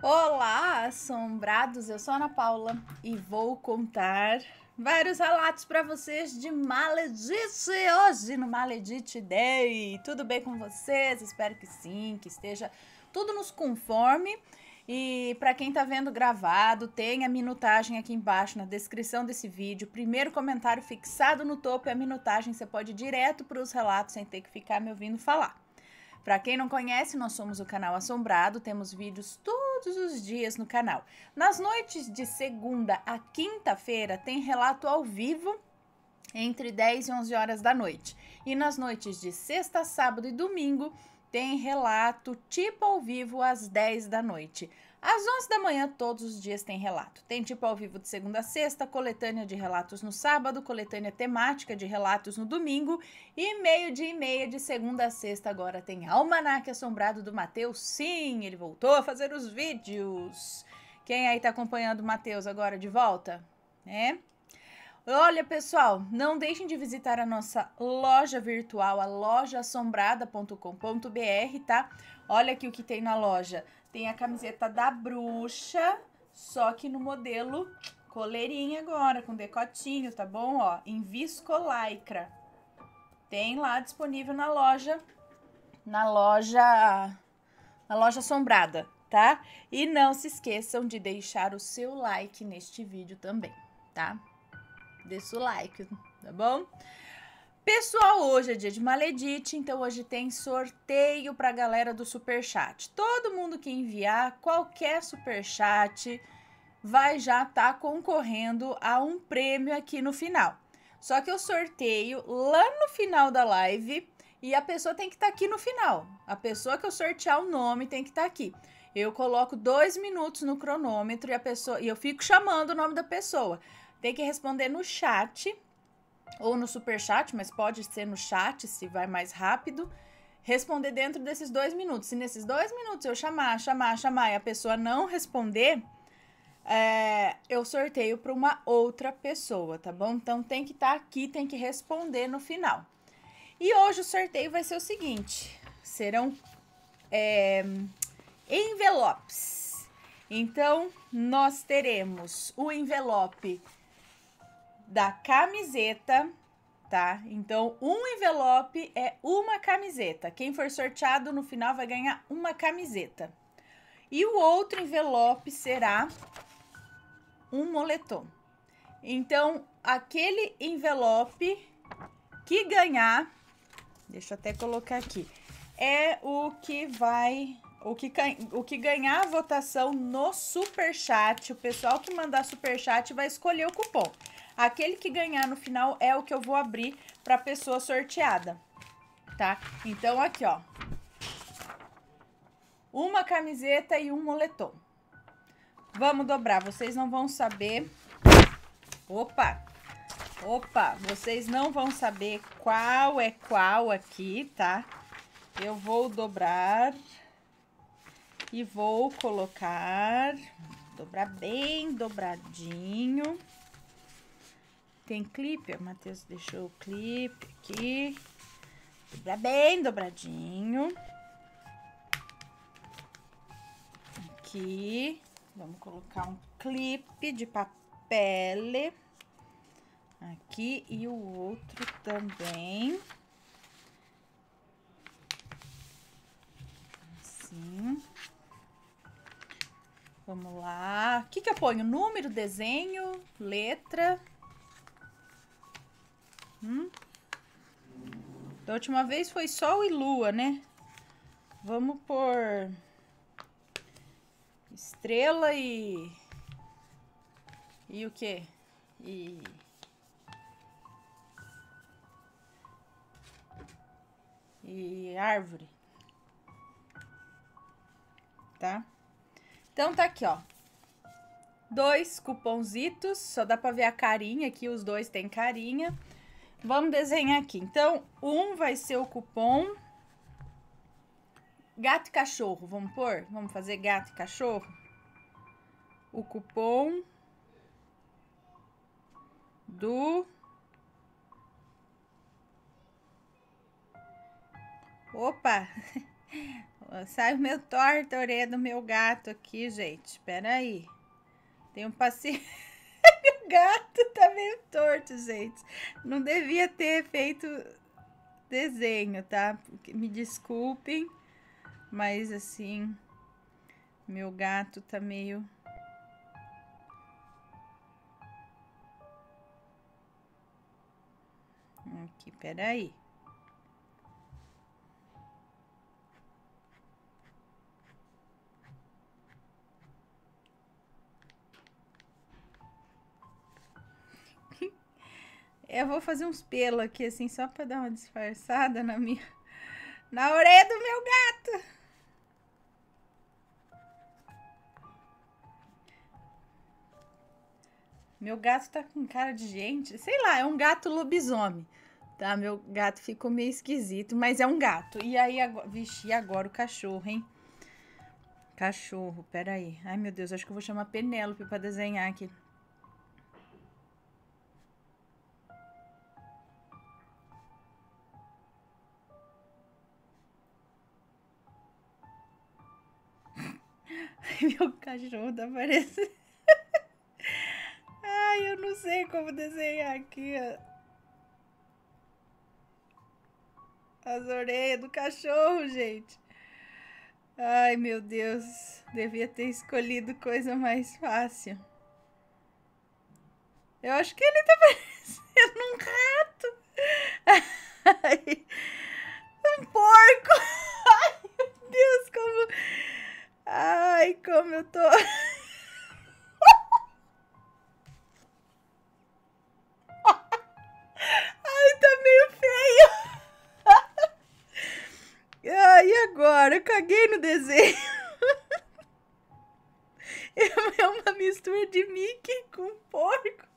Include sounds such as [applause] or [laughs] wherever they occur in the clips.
Olá, assombrados! Eu sou Ana Paula e vou contar vários relatos para vocês de Maledite hoje no Maledite Day. Tudo bem com vocês? Espero que sim, que esteja tudo nos conforme. E para quem está vendo gravado, tem a minutagem aqui embaixo na descrição desse vídeo. Primeiro comentário fixado no topo é a minutagem, você pode ir direto para os relatos sem ter que ficar me ouvindo falar. Para quem não conhece, nós somos o canal Assombrado, temos vídeos tudo todos os dias no canal. Nas noites de segunda a quinta-feira tem relato ao vivo entre 10 e 11 horas da noite. E nas noites de sexta, sábado e domingo tem relato tipo ao vivo às 10 da noite. Às 11 da manhã, todos os dias tem relato. Tem tipo ao vivo de segunda a sexta, coletânea de relatos no sábado, coletânea temática de relatos no domingo e meio-dia e meia de segunda a sexta. Agora tem Almanac Assombrado do Matheus. Sim, ele voltou a fazer os vídeos. Quem aí tá acompanhando o Matheus agora de volta? Né? Olha, pessoal, não deixem de visitar a nossa loja virtual, a lojaassombrada.com.br, tá? Olha aqui o que tem na loja. Tem a camiseta da bruxa, só que no modelo coleirinha agora, com decotinho, tá bom? Ó, em viscolaicra. Tem lá disponível na loja, na loja, na loja assombrada, tá? E não se esqueçam de deixar o seu like neste vídeo também, tá? Deixa o like, tá bom? Pessoal, hoje é dia de Maledite, então hoje tem sorteio para a galera do Super Chat. Todo mundo que enviar qualquer Super Chat vai já estar tá concorrendo a um prêmio aqui no final. Só que eu sorteio lá no final da live e a pessoa tem que estar tá aqui no final. A pessoa que eu sortear o nome tem que estar tá aqui. Eu coloco dois minutos no cronômetro e a pessoa e eu fico chamando o nome da pessoa. Tem que responder no chat ou no super chat, mas pode ser no chat se vai mais rápido. Responder dentro desses dois minutos. Se nesses dois minutos eu chamar, chamar, chamar e a pessoa não responder, é, eu sorteio para uma outra pessoa, tá bom? Então tem que estar tá aqui, tem que responder no final. E hoje o sorteio vai ser o seguinte: serão é, envelopes. Então nós teremos o envelope da camiseta, tá? Então, um envelope é uma camiseta. Quem for sorteado no final vai ganhar uma camiseta. E o outro envelope será um moletom. Então, aquele envelope que ganhar, deixa eu até colocar aqui, é o que vai o que, o que ganhar a votação no super chat, o pessoal que mandar super chat vai escolher o cupom. Aquele que ganhar no final é o que eu vou abrir para a pessoa sorteada, tá? Então, aqui, ó. Uma camiseta e um moletom. Vamos dobrar, vocês não vão saber... Opa! Opa, vocês não vão saber qual é qual aqui, tá? Eu vou dobrar e vou colocar, dobrar bem dobradinho. Tem clipe, o Matheus deixou o clipe aqui. Dobra bem dobradinho. Aqui. Vamos colocar um clipe de papel. Aqui e o outro também. Assim. Vamos lá. O que, que eu ponho? Número, desenho, letra. Hum? Da última vez foi sol e lua, né? Vamos por estrela e e o que? E e árvore. Tá? Então tá aqui, ó. Dois cupomzitos, só dá para ver a carinha aqui, os dois têm carinha. Vamos desenhar aqui. Então, um vai ser o cupom gato e cachorro. Vamos pôr? Vamos fazer gato e cachorro? O cupom do Opa! [laughs] Sai o meu torta orelha do meu gato aqui, gente. Espera aí. Tenho paciência. [laughs] gato tá meio torto, gente. Não devia ter feito desenho, tá? Me desculpem, mas assim, meu gato tá meio. Aqui, peraí. Eu vou fazer uns pelos aqui, assim, só pra dar uma disfarçada na minha... [laughs] Na orelha do meu gato! Meu gato tá com cara de gente. Sei lá, é um gato lobisomem. Tá, meu gato ficou meio esquisito, mas é um gato. E aí, agora... Vixe, agora o cachorro, hein? Cachorro, peraí. Ai, meu Deus, acho que eu vou chamar Penélope pra desenhar aqui. [laughs] Meu cachorro tá aparecendo. Ai, eu não sei como desenhar aqui, As orelhas do cachorro, gente. Ai, meu Deus. Devia ter escolhido coisa mais fácil. Eu acho que ele tá parecendo um rato. Ai, um porco. [laughs] Ai, meu Deus, como... Ai, como eu tô. Ai, tá meio feio. Ai, e agora? Eu caguei no desenho. É uma mistura de Mickey com porco.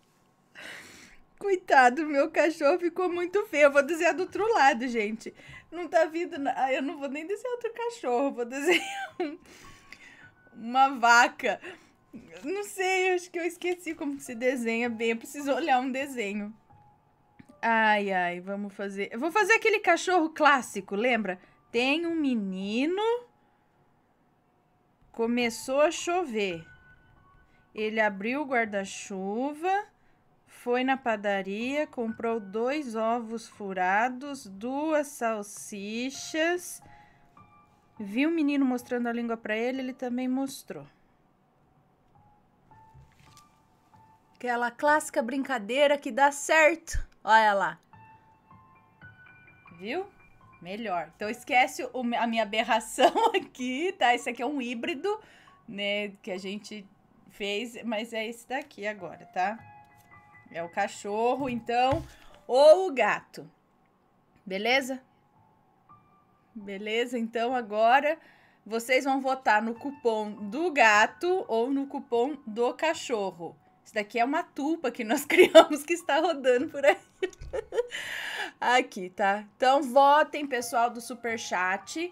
Coitado, meu cachorro ficou muito feio. Eu vou desenhar do outro lado, gente. Não tá vindo. Ah, eu não vou nem desenhar outro cachorro, vou desenhar um uma vaca. Não sei, acho que eu esqueci como se desenha bem. Eu preciso olhar um desenho. Ai, ai, vamos fazer. Eu vou fazer aquele cachorro clássico, lembra? Tem um menino. Começou a chover. Ele abriu o guarda-chuva, foi na padaria, comprou dois ovos furados, duas salsichas Viu o menino mostrando a língua para ele, ele também mostrou. Aquela clássica brincadeira que dá certo. Olha lá. Viu? Melhor. Então esquece o, a minha aberração [laughs] aqui, tá? Esse aqui é um híbrido, né? Que a gente fez, mas é esse daqui agora, tá? É o cachorro, então, ou o gato. Beleza? Beleza? Então agora vocês vão votar no cupom do gato ou no cupom do cachorro. Isso daqui é uma tupa que nós [laughs] criamos que está rodando por aí. [laughs] Aqui, tá? Então votem, pessoal do super chat.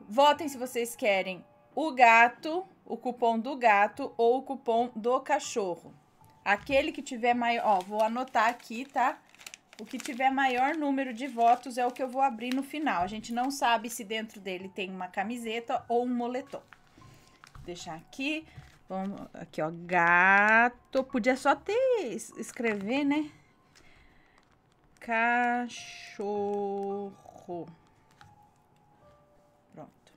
Votem se vocês querem o gato, o cupom do gato ou o cupom do cachorro. Aquele que tiver maior, ó, vou anotar aqui, tá? O que tiver maior número de votos é o que eu vou abrir no final. A gente não sabe se dentro dele tem uma camiseta ou um moletom. Vou deixar aqui. Vamos, aqui, ó, gato. Podia só ter escrever, né? Cachorro. Pronto.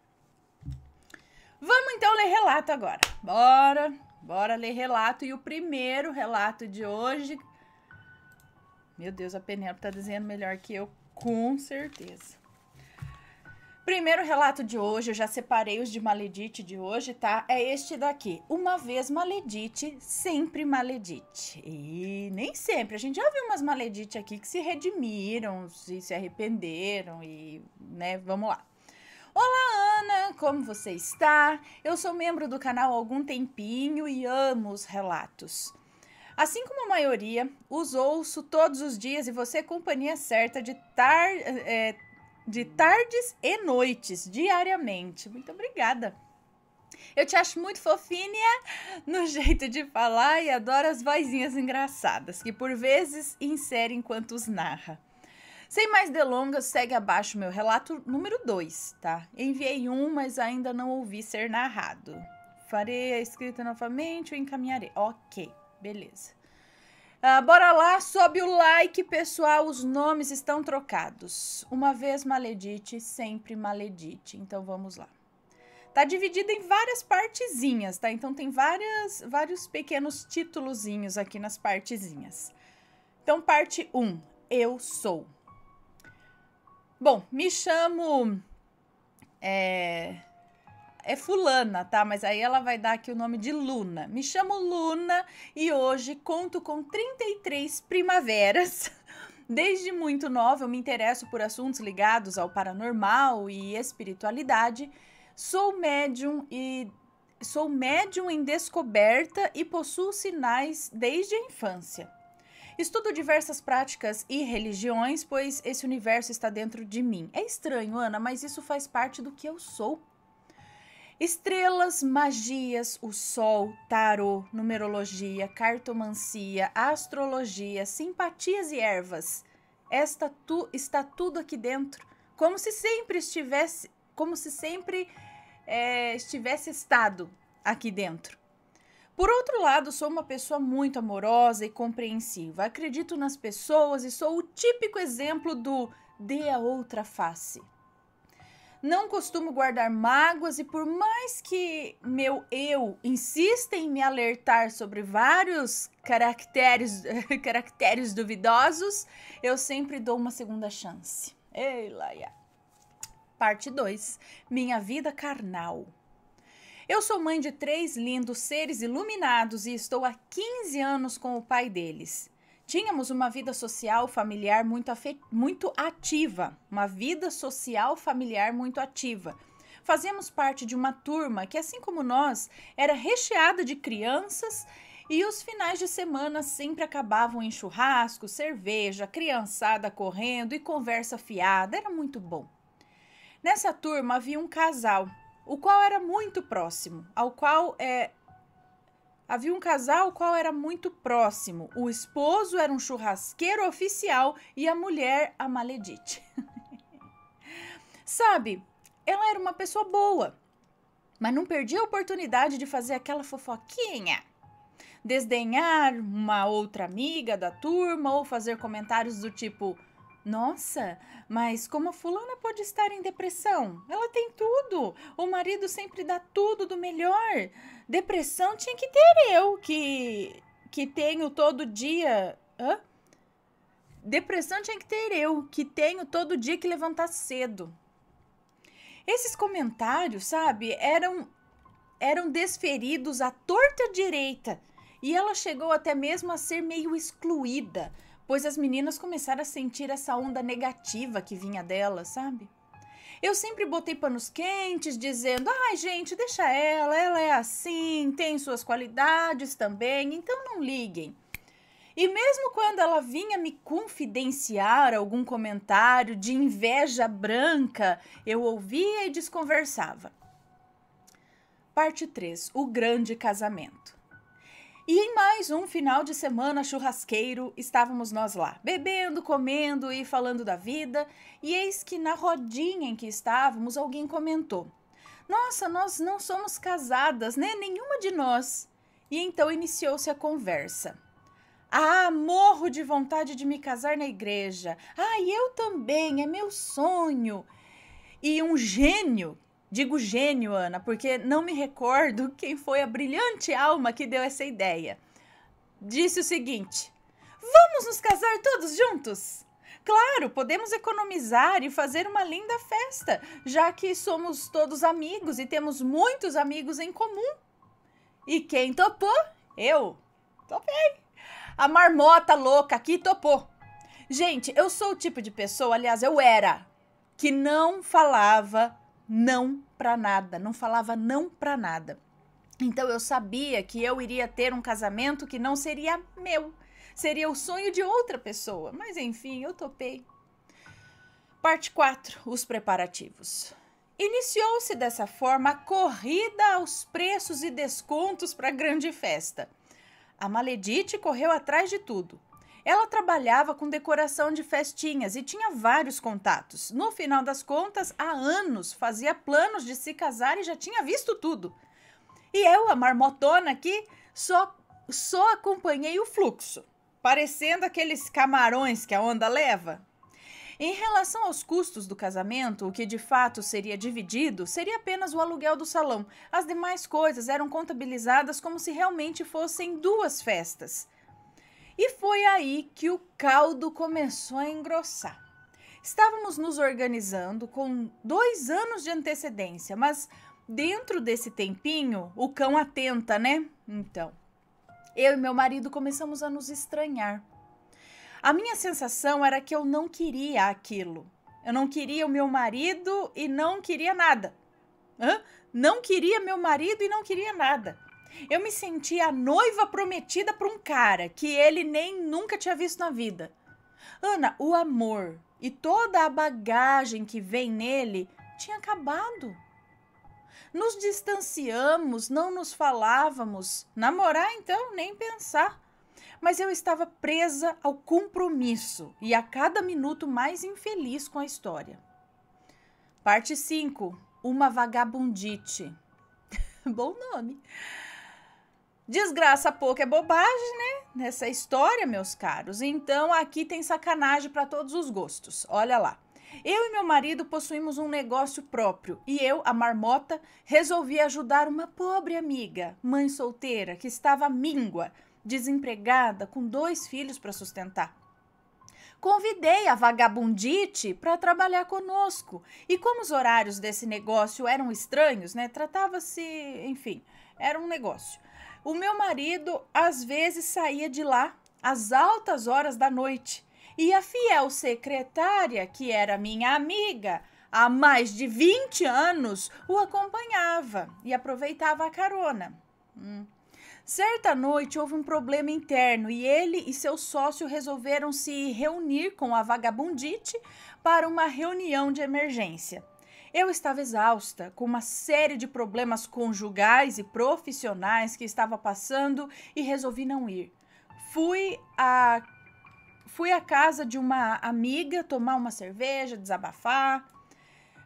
Vamos então ler relato agora. Bora, bora ler relato. E o primeiro relato de hoje meu Deus, a Penélope tá desenhando melhor que eu, com certeza. Primeiro relato de hoje, eu já separei os de Maledite de hoje, tá? É este daqui. Uma vez Maledite, sempre Maledite. E nem sempre. A gente já viu umas Maledite aqui que se redimiram, se, se arrependeram e, né, vamos lá. Olá, Ana, como você está? Eu sou membro do canal há algum tempinho e amo os relatos. Assim como a maioria, os ouço todos os dias e você é companhia certa de, tar, é, de tardes e noites, diariamente. Muito obrigada. Eu te acho muito fofinha no [laughs] jeito de falar e adoro as vozinhas engraçadas que por vezes insere enquanto os narra. Sem mais delongas, segue abaixo meu relato número 2, tá? Enviei um, mas ainda não ouvi ser narrado. Farei a escrita novamente ou encaminharei. Ok. Beleza. Ah, bora lá, sobe o like, pessoal. Os nomes estão trocados. Uma vez maledite, sempre maledite. Então vamos lá. Tá dividido em várias partezinhas, tá? Então tem várias, vários pequenos títulozinhos aqui nas partezinhas. Então, parte 1, eu sou. Bom, me chamo. É, é fulana, tá? Mas aí ela vai dar aqui o nome de Luna. Me chamo Luna e hoje conto com 33 primaveras. [laughs] Desde muito nova eu me interesso por assuntos ligados ao paranormal e espiritualidade. Sou médium e sou médium em descoberta e possuo sinais desde a infância. Estudo diversas práticas e religiões, pois esse universo está dentro de mim. É estranho, Ana, mas isso faz parte do que eu sou. Estrelas, magias, o sol, tarô, numerologia, cartomancia, astrologia, simpatias e ervas. Esta tu, está tudo aqui dentro, como se sempre estivesse, como se sempre é, estivesse estado aqui dentro. Por outro lado, sou uma pessoa muito amorosa e compreensiva. Acredito nas pessoas e sou o típico exemplo do dê a outra face. Não costumo guardar mágoas e por mais que meu eu insista em me alertar sobre vários caracteres, [laughs] caracteres duvidosos, eu sempre dou uma segunda chance. Ei, Laia. Parte 2. Minha vida carnal. Eu sou mãe de três lindos seres iluminados e estou há 15 anos com o pai deles. Tínhamos uma vida social familiar muito, muito ativa, uma vida social familiar muito ativa. Fazíamos parte de uma turma que, assim como nós, era recheada de crianças e os finais de semana sempre acabavam em churrasco, cerveja, criançada correndo e conversa fiada. Era muito bom. Nessa turma havia um casal, o qual era muito próximo, ao qual é, Havia um casal qual era muito próximo. O esposo era um churrasqueiro oficial e a mulher a maledite. [laughs] Sabe, ela era uma pessoa boa, mas não perdia a oportunidade de fazer aquela fofoquinha. Desdenhar uma outra amiga da turma ou fazer comentários do tipo: nossa, mas como a fulana pode estar em depressão? Ela tem tudo. O marido sempre dá tudo do melhor. Depressão tinha que ter eu, que que tenho todo dia. Hã? Depressão tinha que ter eu, que tenho todo dia que levantar cedo. Esses comentários, sabe, eram eram desferidos à torta direita, e ela chegou até mesmo a ser meio excluída pois as meninas começaram a sentir essa onda negativa que vinha dela, sabe? Eu sempre botei panos quentes, dizendo: ai, ah, gente, deixa ela, ela é assim, tem suas qualidades também, então não liguem. E mesmo quando ela vinha me confidenciar algum comentário de inveja branca, eu ouvia e desconversava. Parte 3: O grande casamento. E em mais um final de semana churrasqueiro, estávamos nós lá, bebendo, comendo e falando da vida, e eis que na rodinha em que estávamos alguém comentou: Nossa, nós não somos casadas, né? Nenhuma de nós. E então iniciou-se a conversa. Ah, morro de vontade de me casar na igreja. Ah, eu também, é meu sonho. E um gênio Digo gênio, Ana, porque não me recordo [laughs] quem foi a brilhante alma que deu essa ideia. Disse o seguinte: Vamos nos casar todos juntos? Claro, podemos economizar e fazer uma linda festa, já que somos todos amigos e temos muitos amigos em comum. E quem topou? Eu. Topei. A marmota louca aqui topou. Gente, eu sou o tipo de pessoa, aliás, eu era, que não falava não para nada, não falava não para nada. Então eu sabia que eu iria ter um casamento que não seria meu, seria o sonho de outra pessoa, mas enfim, eu topei. Parte 4: Os preparativos. Iniciou-se dessa forma a corrida aos preços e descontos para a grande festa. A Maledite correu atrás de tudo. Ela trabalhava com decoração de festinhas e tinha vários contatos. No final das contas, há anos fazia planos de se casar e já tinha visto tudo. E eu, a marmotona aqui, só, só acompanhei o fluxo, parecendo aqueles camarões que a onda leva. Em relação aos custos do casamento, o que de fato seria dividido seria apenas o aluguel do salão. As demais coisas eram contabilizadas como se realmente fossem duas festas. E foi aí que o caldo começou a engrossar. Estávamos nos organizando com dois anos de antecedência, mas dentro desse tempinho, o cão atenta, né? Então, eu e meu marido começamos a nos estranhar. A minha sensação era que eu não queria aquilo. Eu não queria o meu marido e não queria nada. Hã? Não queria meu marido e não queria nada. Eu me senti a noiva prometida para um cara que ele nem nunca tinha visto na vida. Ana, o amor e toda a bagagem que vem nele tinha acabado. Nos distanciamos, não nos falávamos. Namorar, então, nem pensar. Mas eu estava presa ao compromisso e a cada minuto mais infeliz com a história. Parte 5. Uma vagabundite. [laughs] Bom nome. Desgraça pouco é bobagem, né? Nessa história, meus caros. Então aqui tem sacanagem para todos os gostos. Olha lá. Eu e meu marido possuímos um negócio próprio e eu, a marmota, resolvi ajudar uma pobre amiga, mãe solteira, que estava míngua, desempregada, com dois filhos para sustentar. Convidei a vagabundite para trabalhar conosco. E como os horários desse negócio eram estranhos, né? Tratava-se, enfim, era um negócio. O meu marido às vezes saía de lá às altas horas da noite e a fiel secretária, que era minha amiga há mais de 20 anos, o acompanhava e aproveitava a carona. Hum. Certa noite houve um problema interno e ele e seu sócio resolveram se reunir com a vagabundite para uma reunião de emergência. Eu estava exausta, com uma série de problemas conjugais e profissionais que estava passando e resolvi não ir. Fui a fui à casa de uma amiga tomar uma cerveja, desabafar.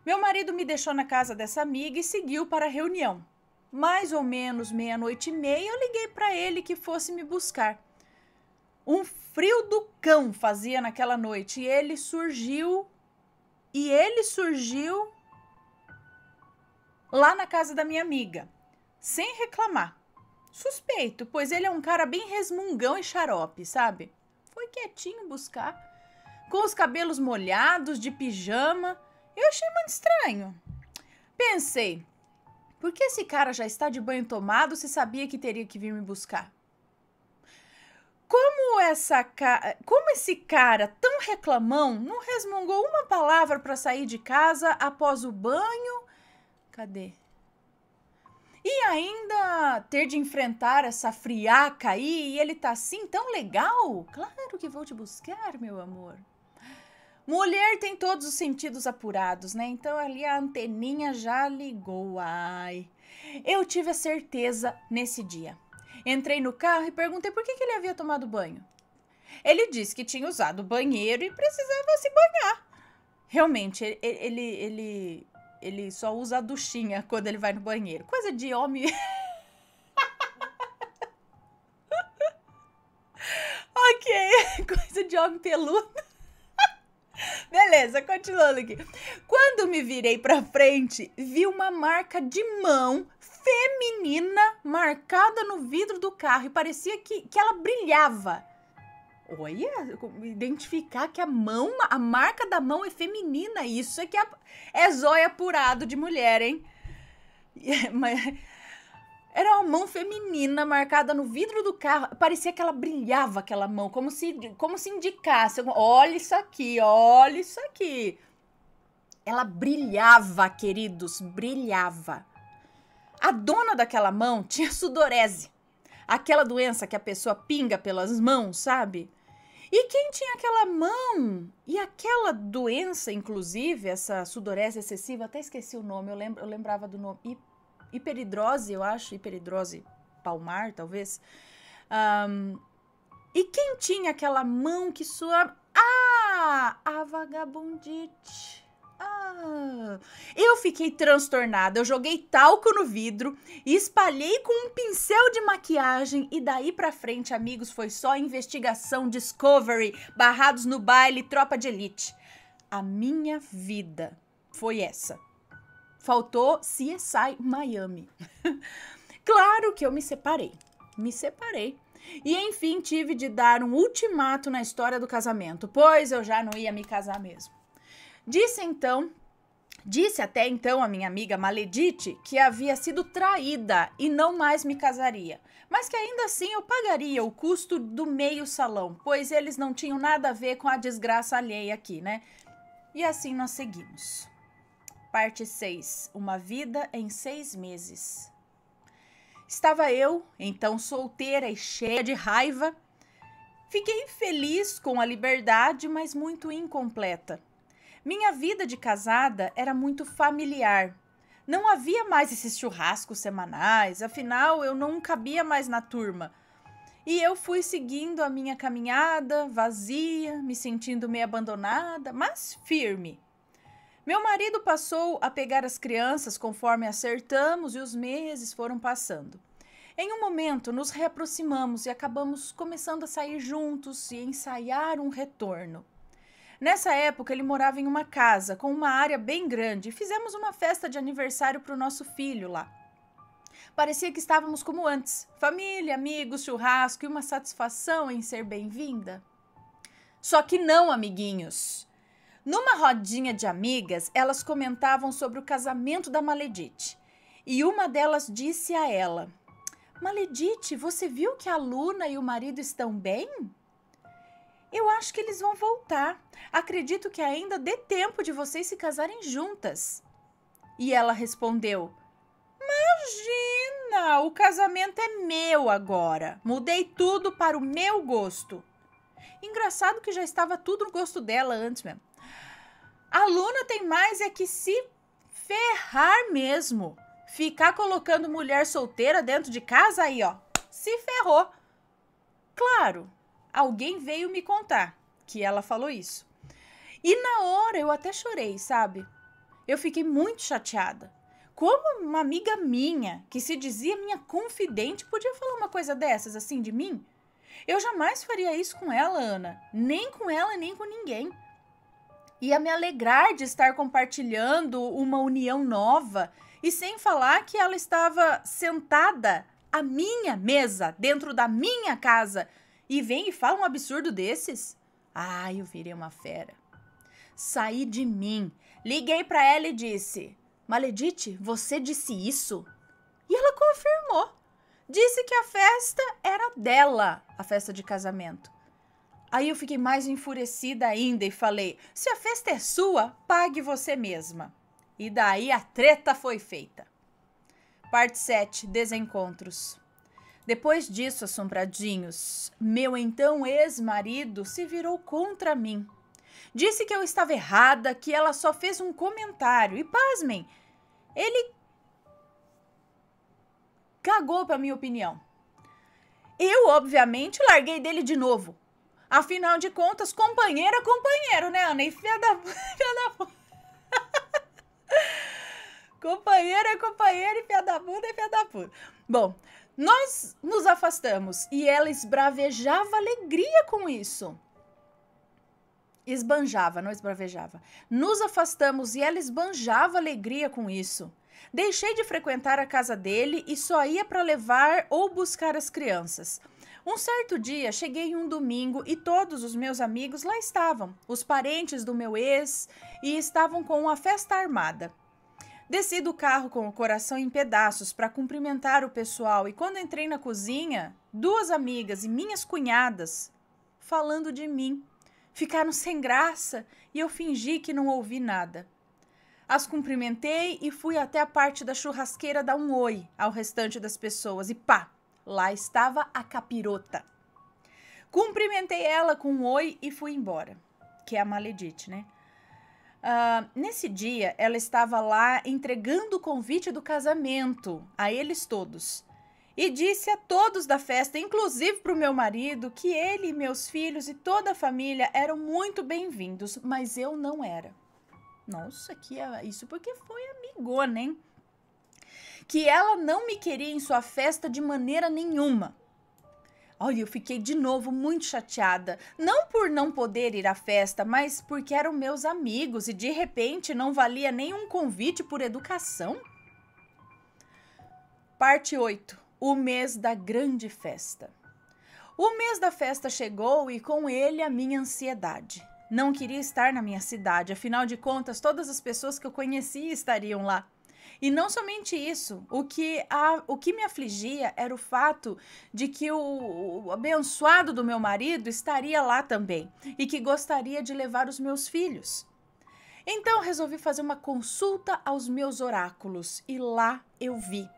Meu marido me deixou na casa dessa amiga e seguiu para a reunião. Mais ou menos meia-noite e meia, eu liguei para ele que fosse me buscar. Um frio do cão fazia naquela noite e ele surgiu. E ele surgiu lá na casa da minha amiga, sem reclamar. Suspeito, pois ele é um cara bem resmungão e xarope, sabe? Foi quietinho buscar, com os cabelos molhados, de pijama. Eu achei muito estranho. Pensei, por que esse cara já está de banho tomado se sabia que teria que vir me buscar? Como, essa ca... Como esse cara tão reclamão não resmungou uma palavra para sair de casa após o banho Cadê? E ainda ter de enfrentar essa friaca aí e ele tá assim tão legal? Claro que vou te buscar, meu amor. Mulher tem todos os sentidos apurados, né? Então ali a anteninha já ligou. Ai. Eu tive a certeza nesse dia. Entrei no carro e perguntei por que, que ele havia tomado banho. Ele disse que tinha usado o banheiro e precisava se banhar. Realmente, ele, ele, ele ele só usa a duchinha quando ele vai no banheiro. Coisa de homem. [laughs] ok, [laughs] coisa de homem peludo. [laughs] Beleza, continuando aqui. Quando me virei para frente, vi uma marca de mão feminina marcada no vidro do carro e parecia que, que ela brilhava. Olha, identificar que a mão, a marca da mão é feminina. Isso é que é, é zóia apurado de mulher, hein? [laughs] É, mas era uma mão feminina marcada no vidro do carro. Parecia que ela brilhava aquela mão, como se, como se indicasse. Olha isso aqui, olha isso aqui. Ela brilhava, queridos, brilhava. A dona daquela mão tinha sudorese. Aquela doença que a pessoa pinga pelas mãos, sabe? E quem tinha aquela mão e aquela doença, inclusive, essa sudorese excessiva, até esqueci o nome, eu, lembra, eu lembrava do nome, hiperidrose, eu acho, hiperidrose palmar, talvez. Um, e quem tinha aquela mão que sua. Ah! A vagabundite. Ah, eu fiquei transtornada. Eu joguei talco no vidro, espalhei com um pincel de maquiagem e daí pra frente, amigos, foi só investigação, discovery, barrados no baile, tropa de elite. A minha vida foi essa. Faltou CSI Miami. [laughs] claro que eu me separei. Me separei. E enfim, tive de dar um ultimato na história do casamento, pois eu já não ia me casar mesmo. Disse então Disse até então a minha amiga Maledite que havia sido traída e não mais me casaria, mas que ainda assim eu pagaria o custo do meio salão, pois eles não tinham nada a ver com a desgraça alheia aqui, né? E assim nós seguimos. Parte 6: Uma vida em seis meses. Estava eu, então solteira e cheia de raiva. Fiquei feliz com a liberdade, mas muito incompleta minha vida de casada era muito familiar. Não havia mais esses churrascos semanais, afinal eu não cabia mais na turma. E eu fui seguindo a minha caminhada, vazia, me sentindo meio abandonada, mas firme. Meu marido passou a pegar as crianças conforme acertamos e os meses foram passando. Em um momento, nos reaproximamos e acabamos começando a sair juntos e ensaiar um retorno. Nessa época, ele morava em uma casa com uma área bem grande e fizemos uma festa de aniversário para o nosso filho lá. Parecia que estávamos como antes: família, amigos, churrasco e uma satisfação em ser bem-vinda. Só que não, amiguinhos. Numa rodinha de amigas, elas comentavam sobre o casamento da Maledite. E uma delas disse a ela: Maledite, você viu que a Luna e o marido estão bem? Eu acho que eles vão voltar. Acredito que ainda dê tempo de vocês se casarem juntas. E ela respondeu: Imagina! O casamento é meu agora. Mudei tudo para o meu gosto. Engraçado que já estava tudo no gosto dela antes mesmo. A Luna tem mais é que se ferrar mesmo. Ficar colocando mulher solteira dentro de casa aí, ó. Se ferrou. Claro, alguém veio me contar que ela falou isso. E na hora eu até chorei, sabe? Eu fiquei muito chateada. Como uma amiga minha, que se dizia minha confidente, podia falar uma coisa dessas assim de mim? Eu jamais faria isso com ela, Ana. Nem com ela, nem com ninguém. Ia me alegrar de estar compartilhando uma união nova e sem falar que ela estava sentada à minha mesa, dentro da minha casa, e vem e fala um absurdo desses? Ai, eu virei uma fera. Saí de mim. Liguei para ela e disse: Maledite, você disse isso? E ela confirmou. Disse que a festa era dela, a festa de casamento. Aí eu fiquei mais enfurecida ainda e falei: se a festa é sua, pague você mesma. E daí a treta foi feita. Parte 7 Desencontros. Depois disso, assombradinhos, meu então ex-marido se virou contra mim. Disse que eu estava errada, que ela só fez um comentário. E pasmem, ele cagou para minha opinião. Eu, obviamente, larguei dele de novo. Afinal de contas, companheira, é companheiro, né, Ana? E filha da. [laughs] Filha da... companheiro [laughs] é companheiro e filha da puta é filha da puta. Bom, nós nos afastamos e ela esbravejava alegria com isso. Esbanjava, não esbravejava. Nos afastamos e ela esbanjava alegria com isso. Deixei de frequentar a casa dele e só ia para levar ou buscar as crianças. Um certo dia cheguei em um domingo e todos os meus amigos lá estavam, os parentes do meu ex, e estavam com uma festa armada. Desci do carro com o coração em pedaços para cumprimentar o pessoal e quando entrei na cozinha, duas amigas e minhas cunhadas falando de mim. Ficaram sem graça e eu fingi que não ouvi nada. As cumprimentei e fui até a parte da churrasqueira dar um oi ao restante das pessoas e pá, lá estava a capirota. Cumprimentei ela com um oi e fui embora, que é a maledite, né? Uh, nesse dia, ela estava lá entregando o convite do casamento a eles todos. E disse a todos da festa, inclusive para o meu marido, que ele e meus filhos e toda a família eram muito bem-vindos, mas eu não era. Nossa, que é isso porque foi amigona, né? hein? Que ela não me queria em sua festa de maneira nenhuma. Olha, eu fiquei de novo muito chateada. Não por não poder ir à festa, mas porque eram meus amigos e de repente não valia nenhum convite por educação. Parte 8 O mês da grande festa. O mês da festa chegou e com ele a minha ansiedade. Não queria estar na minha cidade, afinal de contas, todas as pessoas que eu conhecia estariam lá. E não somente isso, o que, a, o que me afligia era o fato de que o, o abençoado do meu marido estaria lá também e que gostaria de levar os meus filhos. Então resolvi fazer uma consulta aos meus oráculos e lá eu vi.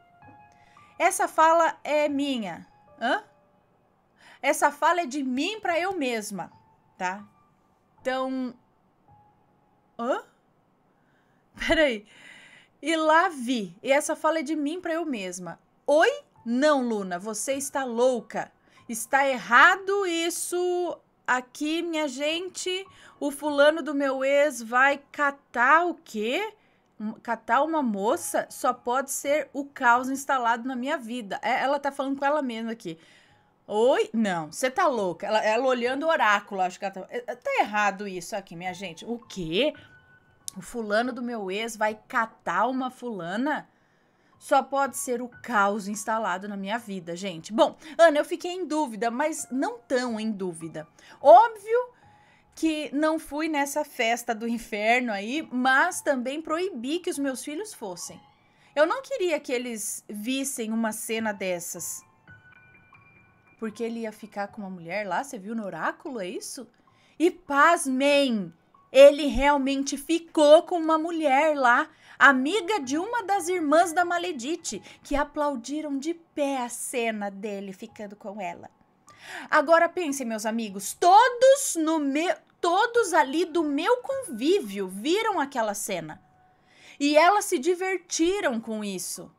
Essa fala é minha. Hã? Essa fala é de mim para eu mesma, tá? Então. Hã? [laughs] Peraí. E lá vi. E essa fala é de mim para eu mesma. Oi? Não, Luna, você está louca. Está errado isso aqui, minha gente. O fulano do meu ex vai catar o quê? Catar uma moça só pode ser o caos instalado na minha vida. É, ela tá falando com ela mesma aqui. Oi? Não, você tá louca. Ela, ela olhando o oráculo, acho que ela tá. É, tá errado isso aqui, minha gente. O quê? o fulano do meu ex vai catar uma fulana? Só pode ser o caos instalado na minha vida, gente. Bom, Ana, eu fiquei em dúvida, mas não tão em dúvida. Óbvio que não fui nessa festa do inferno aí, mas também proibi que os meus filhos fossem. Eu não queria que eles vissem uma cena dessas. Porque ele ia ficar com uma mulher lá, você viu no oráculo, é isso? E pasmem! ele realmente ficou com uma mulher lá, amiga de uma das irmãs da Maledite, que aplaudiram de pé a cena dele ficando com ela. Agora pensem, meus amigos, todos no meu, todos ali do meu convívio viram aquela cena. E elas se divertiram com isso.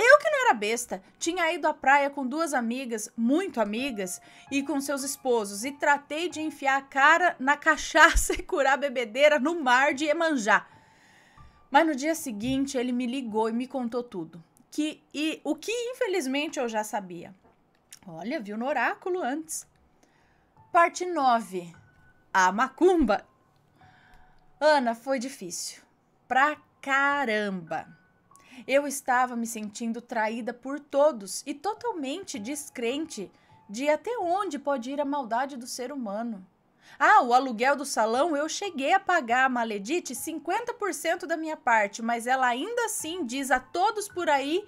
Eu que não era besta, tinha ido à praia com duas amigas, muito amigas, e com seus esposos, e tratei de enfiar a cara na [laughs] cachaça e curar a bebedeira no mar de Emanjá. Mas no dia seguinte ele me ligou e me contou tudo. Que, e o que infelizmente eu já sabia. Olha, viu no oráculo antes. Parte 9. A macumba. Ana, foi difícil. Pra caramba. Eu estava me sentindo traída por todos e totalmente descrente de até onde pode ir a maldade do ser humano. Ah, o aluguel do salão eu cheguei a pagar a Maledite 50% da minha parte, mas ela ainda assim diz a todos por aí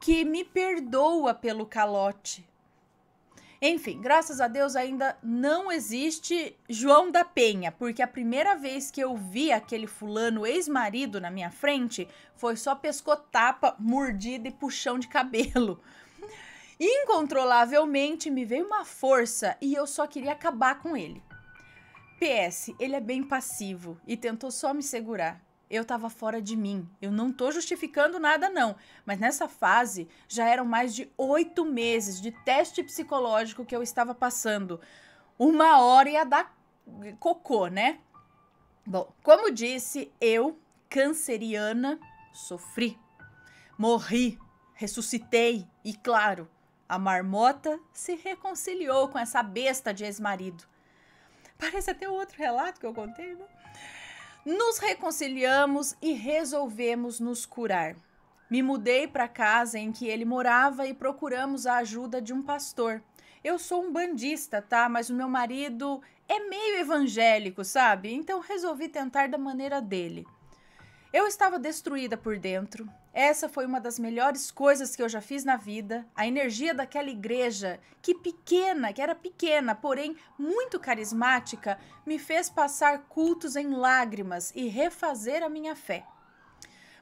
que me perdoa pelo calote. Enfim, graças a Deus ainda não existe João da Penha, porque a primeira vez que eu vi aquele fulano ex-marido na minha frente foi só pescotapa, mordida e puxão de cabelo. [laughs] Incontrolavelmente me veio uma força e eu só queria acabar com ele. PS, ele é bem passivo e tentou só me segurar eu estava fora de mim. Eu não tô justificando nada, não. Mas nessa fase já eram mais de oito meses de teste psicológico que eu estava passando. Uma hora ia dar cocô, né? Bom, como disse, eu, canceriana, sofri, morri, ressuscitei e, claro, a marmota se reconciliou com essa besta de ex-marido. Parece até outro relato que eu contei, né? Nos reconciliamos e resolvemos nos curar. Me mudei para a casa em que ele morava e procuramos a ajuda de um pastor. Eu sou um bandista, tá? Mas o meu marido é meio evangélico, sabe? Então resolvi tentar da maneira dele. Eu estava destruída por dentro, essa foi uma das melhores coisas que eu já fiz na vida. A energia daquela igreja, que pequena, que era pequena, porém muito carismática, me fez passar cultos em lágrimas e refazer a minha fé.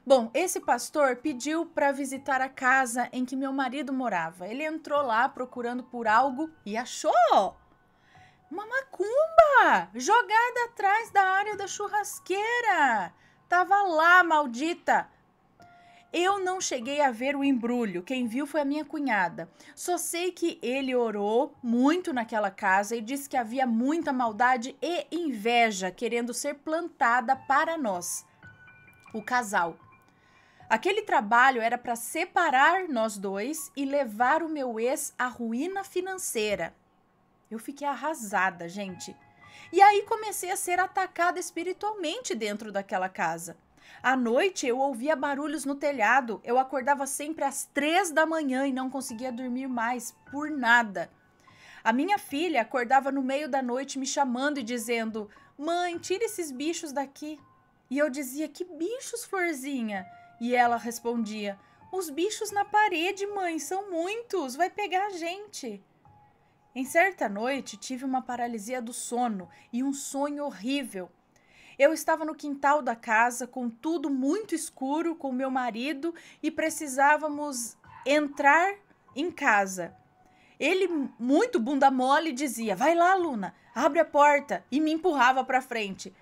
Bom, esse pastor pediu para visitar a casa em que meu marido morava. Ele entrou lá procurando por algo e achou uma macumba jogada atrás da área da churrasqueira. Tava lá, maldita eu não cheguei a ver o embrulho, quem viu foi a minha cunhada. Só sei que ele orou muito naquela casa e disse que havia muita maldade e inveja querendo ser plantada para nós, o casal. Aquele trabalho era para separar nós dois e levar o meu ex à ruína financeira. Eu fiquei arrasada, gente. E aí comecei a ser atacada espiritualmente dentro daquela casa. À noite eu ouvia barulhos no telhado. Eu acordava sempre às três da manhã e não conseguia dormir mais por nada. A minha filha acordava no meio da noite me chamando e dizendo: Mãe, tira esses bichos daqui. E eu dizia: Que bichos, Florzinha? E ela respondia: Os bichos na parede, mãe, são muitos, vai pegar a gente. Em certa noite tive uma paralisia do sono e um sonho horrível eu estava no quintal da casa, com tudo muito escuro, com meu marido e precisávamos entrar em casa. Ele, muito bunda mole, dizia: Vai lá, Luna, abre a porta, e me empurrava para frente.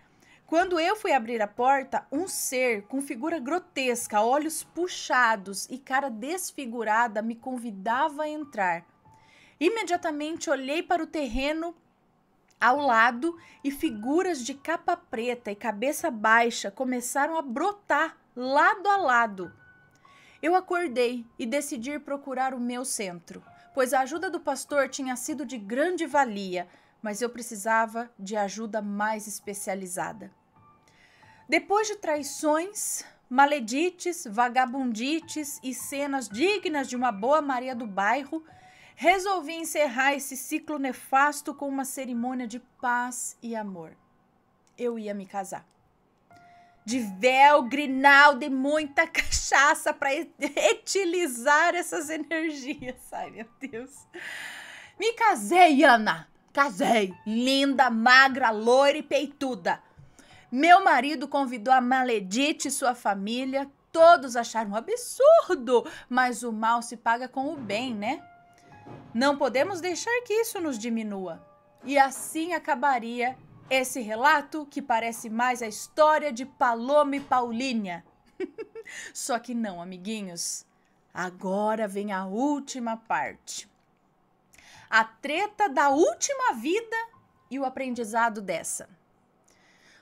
Quando eu fui abrir a porta, um ser com figura grotesca, olhos puxados e cara desfigurada me convidava a entrar. Imediatamente olhei para o terreno ao lado, e figuras de capa preta e cabeça baixa começaram a brotar lado a lado. Eu acordei e decidi procurar o meu centro, pois a ajuda do pastor tinha sido de grande valia, mas eu precisava de ajuda mais especializada. Depois de traições, maledites, vagabundites e cenas dignas de uma boa Maria do Bairro, Resolvi encerrar esse ciclo nefasto com uma cerimônia de paz e amor. Eu ia me casar. De véu, grinalda [laughs] e muita cachaça para etilizar essas energias. Ai, meu Deus. Me casei, Ana. Casei. Linda, magra, loira e peituda. Meu marido convidou a Maledite e sua família. Todos acharam um absurdo, mas o mal se paga com o bem, né? Não podemos deixar que isso nos diminua. E assim acabaria esse relato que parece mais a história de Palome Paulinha. [laughs] Só que não, amiguinhos. Agora vem a última parte. A treta da última vida e o aprendizado dessa.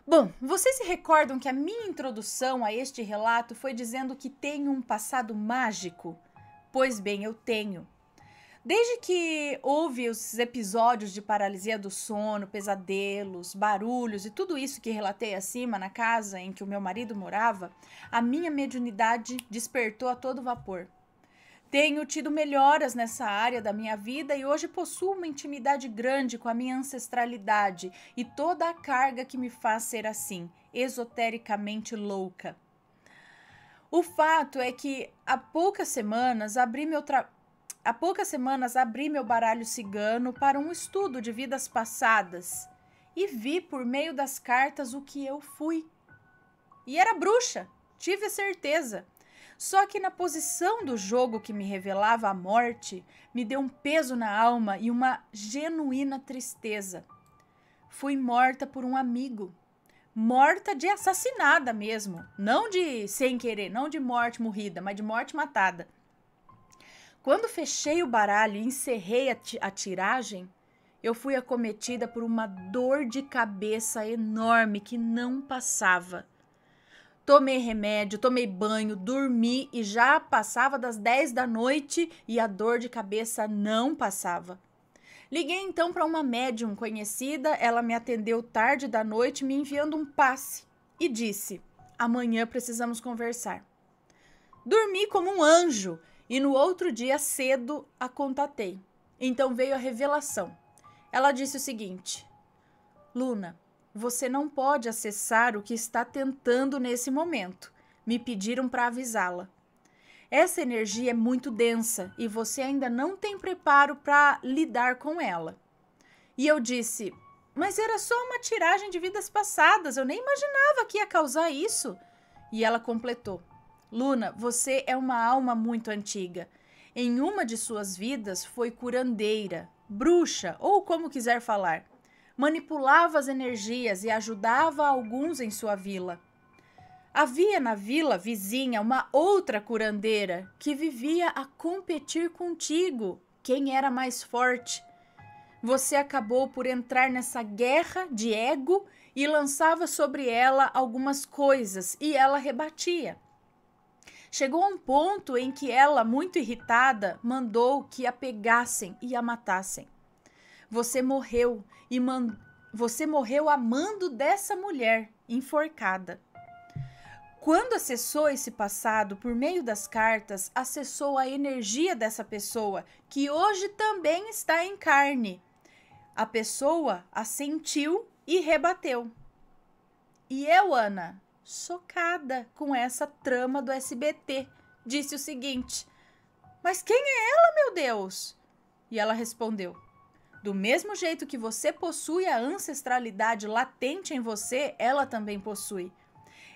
Bom, vocês se recordam que a minha introdução a este relato foi dizendo que tenho um passado mágico? Pois bem, eu tenho. Desde que houve os episódios de paralisia do sono, pesadelos, barulhos e tudo isso que relatei acima na casa em que o meu marido morava, a minha mediunidade despertou a todo vapor. Tenho tido melhoras nessa área da minha vida e hoje possuo uma intimidade grande com a minha ancestralidade e toda a carga que me faz ser assim, esotericamente louca. O fato é que há poucas semanas abri meu trabalho Há poucas semanas abri meu baralho cigano para um estudo de vidas passadas e vi por meio das cartas o que eu fui. E era bruxa, tive a certeza. Só que na posição do jogo que me revelava a morte, me deu um peso na alma e uma genuína tristeza. Fui morta por um amigo. Morta de assassinada mesmo, não de sem querer, não de morte morrida, mas de morte matada. Quando fechei o baralho e encerrei a, a tiragem, eu fui acometida por uma dor de cabeça enorme que não passava. Tomei remédio, tomei banho, dormi e já passava das 10 da noite e a dor de cabeça não passava. Liguei então para uma médium conhecida, ela me atendeu tarde da noite, me enviando um passe e disse: Amanhã precisamos conversar. Dormi como um anjo e no outro dia cedo a contatei. Então veio a revelação. Ela disse o seguinte: Luna, você não pode acessar o que está tentando nesse momento. Me pediram para avisá-la. Essa energia é muito densa e você ainda não tem preparo para lidar com ela. E eu disse: Mas era só uma tiragem de vidas passadas, eu nem imaginava que ia causar isso. E ela completou: Luna, você é uma alma muito antiga. Em uma de suas vidas foi curandeira, bruxa ou como quiser falar. Manipulava as energias e ajudava alguns em sua vila. Havia na vila vizinha uma outra curandeira que vivia a competir contigo, quem era mais forte. Você acabou por entrar nessa guerra de ego e lançava sobre ela algumas coisas e ela rebatia. Chegou a um ponto em que ela, muito irritada, mandou que a pegassem e a matassem. Você morreu e man... você morreu amando dessa mulher enforcada. Quando acessou esse passado por meio das cartas, acessou a energia dessa pessoa, que hoje também está em carne. A pessoa a sentiu e rebateu. E eu, Ana, chocada com essa trama do SBT. Disse o seguinte: Mas quem é ela, meu Deus? E ela respondeu: Do mesmo jeito que você possui a ancestralidade latente em você, ela também possui.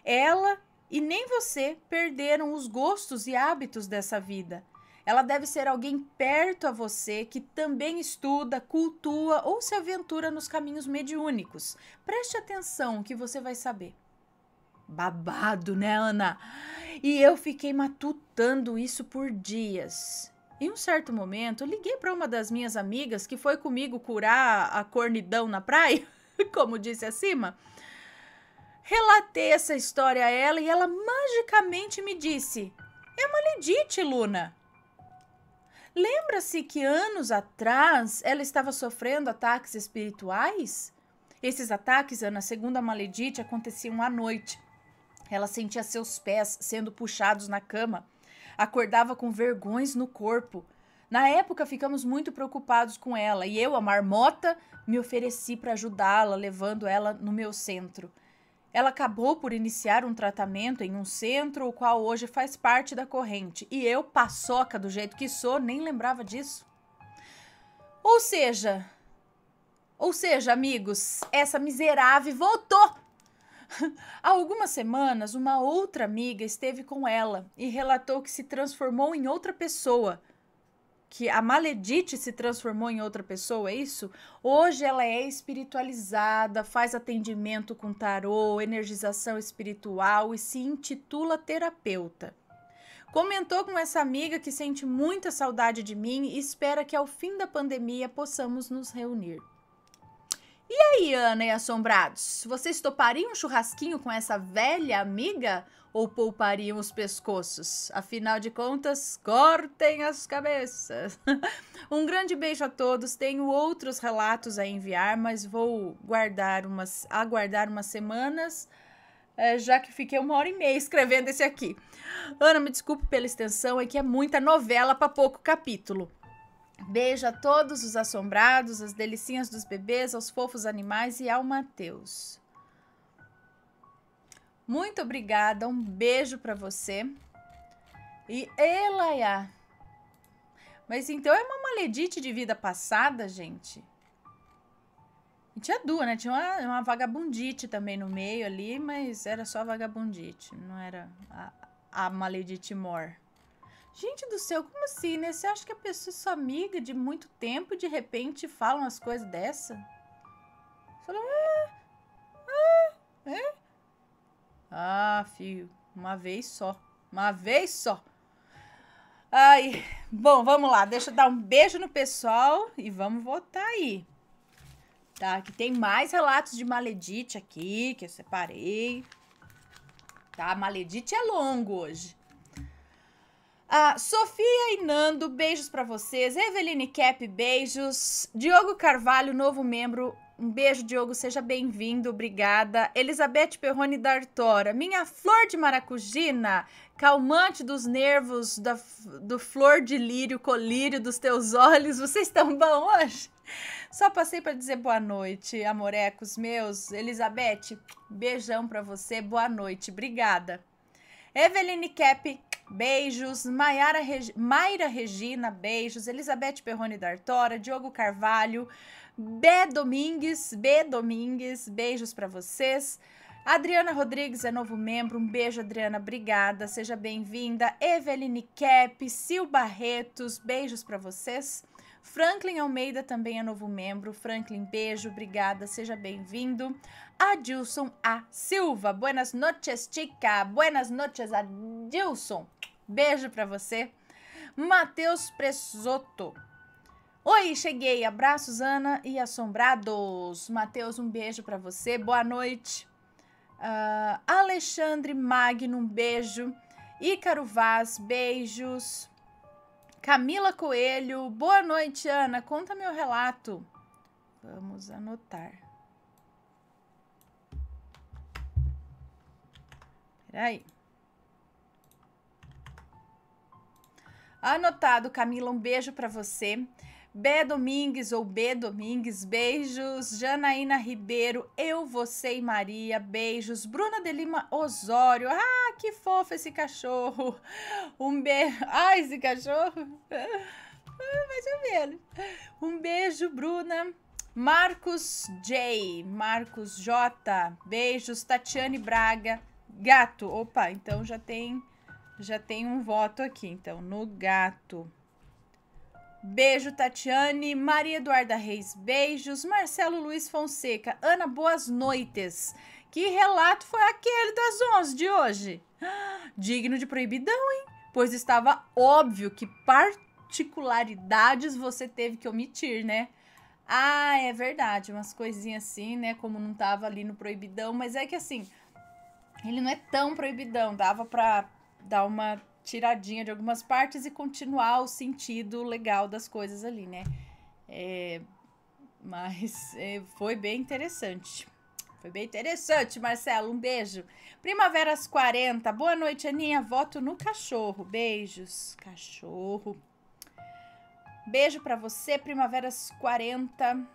Ela e nem você perderam os gostos e hábitos dessa vida. Ela deve ser alguém perto a você que também estuda, cultua ou se aventura nos caminhos mediúnicos. Preste atenção que você vai saber. Babado, né, Ana? E eu fiquei matutando isso por dias. Em um certo momento, liguei para uma das minhas amigas que foi comigo curar a cornidão na praia, [laughs] como disse acima. Relatei essa história a ela e ela magicamente me disse: É maledite, Luna. Lembra-se que anos atrás ela estava sofrendo ataques espirituais? Esses ataques, Ana, segundo a Maledite, aconteciam à noite. Ela sentia seus pés sendo puxados na cama. Acordava com vergões no corpo. Na época, ficamos muito preocupados com ela e eu, a marmota, me ofereci para ajudá-la, levando ela no meu centro. Ela acabou por iniciar um tratamento em um centro, o qual hoje faz parte da corrente, e eu, paçoca do jeito que sou, nem lembrava disso. Ou seja, ou seja, amigos, essa miserável voltou! Há algumas semanas, uma outra amiga esteve com ela e relatou que se transformou em outra pessoa. Que a Maledite se transformou em outra pessoa, é isso? Hoje ela é espiritualizada, faz atendimento com tarô, energização espiritual e se intitula terapeuta. Comentou com essa amiga que sente muita saudade de mim e espera que ao fim da pandemia possamos nos reunir. E aí, Ana e Assombrados, vocês topariam um churrasquinho com essa velha amiga ou poupariam os pescoços? Afinal de contas, cortem as cabeças! [laughs] um grande beijo a todos, tenho outros relatos a enviar, mas vou guardar umas, aguardar umas semanas eh, já que fiquei uma hora e meia escrevendo esse aqui. Ana, me desculpe pela extensão, é que é muita novela para pouco capítulo. Beijo a todos os assombrados, as delicinhas dos bebês, aos fofos animais e ao Mateus. Muito obrigada, um beijo para você. E Elaia. Mas então é uma maledite de vida passada, gente? E tinha duas, né? Tinha uma, uma, vagabundite também no meio ali, mas era só vagabundite, não era a, a maledite mor. Gente do céu, como assim, né? Você acha que a pessoa é sua amiga de muito tempo e de repente fala umas coisas dessa? Você fala, ah, ah, é? Ah, filho, uma vez só. Uma vez só. Ai, bom, vamos lá. Deixa eu dar um beijo no pessoal e vamos votar aí. Tá, que tem mais relatos de Maledite aqui, que eu separei. Tá, Maledite é longo hoje. Uh, Sofia e Nando, beijos para vocês. Eveline Cap, beijos. Diogo Carvalho, novo membro. Um beijo, Diogo, seja bem-vindo, obrigada. Elizabeth Perrone D'Artora, minha flor de maracujina, calmante dos nervos, da, do flor de lírio, colírio dos teus olhos, vocês estão bom hoje? Só passei para dizer boa noite, amorecos meus. Elizabeth, beijão para você, boa noite, obrigada. Eveline Cap, Beijos, Mayara Reg... Mayra Regina, beijos, Elizabeth Perrone D'Artora, Diogo Carvalho, B Domingues, B Domingues, beijos para vocês. Adriana Rodrigues é novo membro, um beijo Adriana, obrigada, seja bem-vinda. Eveline Cap, Sil Barretos, beijos para vocês. Franklin Almeida também é novo membro. Franklin, beijo, obrigada, seja bem-vindo. Adilson A. Silva, buenas noches, chica. Buenas noches, Adilson. Beijo para você. Matheus Presotto. Oi, cheguei. Abraços, Ana e assombrados. Matheus, um beijo para você. Boa noite. Uh, Alexandre Magno, um beijo. Ícaro Vaz, beijos. Camila Coelho, boa noite, Ana. Conta meu relato. Vamos anotar. Peraí. Anotado, Camila, um beijo para você. B Domingues ou B Domingues, beijos. Janaína Ribeiro, eu, você e Maria, beijos. Bruna de Lima Osório, ah, que fofo esse cachorro. Um beijo. Ah, esse cachorro. Mais ou menos. Um beijo, Bruna. Marcos J, Marcos J, beijos. Tatiane Braga, gato. Opa, então já tem já tem um voto aqui, então no gato. Beijo, Tatiane. Maria Eduarda Reis, beijos. Marcelo Luiz Fonseca. Ana, boas noites. Que relato foi aquele das 11 de hoje? [gasps] Digno de proibidão, hein? Pois estava óbvio que particularidades você teve que omitir, né? Ah, é verdade, umas coisinhas assim, né? Como não tava ali no proibidão, mas é que assim, ele não é tão proibidão, dava pra dar uma tiradinha de algumas partes e continuar o sentido legal das coisas ali, né? É, mas é, foi bem interessante. Foi bem interessante, Marcelo. Um beijo. Primaveras 40. Boa noite, Aninha. Voto no cachorro. Beijos. Cachorro. Beijo para você, Primaveras 40.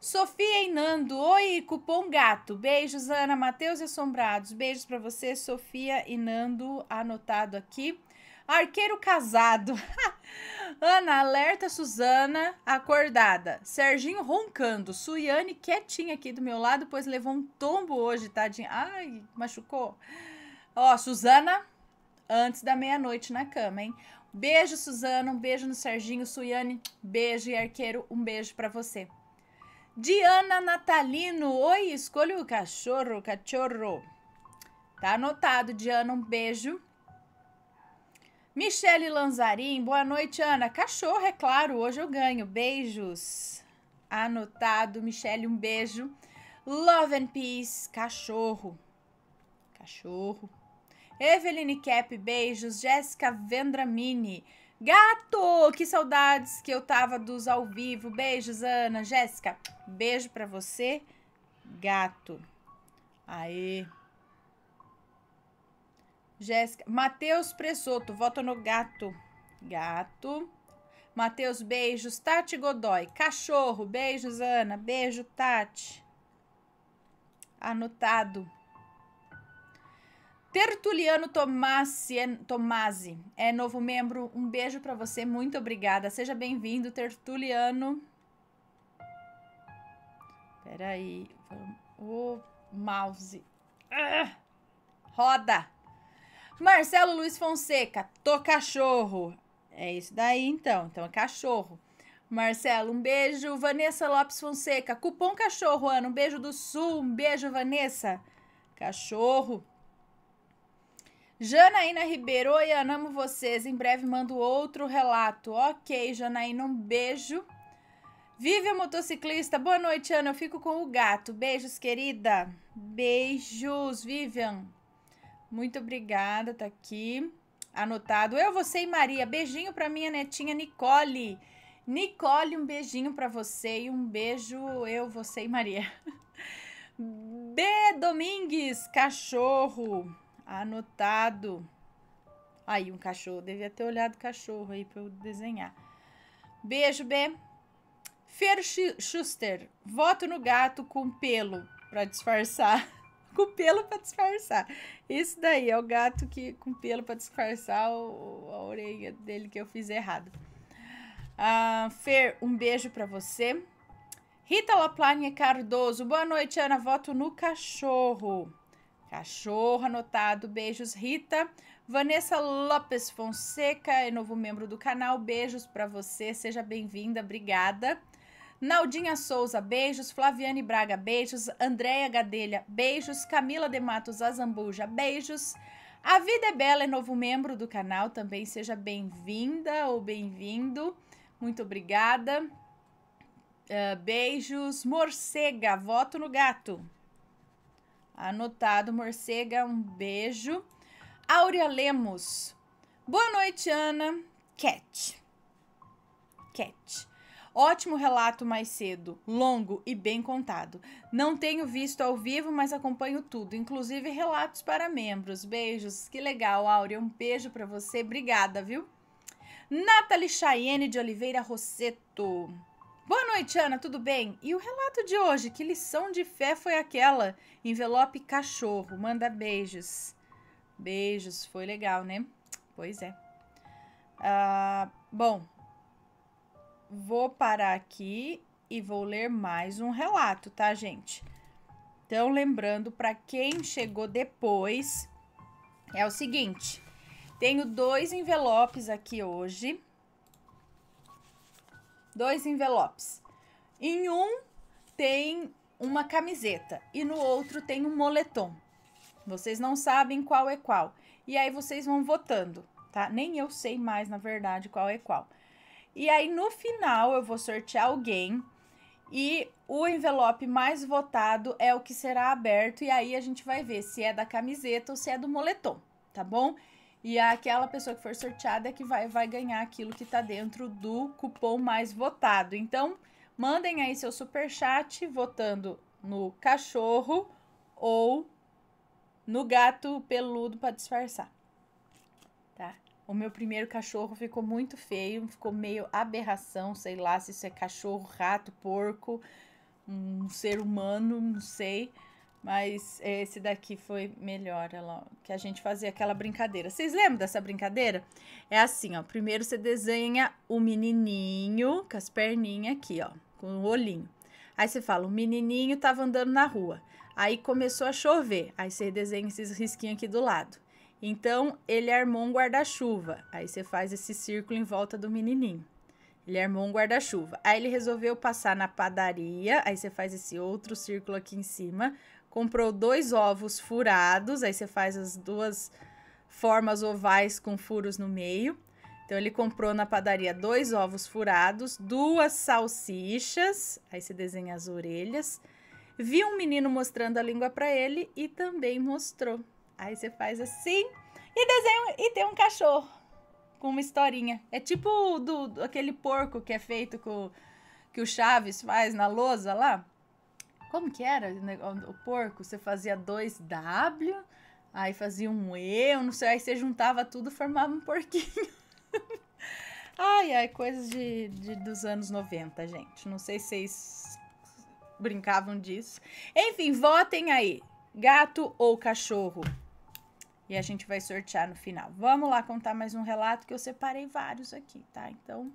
Sofia e Nando, oi, cupom gato. Beijos, Ana, Matheus e Assombrados. Beijos para você, Sofia e Nando, anotado aqui. Arqueiro casado. [laughs] Ana, alerta Suzana, acordada. Serginho roncando. Suiane quietinha aqui do meu lado, pois levou um tombo hoje, tadinha. Ai, machucou. Ó, Suzana, antes da meia-noite na cama, hein? Beijo, Suzana. Um beijo no Serginho. Suiane, beijo. E arqueiro, um beijo para você. Diana Natalino, oi, escolha o cachorro, cachorro. Tá anotado, Diana, um beijo. Michele Lanzarim, boa noite, Ana. Cachorro, é claro, hoje eu ganho. Beijos. Anotado, Michele, um beijo. Love and Peace, cachorro. Cachorro. Eveline Cap, beijos. Jéssica Vendramini, Gato, que saudades que eu tava dos ao vivo. Beijos, Ana, Jéssica. Beijo para você, gato. Aê. Jéssica, Matheus Presoto, voto no gato. Gato. Matheus, beijos. Tati Godoy, cachorro. Beijos, Ana. Beijo, Tati. Anotado. Tertuliano é, Tomasi é novo membro. Um beijo para você, muito obrigada. Seja bem-vindo, Tertuliano. Peraí, o mouse. Ah, roda! Marcelo Luiz Fonseca, tô cachorro. É isso daí então, então é cachorro. Marcelo, um beijo. Vanessa Lopes Fonseca, cupom cachorro, Ana. Um beijo do Sul, um beijo, Vanessa. Cachorro. Janaína Ribeiro, oi, Ana, amo vocês. Em breve mando outro relato. Ok, Janaína, um beijo. Vive motociclista. Boa noite, Ana. Eu fico com o gato. Beijos, querida. Beijos, Vivian. Muito obrigada, tá aqui. Anotado. Eu, você e Maria. Beijinho pra minha netinha Nicole. Nicole, um beijinho pra você e um beijo eu, você e Maria. [laughs] B Domingues, cachorro. Anotado. Aí, um cachorro. Devia ter olhado cachorro aí para eu desenhar. Beijo, B. Fer Schuster. Voto no gato com pelo para disfarçar. [laughs] com pelo para disfarçar. Isso daí é o gato que com pelo para disfarçar o, a orelha dele que eu fiz errado. Ah, Fer, um beijo para você. Rita Laplane Cardoso. Boa noite, Ana. Voto no cachorro. Cachorro anotado, beijos Rita. Vanessa Lopes Fonseca é novo membro do canal, beijos para você, seja bem-vinda, obrigada. Naldinha Souza, beijos. Flaviane Braga, beijos. Andréia Gadelha, beijos. Camila de Matos Azambuja, beijos. A Vida é Bela é novo membro do canal também, seja bem-vinda ou bem-vindo. Muito obrigada. Uh, beijos. Morcega, voto no gato. Anotado, morcega, um beijo. Áurea Lemos. Boa noite, Ana. Cat. Cat. Ótimo relato mais cedo, longo e bem contado. Não tenho visto ao vivo, mas acompanho tudo, inclusive relatos para membros. Beijos, que legal, Áurea. Um beijo para você, obrigada, viu? Nathalie Chayenne de Oliveira Rosseto. Boa noite, Ana, tudo bem? E o relato de hoje, que lição de fé foi aquela? Envelope cachorro, manda beijos. Beijos, foi legal, né? Pois é. Ah, bom, vou parar aqui e vou ler mais um relato, tá, gente? Então, lembrando para quem chegou depois, é o seguinte: tenho dois envelopes aqui hoje dois envelopes. Em um tem uma camiseta e no outro tem um moletom. Vocês não sabem qual é qual. E aí vocês vão votando, tá? Nem eu sei mais, na verdade, qual é qual. E aí no final eu vou sortear alguém e o envelope mais votado é o que será aberto e aí a gente vai ver se é da camiseta ou se é do moletom, tá bom? E é aquela pessoa que for sorteada é que vai, vai ganhar aquilo que tá dentro do cupom mais votado. Então, mandem aí seu super chat votando no cachorro ou no gato peludo para disfarçar. Tá? O meu primeiro cachorro ficou muito feio, ficou meio aberração, sei lá se isso é cachorro, rato, porco, um ser humano, não sei. Mas esse daqui foi melhor, ela, que a gente fazia aquela brincadeira. Vocês lembram dessa brincadeira? É assim, ó. Primeiro você desenha o menininho com as perninhas aqui, ó, com o olhinho. Aí você fala, o menininho tava andando na rua. Aí começou a chover. Aí você desenha esses risquinhos aqui do lado. Então ele armou um guarda-chuva. Aí você faz esse círculo em volta do menininho. Ele armou um guarda-chuva. Aí ele resolveu passar na padaria. Aí você faz esse outro círculo aqui em cima comprou dois ovos furados, aí você faz as duas formas ovais com furos no meio. Então ele comprou na padaria dois ovos furados, duas salsichas, aí você desenha as orelhas. Viu um menino mostrando a língua para ele e também mostrou. Aí você faz assim e desenha e tem um cachorro com uma historinha. É tipo do, do aquele porco que é feito com que o Chaves faz na lousa lá. Como que era o porco? Você fazia dois W, aí fazia um E, eu não sei, aí você juntava tudo formava um porquinho. [laughs] ai, ai, coisas de, de, dos anos 90, gente. Não sei se vocês brincavam disso. Enfim, votem aí. Gato ou cachorro? E a gente vai sortear no final. Vamos lá contar mais um relato que eu separei vários aqui, tá? Então,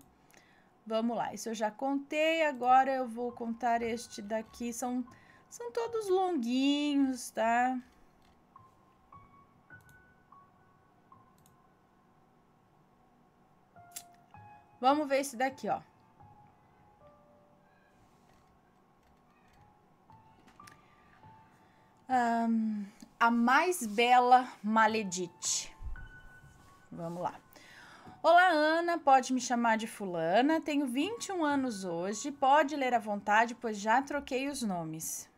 Vamos lá, isso eu já contei, agora eu vou contar este daqui. São, são todos longuinhos, tá? Vamos ver esse daqui, ó. Um, a mais bela Maledite. Vamos lá. Olá, Ana, pode me chamar de Fulana. Tenho 21 anos hoje. Pode ler à vontade, pois já troquei os nomes.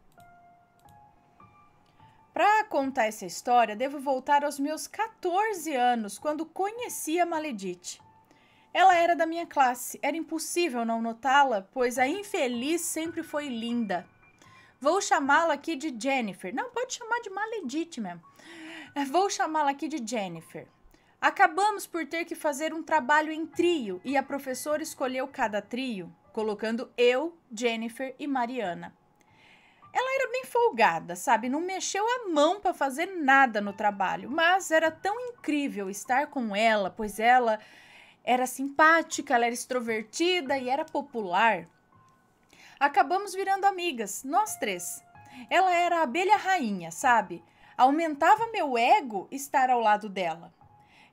Para contar essa história, devo voltar aos meus 14 anos, quando conheci a Maledite. Ela era da minha classe, era impossível não notá-la, pois a infeliz sempre foi linda. Vou chamá-la aqui de Jennifer. Não, pode chamar de Maledite mesmo. Vou chamá-la aqui de Jennifer. Acabamos por ter que fazer um trabalho em trio e a professora escolheu cada trio, colocando eu, Jennifer e Mariana. Ela era bem folgada, sabe? Não mexeu a mão para fazer nada no trabalho, mas era tão incrível estar com ela, pois ela era simpática, ela era extrovertida e era popular. Acabamos virando amigas, nós três. Ela era a abelha rainha, sabe? Aumentava meu ego estar ao lado dela.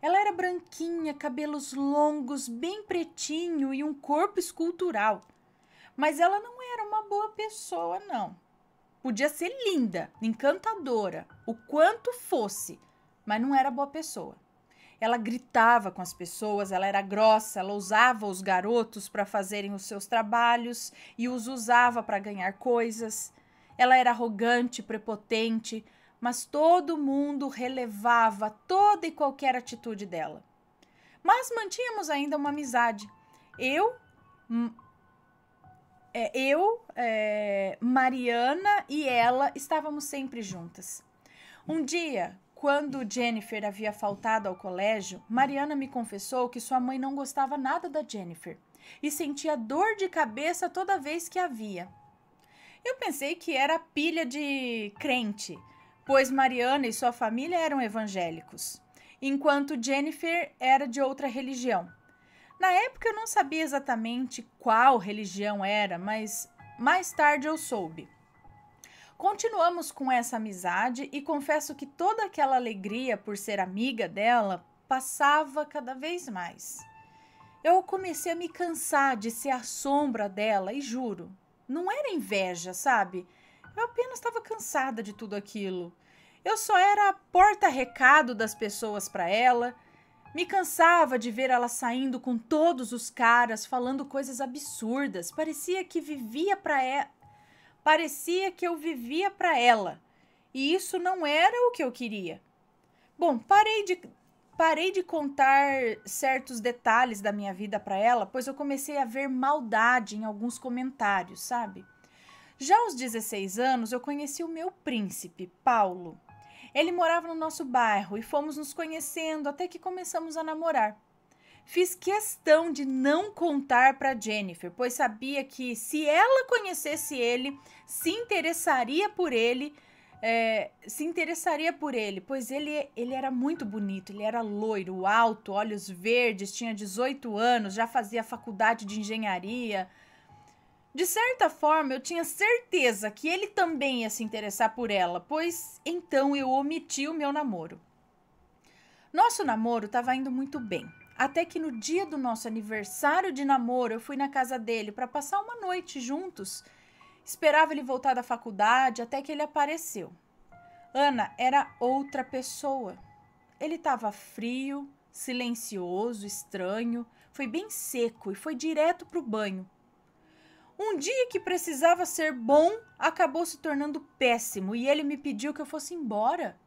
Ela era branquinha, cabelos longos, bem pretinho e um corpo escultural. Mas ela não era uma boa pessoa, não. Podia ser linda, encantadora, o quanto fosse, mas não era boa pessoa. Ela gritava com as pessoas, ela era grossa, ela usava os garotos para fazerem os seus trabalhos e os usava para ganhar coisas. Ela era arrogante, prepotente, mas todo mundo relevava toda e qualquer atitude dela. Mas mantínhamos ainda uma amizade. Eu, hum, é, eu, é, Mariana e ela estávamos sempre juntas. Um dia, quando Jennifer havia faltado ao colégio, Mariana me confessou que sua mãe não gostava nada da Jennifer e sentia dor de cabeça toda vez que a via. Eu pensei que era pilha de crente, pois Mariana e sua família eram evangélicos, enquanto Jennifer era de outra religião. Na época eu não sabia exatamente qual religião era, mas mais tarde eu soube. Continuamos com essa amizade e confesso que toda aquela alegria por ser amiga dela passava cada vez mais. Eu comecei a me cansar de ser a sombra dela e juro, não era inveja, sabe? Eu apenas estava cansada de tudo aquilo. Eu só era a porta-recado das pessoas para ela. Me cansava de ver ela saindo com todos os caras, falando coisas absurdas. Parecia que vivia para ela. Parecia que eu vivia para ela. E isso não era o que eu queria. Bom, parei de parei de contar certos detalhes da minha vida para ela, pois eu comecei a ver maldade em alguns comentários, sabe? Já aos 16 anos, eu conheci o meu príncipe, Paulo. Ele morava no nosso bairro e fomos nos conhecendo até que começamos a namorar. Fiz questão de não contar para Jennifer, pois sabia que se ela conhecesse ele, se interessaria por ele, é, se interessaria por ele, pois ele, é, ele era muito bonito, ele era loiro, alto, olhos verdes, tinha 18 anos, já fazia faculdade de engenharia, de certa forma, eu tinha certeza que ele também ia se interessar por ela, pois então eu omiti o meu namoro. Nosso namoro estava indo muito bem, até que no dia do nosso aniversário de namoro eu fui na casa dele para passar uma noite juntos. Esperava ele voltar da faculdade até que ele apareceu. Ana era outra pessoa. Ele estava frio, silencioso, estranho, foi bem seco e foi direto para o banho um dia que precisava ser bom acabou se tornando péssimo e ele me pediu que eu fosse embora.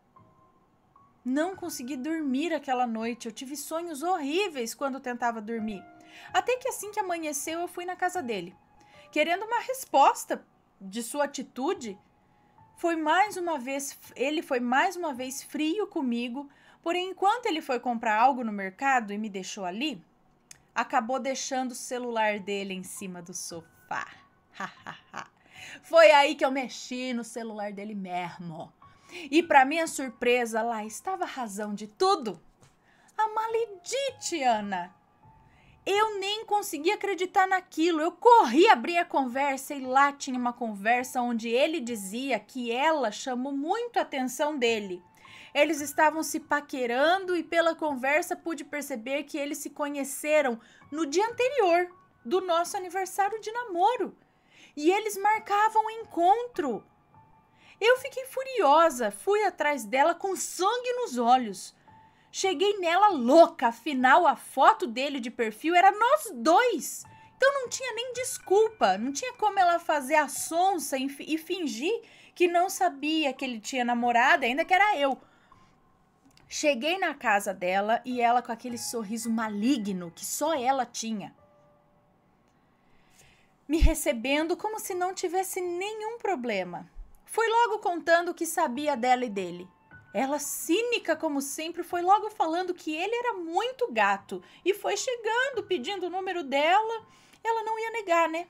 Não consegui dormir aquela noite, eu tive sonhos horríveis quando tentava dormir. Até que assim que amanheceu, eu fui na casa dele, querendo uma resposta de sua atitude. Foi mais uma vez, ele foi mais uma vez frio comigo, porém enquanto ele foi comprar algo no mercado e me deixou ali, acabou deixando o celular dele em cima do sofá. Foi aí que eu mexi no celular dele mesmo. E para minha surpresa, lá estava a razão de tudo. A maledite, Ana. Eu nem conseguia acreditar naquilo. Eu corri abrir a conversa e lá tinha uma conversa onde ele dizia que ela chamou muito a atenção dele. Eles estavam se paquerando e pela conversa pude perceber que eles se conheceram no dia anterior do nosso aniversário de namoro. E eles marcavam o encontro. Eu fiquei furiosa, fui atrás dela com sangue nos olhos. Cheguei nela louca, afinal a foto dele de perfil era nós dois. Então não tinha nem desculpa, não tinha como ela fazer a sonsa e fingir que não sabia que ele tinha namorada, ainda que era eu. Cheguei na casa dela e ela com aquele sorriso maligno que só ela tinha me recebendo como se não tivesse nenhum problema. Foi logo contando o que sabia dela e dele. Ela, cínica como sempre, foi logo falando que ele era muito gato e foi chegando pedindo o número dela. Ela não ia negar, né?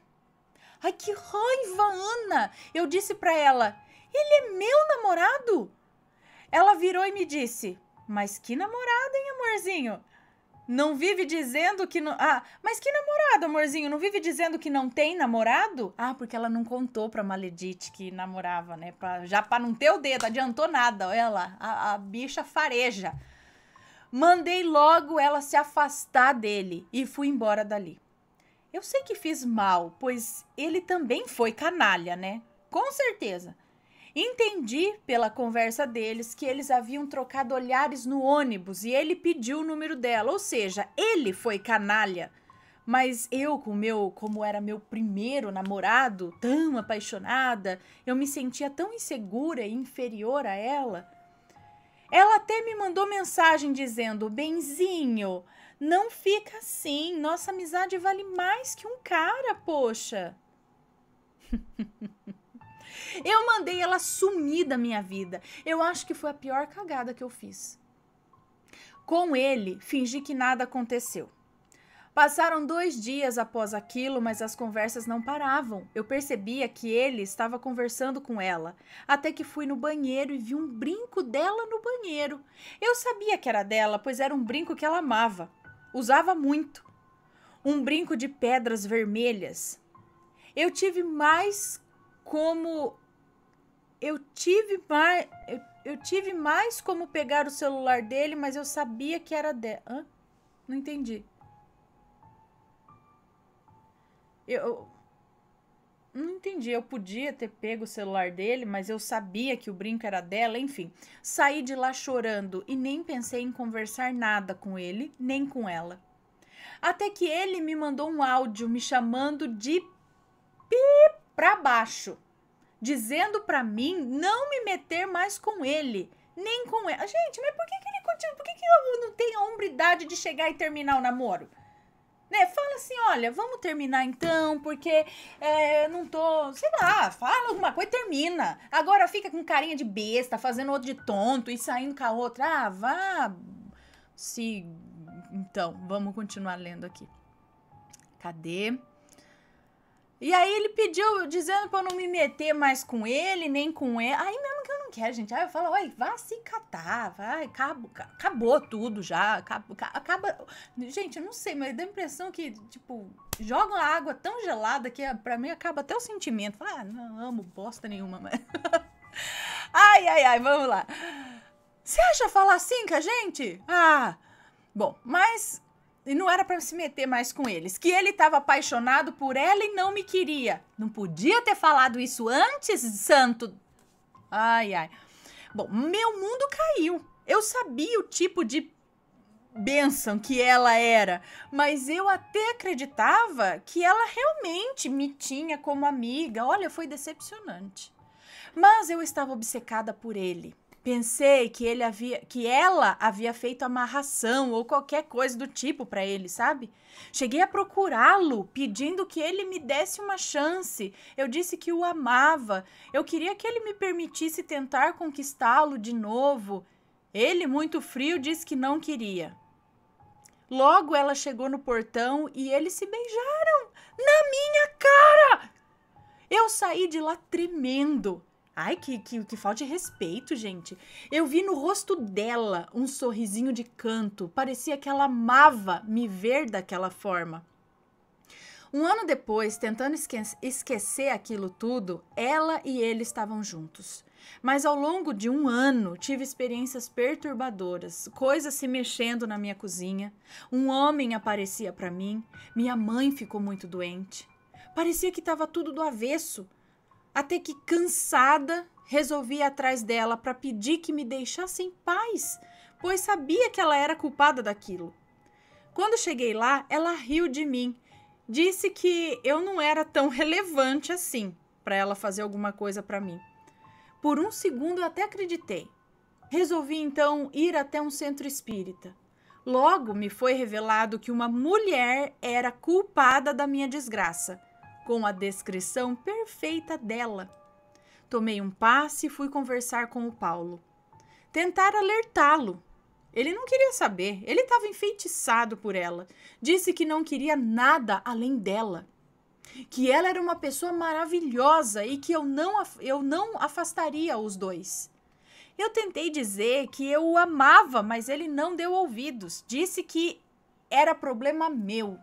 Ai, que raiva, Ana! Eu disse para ela: ele é meu namorado? Ela virou e me disse: Mas que namorado, hein, amorzinho? Não vive dizendo que não. Ah, mas que namorado, amorzinho? Não vive dizendo que não tem namorado? Ah, porque ela não contou pra Maledite que namorava, né? Pra, já pra não ter o dedo, adiantou nada. Olha lá, a, a bicha fareja. Mandei logo ela se afastar dele e fui embora dali. Eu sei que fiz mal, pois ele também foi canalha, né? Com certeza. Entendi pela conversa deles que eles haviam trocado olhares no ônibus e ele pediu o número dela, ou seja, ele foi canalha. Mas eu, com meu, como era meu primeiro namorado, tão apaixonada, eu me sentia tão insegura e inferior a ela. Ela até me mandou mensagem dizendo: "Benzinho, não fica assim, nossa amizade vale mais que um cara, poxa". [laughs] Eu mandei ela sumir da minha vida. Eu acho que foi a pior cagada que eu fiz. Com ele, fingi que nada aconteceu. Passaram dois dias após aquilo, mas as conversas não paravam. Eu percebia que ele estava conversando com ela, até que fui no banheiro e vi um brinco dela no banheiro. Eu sabia que era dela, pois era um brinco que ela amava. Usava muito. Um brinco de pedras vermelhas. Eu tive mais como eu tive mais. Eu, eu, tive mais como pegar o celular dele, mas eu sabia que era dela. Hã? Não entendi. Eu. Não entendi. Eu podia ter pego o celular dele, mas eu sabia que o brinco era dela. Enfim, saí de lá chorando e nem pensei em conversar nada com ele, nem com ela. Até que ele me mandou um áudio me chamando de pi pra baixo dizendo para mim não me meter mais com ele, nem com ela. Gente, mas por que, que ele continua? Por que, que eu não tenho a hombridade de chegar e terminar o namoro? Né? Fala assim, olha, vamos terminar então, porque é, não tô. Sei lá, fala alguma coisa e termina. Agora fica com carinha de besta, fazendo outro de tonto e saindo com a outra. Ah, vá. Se. Então, vamos continuar lendo aqui. Cadê? E aí ele pediu, dizendo pra eu não me meter mais com ele, nem com ele Aí mesmo que eu não quero, gente. Aí eu falo, olha, vá se catar, vai, acabou, acabou tudo já. acaba acaba. Gente, eu não sei, mas dá a impressão que, tipo, jogam a água tão gelada que é, pra mim acaba até o sentimento. Fala, ah, não amo bosta nenhuma, mas. [laughs] ai, ai, ai, vamos lá. Você acha falar assim com a gente? Ah, bom, mas e não era para se meter mais com eles, que ele estava apaixonado por ela e não me queria. Não podia ter falado isso antes, santo. Ai, ai. Bom, meu mundo caiu. Eu sabia o tipo de bênção que ela era, mas eu até acreditava que ela realmente me tinha como amiga. Olha, foi decepcionante. Mas eu estava obcecada por ele pensei que ele havia que ela havia feito amarração ou qualquer coisa do tipo para ele, sabe? Cheguei a procurá-lo, pedindo que ele me desse uma chance. Eu disse que o amava. Eu queria que ele me permitisse tentar conquistá-lo de novo. Ele, muito frio, disse que não queria. Logo ela chegou no portão e eles se beijaram na minha cara. Eu saí de lá tremendo. Ai, que, que, que falta de respeito, gente. Eu vi no rosto dela um sorrisinho de canto. Parecia que ela amava me ver daquela forma. Um ano depois, tentando esque esquecer aquilo tudo, ela e ele estavam juntos. Mas ao longo de um ano, tive experiências perturbadoras, coisas se mexendo na minha cozinha, um homem aparecia para mim, minha mãe ficou muito doente. Parecia que estava tudo do avesso até que cansada resolvi ir atrás dela para pedir que me deixasse em paz, pois sabia que ela era culpada daquilo. Quando cheguei lá, ela riu de mim, disse que eu não era tão relevante assim para ela fazer alguma coisa para mim. Por um segundo eu até acreditei. Resolvi então ir até um centro espírita. Logo me foi revelado que uma mulher era culpada da minha desgraça com a descrição perfeita dela. Tomei um passe e fui conversar com o Paulo. Tentar alertá-lo. Ele não queria saber, ele estava enfeitiçado por ela. Disse que não queria nada além dela. Que ela era uma pessoa maravilhosa e que eu não, eu não afastaria os dois. Eu tentei dizer que eu o amava, mas ele não deu ouvidos. Disse que era problema meu.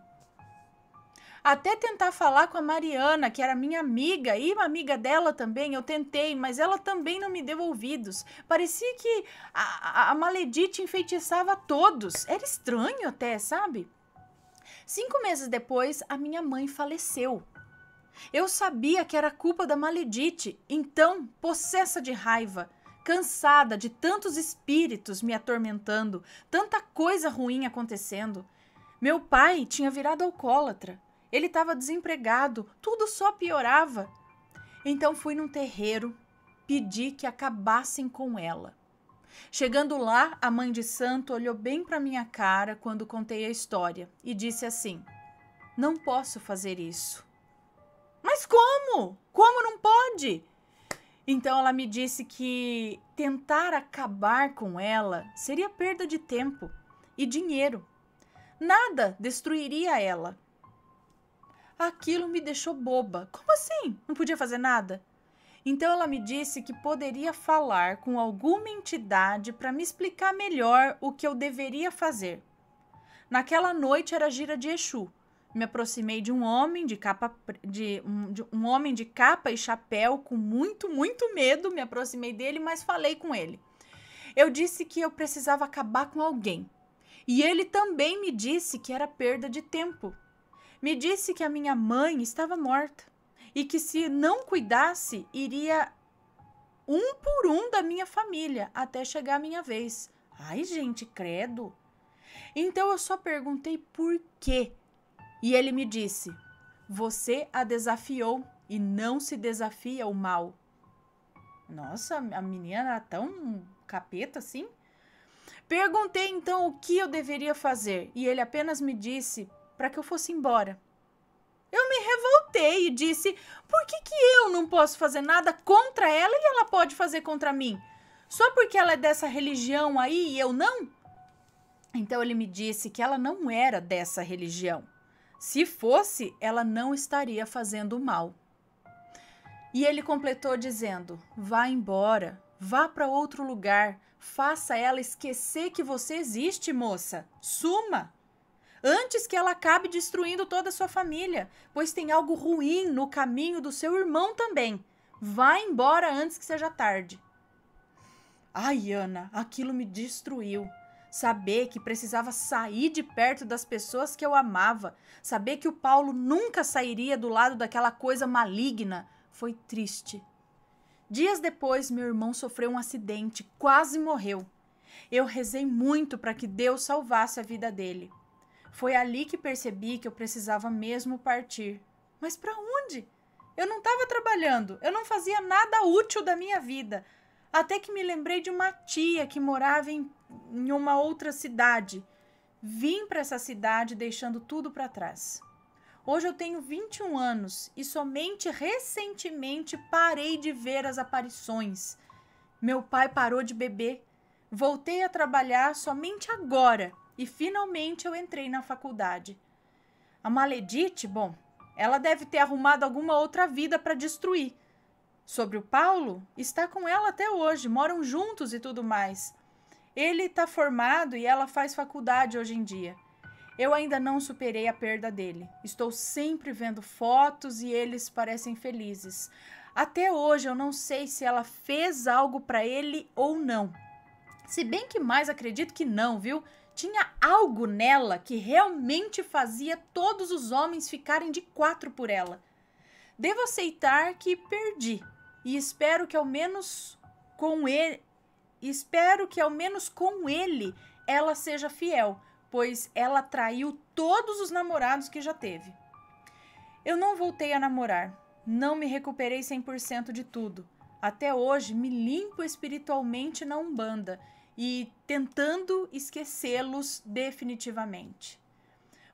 Até tentar falar com a Mariana, que era minha amiga e uma amiga dela também, eu tentei, mas ela também não me deu ouvidos. Parecia que a, a, Maledite enfeitiçava todos. Era estranho até, sabe? Cinco meses depois, a minha mãe faleceu. Eu sabia que era culpa da Maledite, então, possessa de raiva, cansada de tantos espíritos me atormentando, tanta coisa ruim acontecendo. Meu pai tinha virado alcoólatra ele estava desempregado, tudo só piorava. Então fui num terreiro pedi que acabassem com ela. Chegando lá, a mãe de santo olhou bem para minha cara quando contei a história e disse assim: Não posso fazer isso. Mas como? Como não pode? Então ela me disse que tentar acabar com ela seria perda de tempo e dinheiro. Nada destruiria ela. Aquilo me deixou boba. Como assim? Não podia fazer nada? Então ela me disse que poderia falar com alguma entidade para me explicar melhor o que eu deveria fazer. Naquela noite era gira de Exu. Me aproximei de um homem de capa de um, de um homem de capa e chapéu com muito, muito medo, me aproximei dele, mas falei com ele. Eu disse que eu precisava acabar com alguém. E ele também me disse que era perda de tempo, me disse que a minha mãe estava morta e que se não cuidasse, iria um por um da minha família até chegar a minha vez. Ai, gente, credo. Então eu só perguntei por quê. E ele me disse: Você a desafiou e não se desafia o mal. Nossa, a menina era tão capeta assim. Perguntei então o que eu deveria fazer e ele apenas me disse para que eu fosse embora. Eu me revoltei e disse: por que, que eu não posso fazer nada contra ela e ela pode fazer contra mim? Só porque ela é dessa religião aí e eu não? Então ele me disse que ela não era dessa religião. Se fosse, ela não estaria fazendo mal. E ele completou dizendo: vá embora, vá para outro lugar, faça ela esquecer que você existe, moça, suma antes que ela acabe destruindo toda a sua família, pois tem algo ruim no caminho do seu irmão também. Vá embora antes que seja tarde. Ai, Ana, aquilo me destruiu. Saber que precisava sair de perto das pessoas que eu amava, saber que o Paulo nunca sairia do lado daquela coisa maligna, foi triste. Dias depois, meu irmão sofreu um acidente, quase morreu. Eu rezei muito para que Deus salvasse a vida dele. Foi ali que percebi que eu precisava mesmo partir. Mas para onde? Eu não estava trabalhando, eu não fazia nada útil da minha vida. Até que me lembrei de uma tia que morava em, em uma outra cidade. Vim para essa cidade deixando tudo para trás. Hoje eu tenho 21 anos e somente recentemente parei de ver as aparições. Meu pai parou de beber. Voltei a trabalhar somente agora e finalmente eu entrei na faculdade. A Maledite, bom, ela deve ter arrumado alguma outra vida para destruir. Sobre o Paulo, está com ela até hoje, moram juntos e tudo mais. Ele está formado e ela faz faculdade hoje em dia. Eu ainda não superei a perda dele. Estou sempre vendo fotos e eles parecem felizes. Até hoje eu não sei se ela fez algo para ele ou não. Se bem que mais acredito que não, viu? Tinha algo nela que realmente fazia todos os homens ficarem de quatro por ela. Devo aceitar que perdi e espero que ao menos com ele, espero que ao menos com ele ela seja fiel, pois ela traiu todos os namorados que já teve. Eu não voltei a namorar, não me recuperei 100% de tudo. Até hoje me limpo espiritualmente na Umbanda e tentando esquecê-los definitivamente.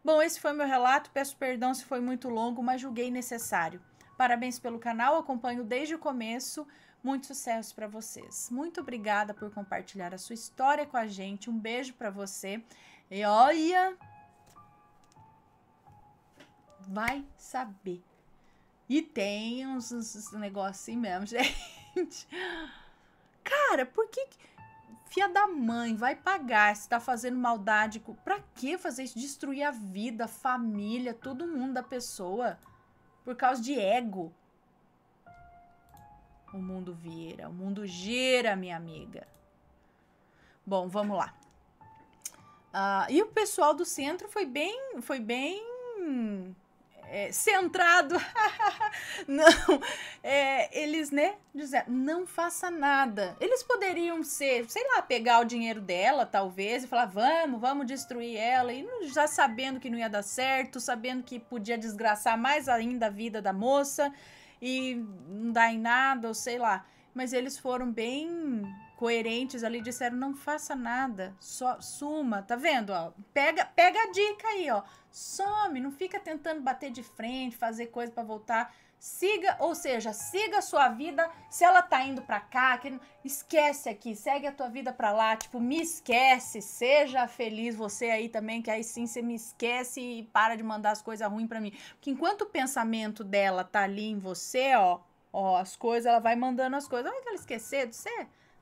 Bom, esse foi meu relato. Peço perdão se foi muito longo, mas julguei necessário. Parabéns pelo canal, acompanho desde o começo. Muito sucesso para vocês. Muito obrigada por compartilhar a sua história com a gente. Um beijo para você. E olha, vai saber. E tem uns, uns, uns mesmo, [laughs] gente. Cara, por que, que Fia da mãe, vai pagar se tá fazendo maldade. Pra que fazer isso? Destruir a vida, a família, todo mundo da pessoa. Por causa de ego. O mundo vira, o mundo gira, minha amiga. Bom, vamos lá. Uh, e o pessoal do centro foi bem, foi bem é, centrado. [laughs] não, é, eles, né, disseram não faça nada. Eles poderiam ser, sei lá, pegar o dinheiro dela, talvez, e falar, vamos, vamos destruir ela. E já sabendo que não ia dar certo, sabendo que podia desgraçar mais ainda a vida da moça e não dar em nada, ou sei lá. Mas eles foram bem coerentes ali disseram não faça nada, só suma, tá vendo? Ó, pega, pega a dica aí, ó some, não fica tentando bater de frente, fazer coisa para voltar. Siga, ou seja, siga a sua vida. Se ela tá indo para cá, que... esquece aqui, segue a tua vida para lá, tipo, me esquece, seja feliz você aí também, que aí sim você me esquece e para de mandar as coisas ruins para mim. Porque enquanto o pensamento dela tá ali em você, ó, ó, as coisas, ela vai mandando as coisas. Olha que ela esquecer de você.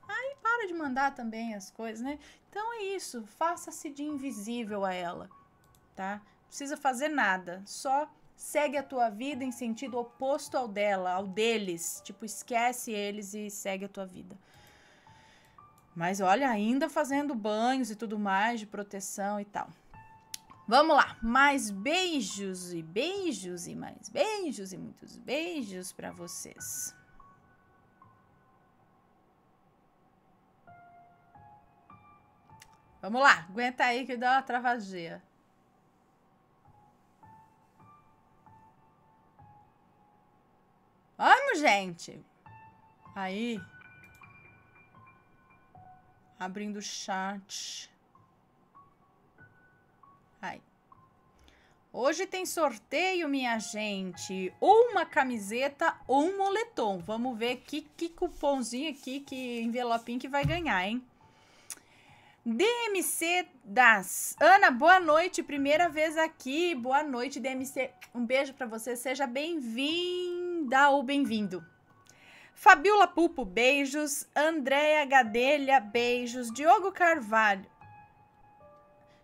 Aí para de mandar também as coisas, né? Então é isso, faça-se de invisível a ela, tá? precisa fazer nada, só segue a tua vida em sentido oposto ao dela, ao deles, tipo esquece eles e segue a tua vida. Mas olha, ainda fazendo banhos e tudo mais de proteção e tal. Vamos lá, mais beijos e beijos e mais beijos e muitos beijos para vocês. Vamos lá, aguenta aí que dá uma travagia. Vamos, gente! Aí. Abrindo o chat. Aí. Hoje tem sorteio, minha gente. Ou uma camiseta ou um moletom. Vamos ver que, que cupomzinho aqui, que envelopinho que vai ganhar, hein? DMC das. Ana, boa noite. Primeira vez aqui. Boa noite, DMC. Um beijo para você. Seja bem-vindo bem-vinda ou bem-vindo. Fabiola Pupo, beijos. Andréia Gadelha, beijos. Diogo Carvalho.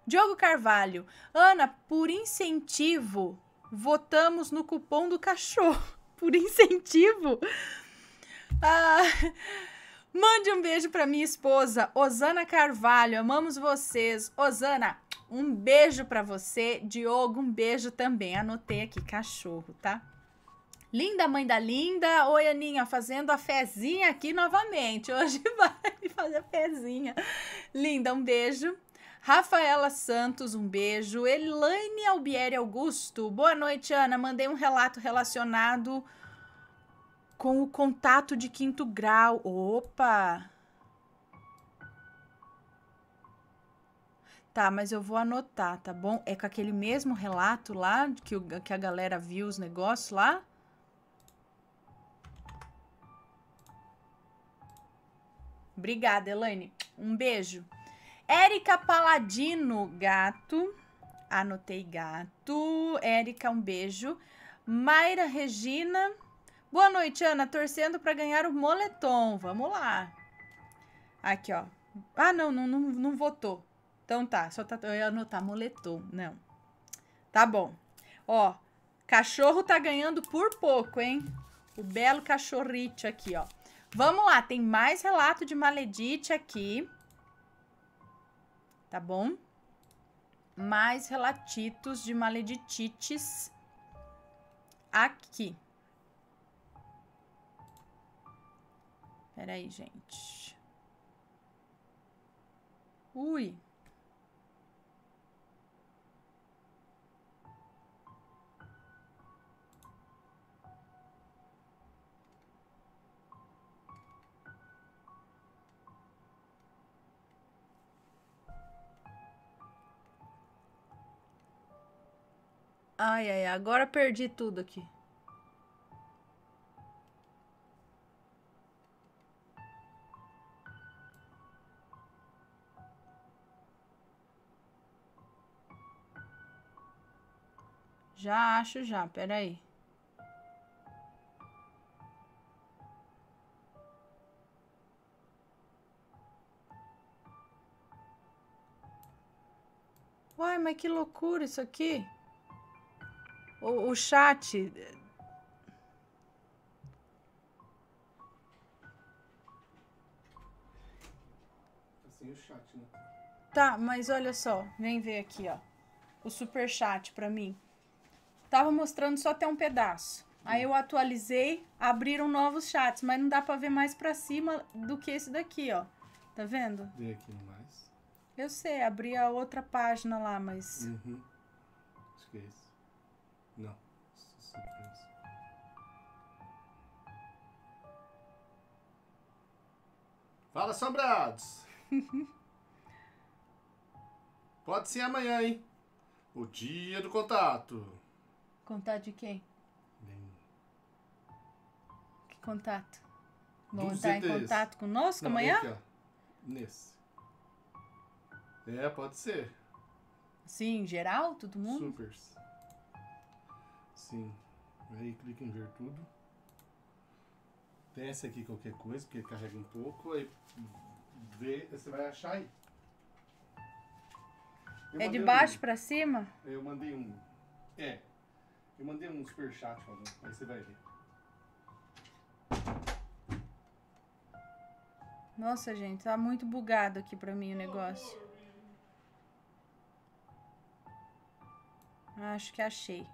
Diogo Carvalho. Ana, por incentivo, votamos no cupom do cachorro. [laughs] Por incentivo. Ah, mande um beijo para minha esposa, Osana Carvalho. Amamos vocês. Osana, um beijo para você. Diogo, um beijo também. Anotei aqui, cachorro, tá? Linda mãe da linda, oi Aninha, fazendo a fezinha aqui novamente. [laughs] Hoje vai fazer a fezinha. Linda, um beijo. Rafaela Santos, um beijo. Elaine Albieri Augusto, boa noite, Ana. Mandei um relato relacionado com o contato de quinto grau. Opa! Tá, mas eu vou anotar, tá bom? É com aquele mesmo relato lá que, o, que a galera viu os negócios lá? Obrigada, Elaine. Um beijo. Érica Paladino, gato. Anotei gato. Érica, um beijo. Mayra Regina. Boa noite, Ana. Torcendo para ganhar o moletom. Vamos lá. Aqui, ó. Ah, não, não, não, não votou. Então tá, só tá. Eu ia anotar moletom. Não. Tá bom. Ó, cachorro tá ganhando por pouco, hein? O belo cachorrito aqui, ó. Vamos lá, tem mais relato de Maledite aqui. Tá bom? Mais relatitos de Maleditites aqui. Peraí, gente. Ui. Ai, ai, agora perdi tudo aqui. Já acho já, peraí. Uai, mas que loucura isso aqui. O, o chat. Assim é o chat, né? Tá, mas olha só, vem ver aqui, ó. O super chat para mim. Tava mostrando só até um pedaço. Aí eu atualizei, abriram novos chats, mas não dá para ver mais para cima do que esse daqui, ó. Tá vendo? Vê aqui no mais. Eu sei, abri a outra página lá, mas. Uhum. Esqueci. Não. Surpresa. Fala, assombrados! [laughs] Pode ser amanhã, hein? O dia do contato. Contato de quem? Bem... Que contato? Vão Dos entrar ETs. em contato conosco Não, amanhã? Nesse. É, pode ser. Sim, em geral? Todo mundo? Supers. Sim. Aí clica em ver tudo. Desce aqui qualquer coisa, porque carrega um pouco, aí vê, você vai achar aí. Eu é de baixo um, pra cima? Eu mandei um. É. Eu mandei um superchat falando. Aí você vai ver. Nossa, gente, tá muito bugado aqui pra mim o negócio. Acho que achei.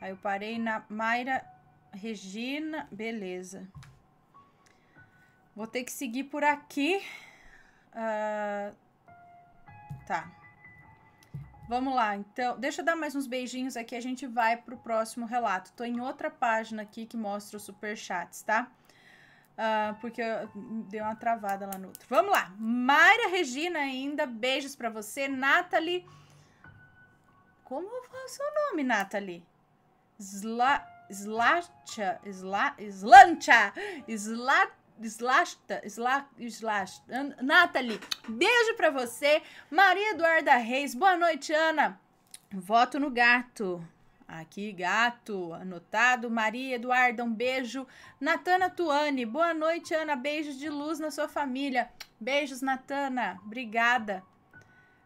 Aí eu parei na Mayra Regina, beleza. Vou ter que seguir por aqui. Uh, tá. Vamos lá, então. Deixa eu dar mais uns beijinhos aqui, a gente vai pro próximo relato. Tô em outra página aqui que mostra os superchats, tá? Uh, porque eu, deu uma travada lá no outro. Vamos lá. Mayra Regina ainda, beijos para você. Nathalie. Como é o seu nome, Nathalie? Sla, slancha, sla, slancha, slancha. Slashta, Slash, Slash, Nathalie, beijo pra você. Maria Eduarda Reis, boa noite, Ana. Voto no gato. Aqui, gato, anotado. Maria Eduarda, um beijo. Natana Tuani, boa noite, Ana. Beijos de luz na sua família. Beijos, Natana. Obrigada.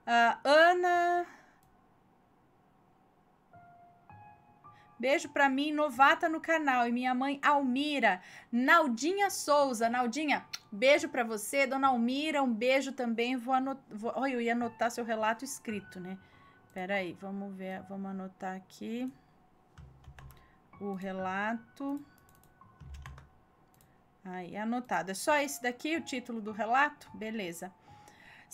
Uh, Ana Beijo para mim, novata no canal. E minha mãe, Almira. Naldinha Souza. Naldinha, beijo para você. Dona Almira, um beijo também. Vou anotar. Vou... Olha, eu ia anotar seu relato escrito, né? Pera aí, vamos ver. Vamos anotar aqui o relato. Aí, anotado. É só esse daqui, o título do relato? Beleza.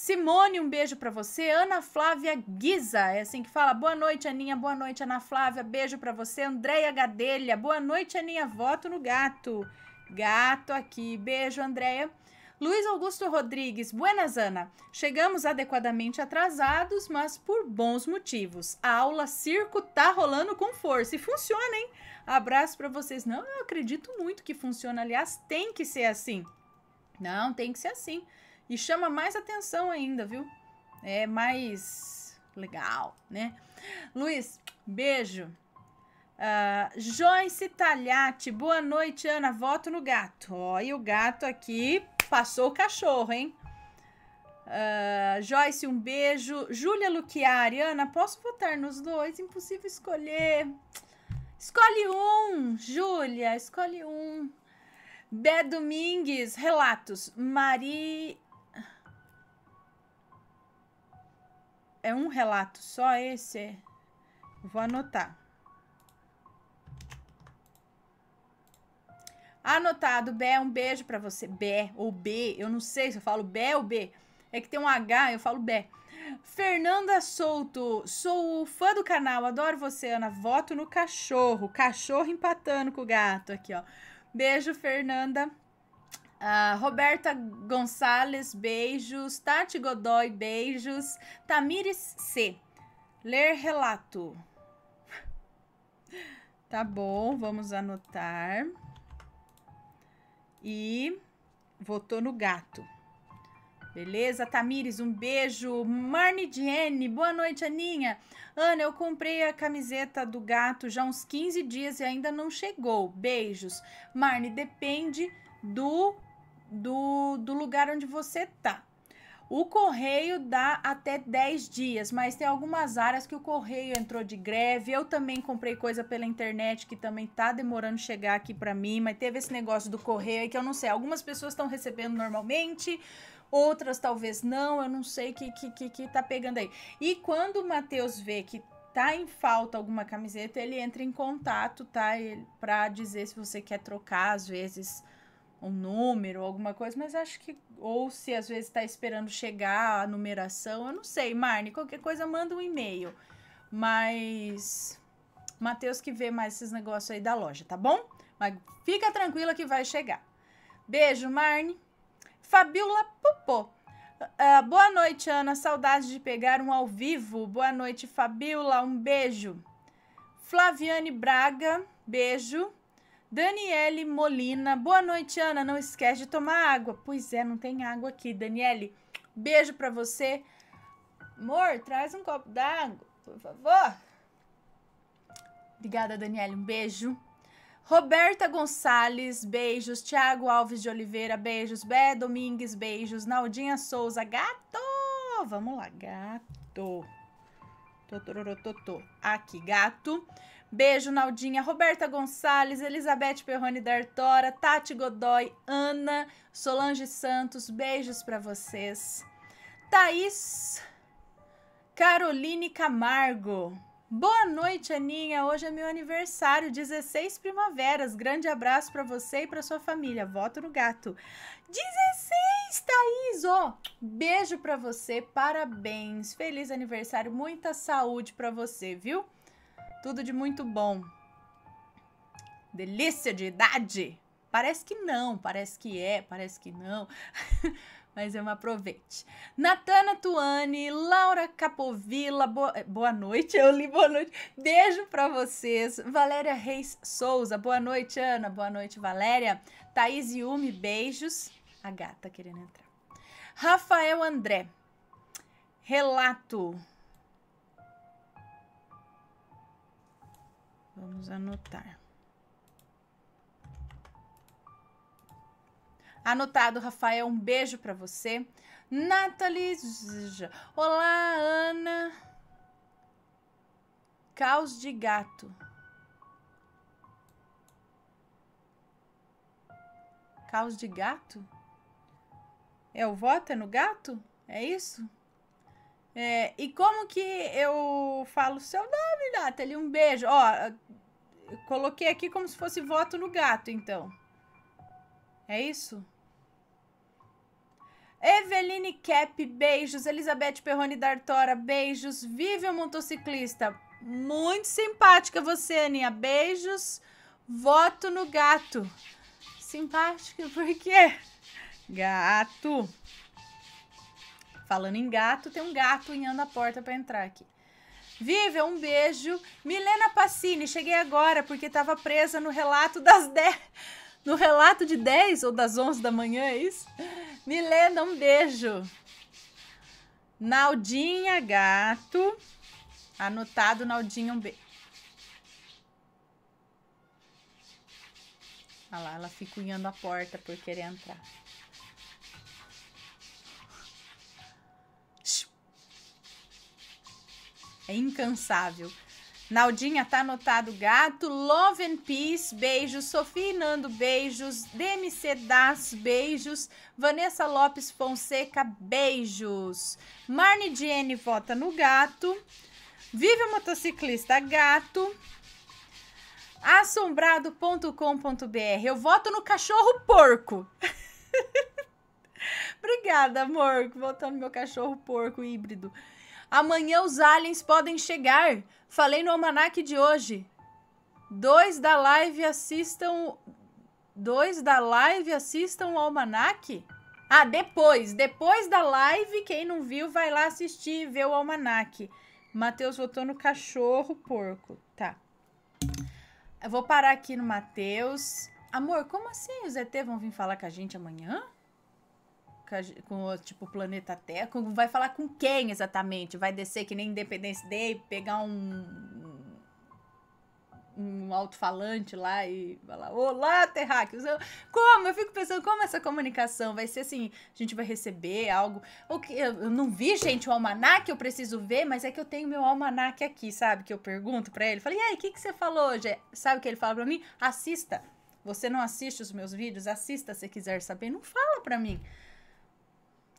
Simone, um beijo para você. Ana Flávia Guiza, é assim que fala. Boa noite, Aninha. Boa noite, Ana Flávia. Beijo para você. Andréia Gadelha. Boa noite, Aninha. Voto no gato. Gato aqui. Beijo, Andréia. Luiz Augusto Rodrigues, Buenas Ana. Chegamos adequadamente atrasados, mas por bons motivos. A aula circo tá rolando com força e funciona, hein? Abraço para vocês. Não, eu acredito muito que funciona. Aliás, tem que ser assim. Não, tem que ser assim. E chama mais atenção ainda, viu? É mais legal, né? Luiz, beijo. Uh, Joyce Talhati, boa noite, Ana. Voto no gato. Ó, e o gato aqui passou o cachorro, hein? Uh, Joyce, um beijo. Júlia Luquiari, Ana, posso votar nos dois? Impossível escolher. Escolhe um, Júlia, escolhe um. Bé Domingues, relatos. Maria É um relato só esse? Vou anotar. Anotado, Bé, um beijo para você. Bé ou B, eu não sei se eu falo Bé ou B. É que tem um H, eu falo Bé. Fernanda Souto, sou fã do canal, adoro você, Ana. Voto no cachorro. Cachorro empatando com o gato aqui, ó. Beijo, Fernanda. Uh, Roberta Gonçalves, beijos. Tati Godoy, beijos. Tamires C. Ler relato. [laughs] Tá bom, vamos anotar. E votou no gato. Beleza, Tamires, um beijo. Marne Diene, boa noite, Aninha. Ana, eu comprei a camiseta do gato já uns 15 dias e ainda não chegou. Beijos. Marne, depende do do, do lugar onde você tá. O correio dá até 10 dias, mas tem algumas áreas que o correio entrou de greve. Eu também comprei coisa pela internet que também tá demorando chegar aqui para mim, mas teve esse negócio do correio aí que eu não sei. Algumas pessoas estão recebendo normalmente, outras talvez não, eu não sei o que, que, que, que tá pegando aí. E quando o Matheus vê que tá em falta alguma camiseta, ele entra em contato, tá? Para dizer se você quer trocar, às vezes um número, alguma coisa, mas acho que. Ou se às vezes está esperando chegar a numeração, eu não sei. Marne, qualquer coisa, manda um e-mail. Mas. Matheus que vê mais esses negócios aí da loja, tá bom? Mas fica tranquila que vai chegar. Beijo, Marne. Fabiola Popô. Uh, boa noite, Ana. Saudade de pegar um ao vivo. Boa noite, Fabiola. Um beijo. Flaviane Braga. Beijo. Daniele Molina. Boa noite, Ana. Não esquece de tomar água. Pois é, não tem água aqui. Daniele, beijo para você. Amor, traz um copo d'água, por favor. Obrigada, Daniele. Um beijo. Roberta Gonçalves, beijos. Tiago Alves de Oliveira, beijos. Bé Domingues, beijos. Naldinha Souza, gato. Vamos lá, gato. Totororototô. Aqui, gato. Beijo, Naldinha, Roberta Gonçalves, Elizabeth Perrone D'Artora, Tati Godoy, Ana, Solange Santos, beijos para vocês. Thaís Caroline Camargo. Boa noite, Aninha. Hoje é meu aniversário, 16 primaveras. Grande abraço para você e para sua família. Voto no gato. 16, Thaís, ó. Oh, beijo para você. Parabéns. Feliz aniversário. Muita saúde para você, viu? Tudo de muito bom. Delícia de idade! Parece que não, parece que é, parece que não. [laughs] Mas eu me aproveite. Natana Tuani, Laura Capovilla, boa, eh, boa noite. Eu li boa noite. Beijo para vocês. Valéria Reis Souza, boa noite, Ana. Boa noite, Valéria. Thaís Yumi, beijos. A gata querendo entrar. Rafael André, relato. Vamos anotar. Anotado, Rafael, um beijo para você. Nathalie. Olá, Ana. Caos de gato. Caos de gato? É o voto? É no gato? É isso? É, e como que eu falo seu nome, Nathalie? um beijo. Ó, coloquei aqui como se fosse voto no gato, então. É isso? Eveline Cap, beijos. Elizabeth Perrone D'Artora, beijos. Vivian Motociclista, muito simpática você, Aninha. Beijos. Voto no gato. Simpática, por quê? Gato. Falando em gato, tem um gato unhando a porta para entrar aqui. Vivian, um beijo. Milena Passini, cheguei agora porque estava presa no relato das 10. No relato de 10 ou das 11 da manhã, é isso? Milena, um beijo. Naldinha, gato. Anotado, Naldinha, um beijo. Olha lá, ela fica unhando a porta por querer entrar. É incansável. Naldinha tá anotado gato. Love and Peace, beijos. Sofia e Nando, beijos. DMC Das, beijos. Vanessa Lopes Fonseca, beijos. Marne Jenny vota no gato. Vive o motociclista gato. Assombrado.com.br. Eu voto no cachorro porco. [laughs] Obrigada, amor, que votou no meu cachorro porco híbrido. Amanhã os aliens podem chegar. Falei no almanac de hoje. Dois da live assistam. Dois da live assistam o almanac? Ah, depois. Depois da live, quem não viu, vai lá assistir e ver o almanac. Matheus votou no cachorro porco. Tá. Eu vou parar aqui no Matheus. Amor, como assim os ET vão vir falar com a gente amanhã? com o tipo planeta Terra, vai falar com quem exatamente? Vai descer que nem Independence Day, pegar um um alto-falante lá e falar: Olá, terráqueos! Eu, como? Eu fico pensando como essa comunicação vai ser assim: a gente vai receber algo. O que, eu, não vi, gente, o almanac, eu preciso ver, mas é que eu tenho meu almanac aqui, sabe? Que eu pergunto para ele: falei, E aí, o que, que você falou hoje? Sabe o que ele fala para mim? Assista. Você não assiste os meus vídeos? Assista se quiser saber. Não fala para mim.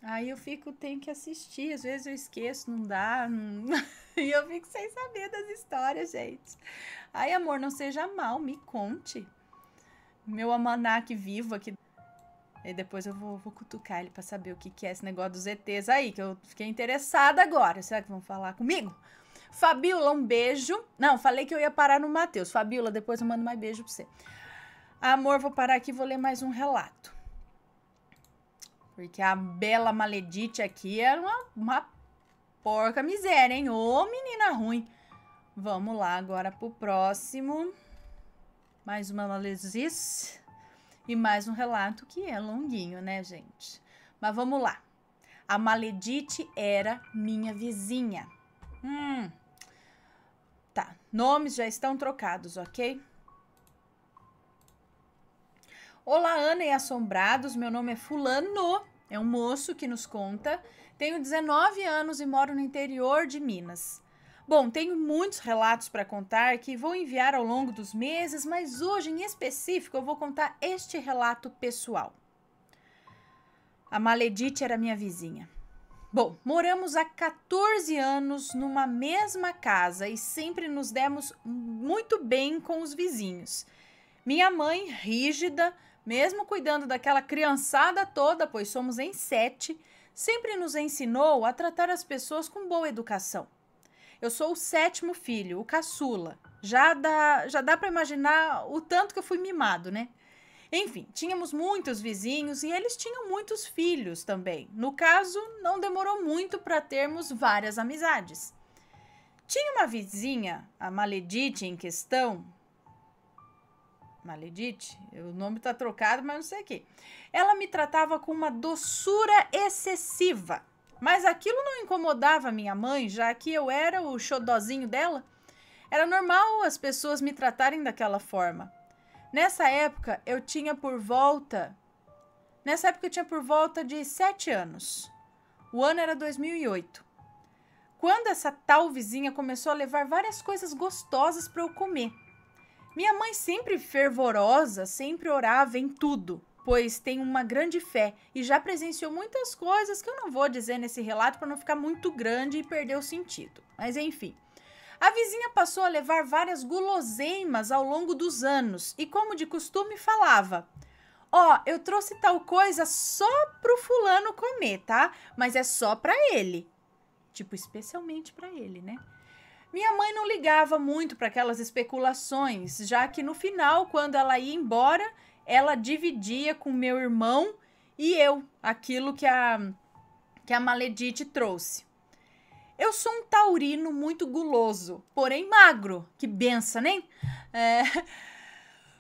Aí eu fico, tenho que assistir, às vezes eu esqueço, não dá, não... [laughs] e eu fico sem saber das histórias, gente. Ai, amor, não seja mal, me conte. Meu almanac vivo aqui. E depois eu vou, vou cutucar ele para saber o que, que é esse negócio dos ETs aí, que eu fiquei interessada agora. Será que vão falar comigo? Fabiola, um beijo. Não, falei que eu ia parar no Matheus. Fabiola, depois eu mando mais beijo pra você. Amor, vou parar aqui e vou ler mais um relato. Porque a Bela Maledite aqui era uma, uma porca miséria, hein? Ô, menina ruim. Vamos lá agora pro próximo. Mais uma malesice. E mais um relato que é longuinho, né, gente? Mas vamos lá. A Maledite era minha vizinha. Hum. Tá, nomes já estão trocados, ok? Olá, Ana e Assombrados. Meu nome é Fulano. É um moço que nos conta. Tenho 19 anos e moro no interior de Minas. Bom, tenho muitos relatos para contar que vou enviar ao longo dos meses, mas hoje em específico eu vou contar este relato pessoal. A Maledite era minha vizinha. Bom, moramos há 14 anos numa mesma casa e sempre nos demos muito bem com os vizinhos. Minha mãe, rígida, mesmo cuidando daquela criançada toda, pois somos em sete, sempre nos ensinou a tratar as pessoas com boa educação. Eu sou o sétimo filho, o caçula. Já dá, já dá para imaginar o tanto que eu fui mimado, né? Enfim, tínhamos muitos vizinhos e eles tinham muitos filhos também. No caso, não demorou muito para termos várias amizades. Tinha uma vizinha, a Maledite em questão, Maledite, o nome está trocado, mas não sei o que. Ela me tratava com uma doçura excessiva, mas aquilo não incomodava minha mãe, já que eu era o xodozinho dela. Era normal as pessoas me tratarem daquela forma. Nessa época eu tinha por volta. Nessa época eu tinha por volta de 7 anos. O ano era 2008. Quando essa tal vizinha começou a levar várias coisas gostosas para eu comer. Minha mãe sempre fervorosa, sempre orava em tudo, pois tem uma grande fé e já presenciou muitas coisas que eu não vou dizer nesse relato para não ficar muito grande e perder o sentido. Mas enfim. A vizinha passou a levar várias guloseimas ao longo dos anos e, como de costume, falava: Ó, oh, eu trouxe tal coisa só pro fulano comer, tá? Mas é só pra ele. Tipo, especialmente pra ele, né? Minha mãe não ligava muito para aquelas especulações, já que no final, quando ela ia embora, ela dividia com meu irmão e eu aquilo que a que a Maledite trouxe. Eu sou um taurino muito guloso, porém magro, que benção, nem? Né? É...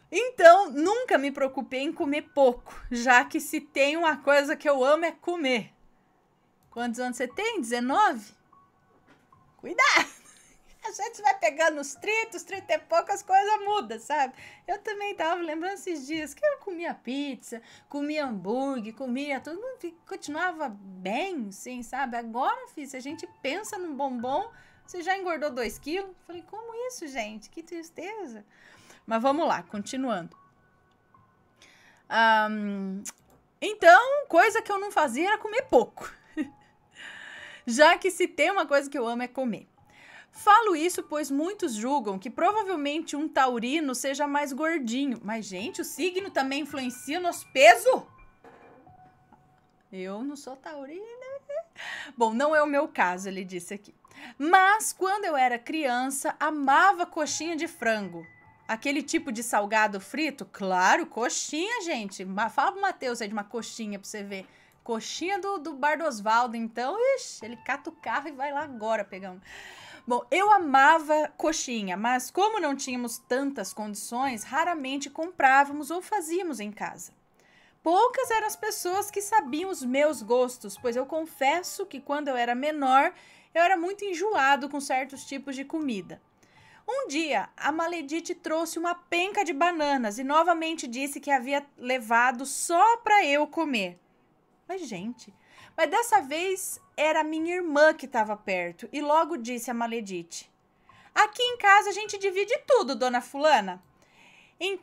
Então, nunca me preocupei em comer pouco, já que se tem uma coisa que eu amo é comer. Quantos anos você tem? 19? Cuidado! a gente vai pegando os 30, os 30 e pouco, as coisas mudam, sabe? Eu também tava lembrando esses dias que eu comia pizza, comia hambúrguer, comia tudo, continuava bem, sim, sabe? Agora, filho, se a gente pensa num bombom, você já engordou 2 quilos? Falei, como isso, gente? Que tristeza. Mas vamos lá, continuando. Um, então, coisa que eu não fazia era comer pouco. [laughs] já que se tem uma coisa que eu amo é comer. Falo isso pois muitos julgam que provavelmente um taurino seja mais gordinho. Mas, gente, o signo também influencia o nosso peso? Eu não sou taurina. [laughs] Bom, não é o meu caso, ele disse aqui. Mas quando eu era criança, amava coxinha de frango. Aquele tipo de salgado frito? Claro, coxinha, gente. Fala pro Matheus aí de uma coxinha pra você ver. Coxinha do, do Bar Osvaldo, então, ixi, ele cata o carro e vai lá agora pegar um. Bom, eu amava coxinha, mas como não tínhamos tantas condições, raramente comprávamos ou fazíamos em casa. Poucas eram as pessoas que sabiam os meus gostos, pois eu confesso que quando eu era menor, eu era muito enjoado com certos tipos de comida. Um dia, a Maledite trouxe uma penca de bananas e novamente disse que havia levado só para eu comer. Mas, gente, mas dessa vez era minha irmã que estava perto e logo disse a Maledite: Aqui em casa a gente divide tudo, dona Fulana.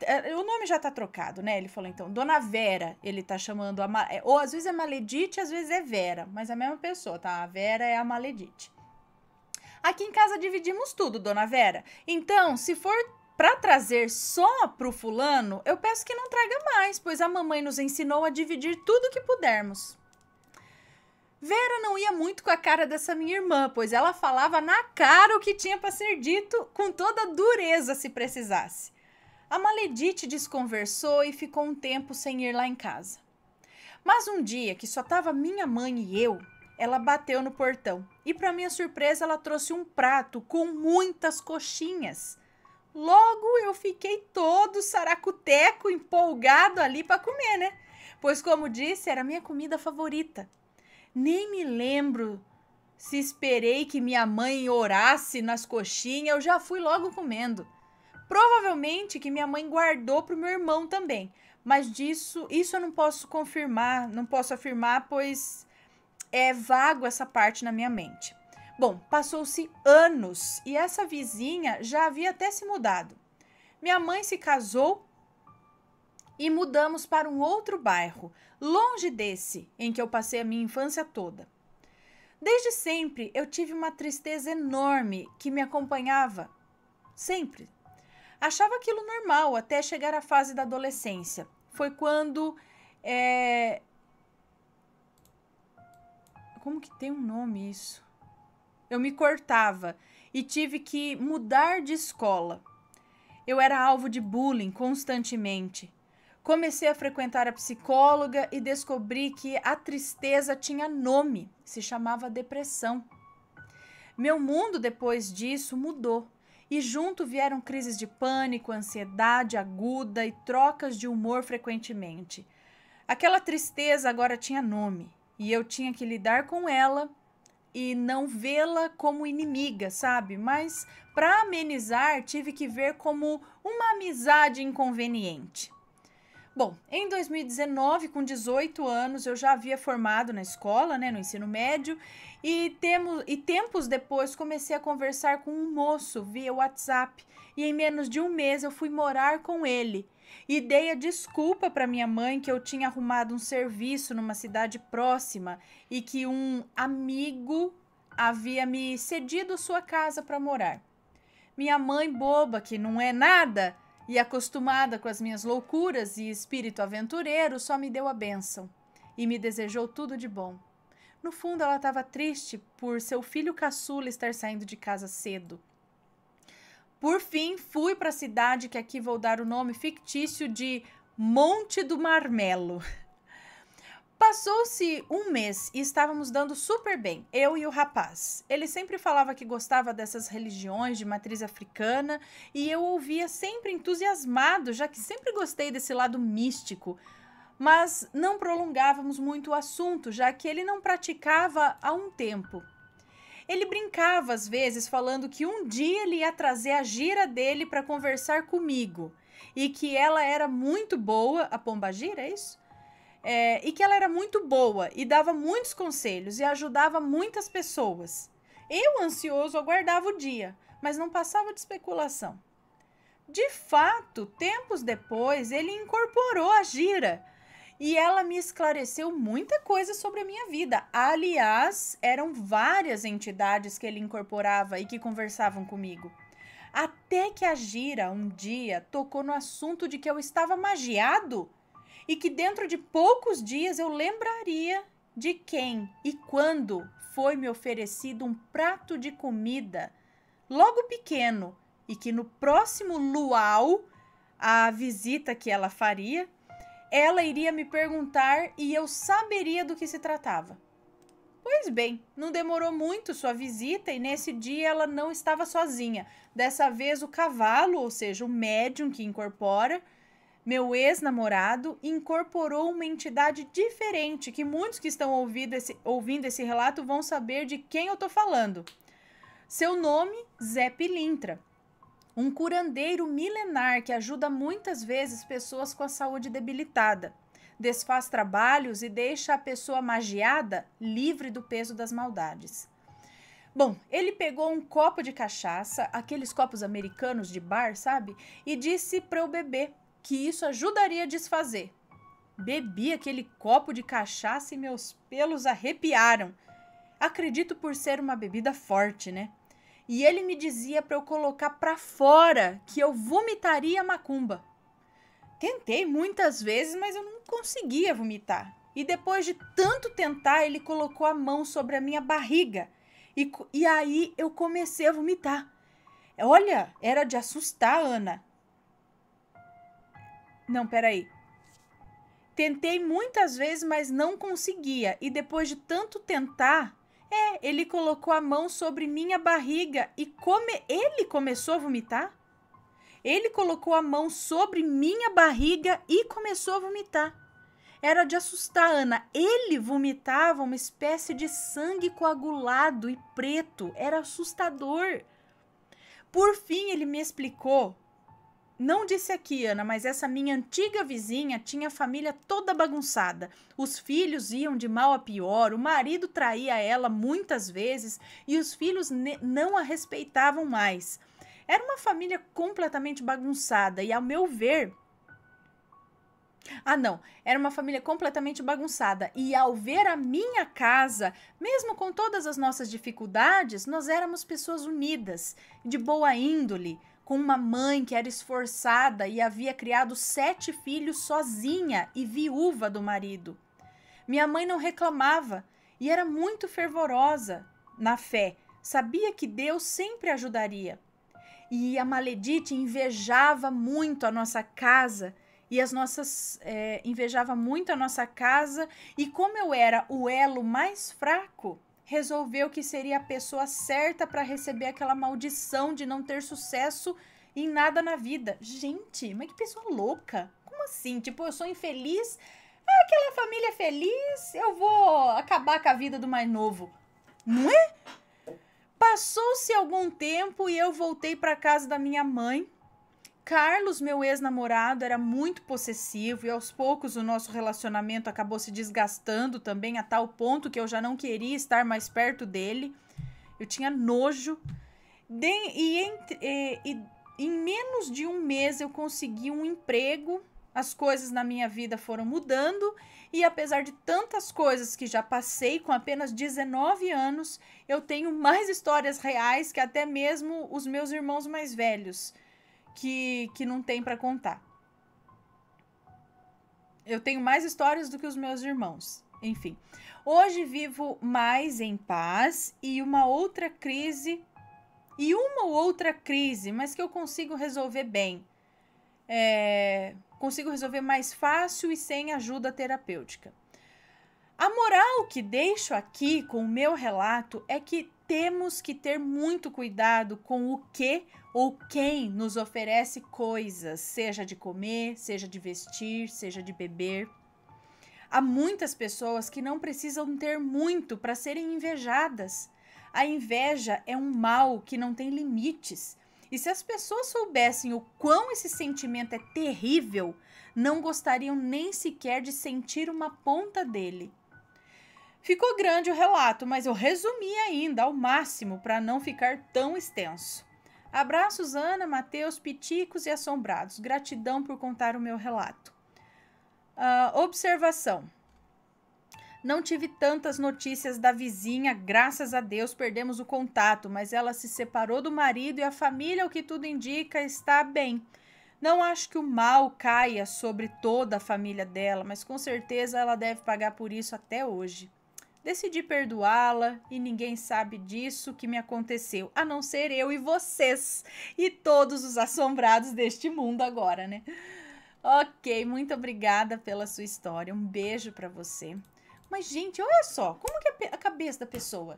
Eh, o nome já tá trocado, né? Ele falou então, Dona Vera, ele tá chamando a. Ma... Eh, ou às vezes é Maledite, às vezes é Vera, mas é a mesma pessoa, tá? A Vera é a Maledite. Aqui em casa dividimos tudo, Dona Vera. Então, se for para trazer só pro fulano, eu peço que não traga mais, pois a mamãe nos ensinou a dividir tudo que pudermos. Vera não ia muito com a cara dessa minha irmã, pois ela falava na cara o que tinha para ser dito, com toda dureza se precisasse. A Maledite desconversou e ficou um tempo sem ir lá em casa. Mas um dia que só tava minha mãe e eu, ela bateu no portão e, para minha surpresa, ela trouxe um prato com muitas coxinhas. Logo eu fiquei todo saracuteco, empolgado ali para comer, né? Pois, como disse, era minha comida favorita. Nem me lembro se esperei que minha mãe orasse nas coxinhas, eu já fui logo comendo. Provavelmente que minha mãe guardou para o meu irmão também, mas disso isso eu não posso confirmar, não posso afirmar, pois é vago essa parte na minha mente. Bom, passou-se anos e essa vizinha já havia até se mudado. Minha mãe se casou e mudamos para um outro bairro, longe desse em que eu passei a minha infância toda. Desde sempre eu tive uma tristeza enorme que me acompanhava. Sempre. Achava aquilo normal até chegar à fase da adolescência. Foi quando. É... Como que tem um nome isso? Eu me cortava e tive que mudar de escola. Eu era alvo de bullying constantemente. Comecei a frequentar a psicóloga e descobri que a tristeza tinha nome, se chamava depressão. Meu mundo depois disso mudou e junto vieram crises de pânico, ansiedade aguda e trocas de humor frequentemente. Aquela tristeza agora tinha nome e eu tinha que lidar com ela e não vê-la como inimiga, sabe? Mas para amenizar, tive que ver como uma amizade inconveniente. Bom, em 2019, com 18 anos, eu já havia formado na escola, né, no ensino médio, e, temos, e tempos depois comecei a conversar com um moço via WhatsApp, e em menos de um mês eu fui morar com ele. E dei a desculpa para minha mãe que eu tinha arrumado um serviço numa cidade próxima e que um amigo havia me cedido sua casa para morar. Minha mãe, boba, que não é nada, e acostumada com as minhas loucuras e espírito aventureiro, só me deu a bênção e me desejou tudo de bom. No fundo, ela estava triste por seu filho caçula estar saindo de casa cedo. Por fim, fui para a cidade que aqui vou dar o nome fictício de Monte do Marmelo. [laughs] Passou-se um mês e estávamos dando super bem, eu e o rapaz. Ele sempre falava que gostava dessas religiões de matriz africana e eu ouvia sempre entusiasmado, já que sempre gostei desse lado místico. Mas não prolongávamos muito o assunto, já que ele não praticava há um tempo. Ele brincava às vezes falando que um dia ele ia trazer a gira dele para conversar comigo e que ela era muito boa, a pomba gira, é isso? É, e que ela era muito boa e dava muitos conselhos e ajudava muitas pessoas. Eu, ansioso, aguardava o dia, mas não passava de especulação. De fato, tempos depois, ele incorporou a gira e ela me esclareceu muita coisa sobre a minha vida. Aliás, eram várias entidades que ele incorporava e que conversavam comigo. Até que a gira um dia tocou no assunto de que eu estava magiado e que dentro de poucos dias eu lembraria de quem e quando foi me oferecido um prato de comida, logo pequeno, e que no próximo luau, a visita que ela faria, ela iria me perguntar e eu saberia do que se tratava. Pois bem, não demorou muito sua visita e nesse dia ela não estava sozinha. Dessa vez o cavalo, ou seja, o médium que incorpora, meu ex-namorado incorporou uma entidade diferente, que muitos que estão ouvindo esse, ouvindo esse relato vão saber de quem eu tô falando. Seu nome, Zé Pilintra. Um curandeiro milenar que ajuda muitas vezes pessoas com a saúde debilitada desfaz trabalhos e deixa a pessoa magiada livre do peso das maldades. Bom, ele pegou um copo de cachaça, aqueles copos americanos de bar, sabe? E disse para eu beber que isso ajudaria a desfazer. Bebi aquele copo de cachaça e meus pelos arrepiaram. Acredito por ser uma bebida forte, né? E ele me dizia para eu colocar para fora que eu vomitaria macumba. Tentei muitas vezes, mas eu não conseguia vomitar. E depois de tanto tentar, ele colocou a mão sobre a minha barriga. E, e aí eu comecei a vomitar. Olha, era de assustar, Ana. Não, peraí. Tentei muitas vezes, mas não conseguia. E depois de tanto tentar, é, ele colocou a mão sobre minha barriga e come... ele começou a vomitar? Ele colocou a mão sobre minha barriga e começou a vomitar. Era de assustar Ana. Ele vomitava uma espécie de sangue coagulado e preto. Era assustador. Por fim, ele me explicou não disse aqui, Ana, mas essa minha antiga vizinha tinha a família toda bagunçada. Os filhos iam de mal a pior, o marido traía ela muitas vezes e os filhos não a respeitavam mais. Era uma família completamente bagunçada e, ao meu ver, ah, não, era uma família completamente bagunçada. E ao ver a minha casa, mesmo com todas as nossas dificuldades, nós éramos pessoas unidas, de boa índole com uma mãe que era esforçada e havia criado sete filhos sozinha e viúva do marido. Minha mãe não reclamava e era muito fervorosa na fé, sabia que Deus sempre ajudaria. E a Maledite invejava muito a nossa casa e as nossas é, invejava muito a nossa casa e como eu era o elo mais fraco resolveu que seria a pessoa certa para receber aquela maldição de não ter sucesso em nada na vida. Gente, mas que pessoa louca! Como assim? Tipo, eu sou infeliz, ah, aquela família feliz, eu vou acabar com a vida do mais novo. Não é? Passou-se algum tempo e eu voltei para casa da minha mãe Carlos, meu ex-namorado, era muito possessivo e aos poucos o nosso relacionamento acabou se desgastando também a tal ponto que eu já não queria estar mais perto dele. Eu tinha nojo. De, e, entre, e, e em menos de um mês eu consegui um emprego, as coisas na minha vida foram mudando e apesar de tantas coisas que já passei com apenas 19 anos, eu tenho mais histórias reais que até mesmo os meus irmãos mais velhos que, que não tem para contar. Eu tenho mais histórias do que os meus irmãos. Enfim, hoje vivo mais em paz e uma outra crise, e uma ou outra crise, mas que eu consigo resolver bem. É, consigo resolver mais fácil e sem ajuda terapêutica. A moral que deixo aqui com o meu relato é que temos que ter muito cuidado com o que ou quem nos oferece coisas, seja de comer, seja de vestir, seja de beber. Há muitas pessoas que não precisam ter muito para serem invejadas. A inveja é um mal que não tem limites. E se as pessoas soubessem o quão esse sentimento é terrível, não gostariam nem sequer de sentir uma ponta dele. Ficou grande o relato, mas eu resumi ainda ao máximo para não ficar tão extenso. Abraços, Ana, Mateus, Piticos e Assombrados. Gratidão por contar o meu relato. Uh, observação. Não tive tantas notícias da vizinha, graças a Deus perdemos o contato, mas ela se separou do marido e a família, o que tudo indica, está bem. Não acho que o mal caia sobre toda a família dela, mas com certeza ela deve pagar por isso até hoje. Decidi perdoá-la e ninguém sabe disso que me aconteceu, a não ser eu e vocês e todos os assombrados deste mundo agora, né? Ok, muito obrigada pela sua história. Um beijo para você. Mas, gente, olha só, como que é a cabeça da pessoa?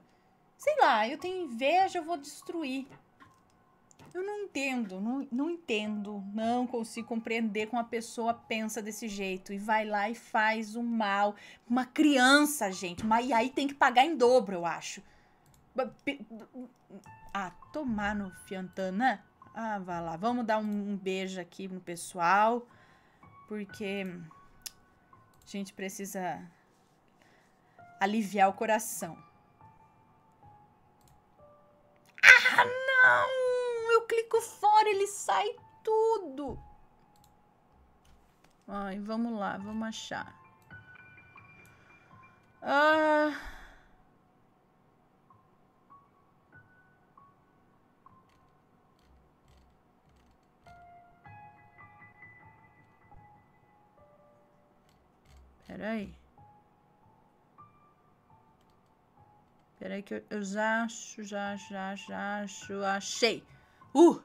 Sei lá, eu tenho inveja, eu vou destruir. Eu não entendo, não, não entendo, não consigo compreender como a pessoa pensa desse jeito e vai lá e faz o mal. Uma criança, gente, mas e aí tem que pagar em dobro, eu acho. Ah, tomar no Fiantana. Né? Ah, vai lá. Vamos dar um, um beijo aqui no pessoal, porque a gente precisa aliviar o coração. Ah, não! eu clico fora, ele sai tudo. Ai, vamos lá, vamos achar. Ah... Peraí. Peraí que eu, eu já acho, já, já, já acho, achei. Uh!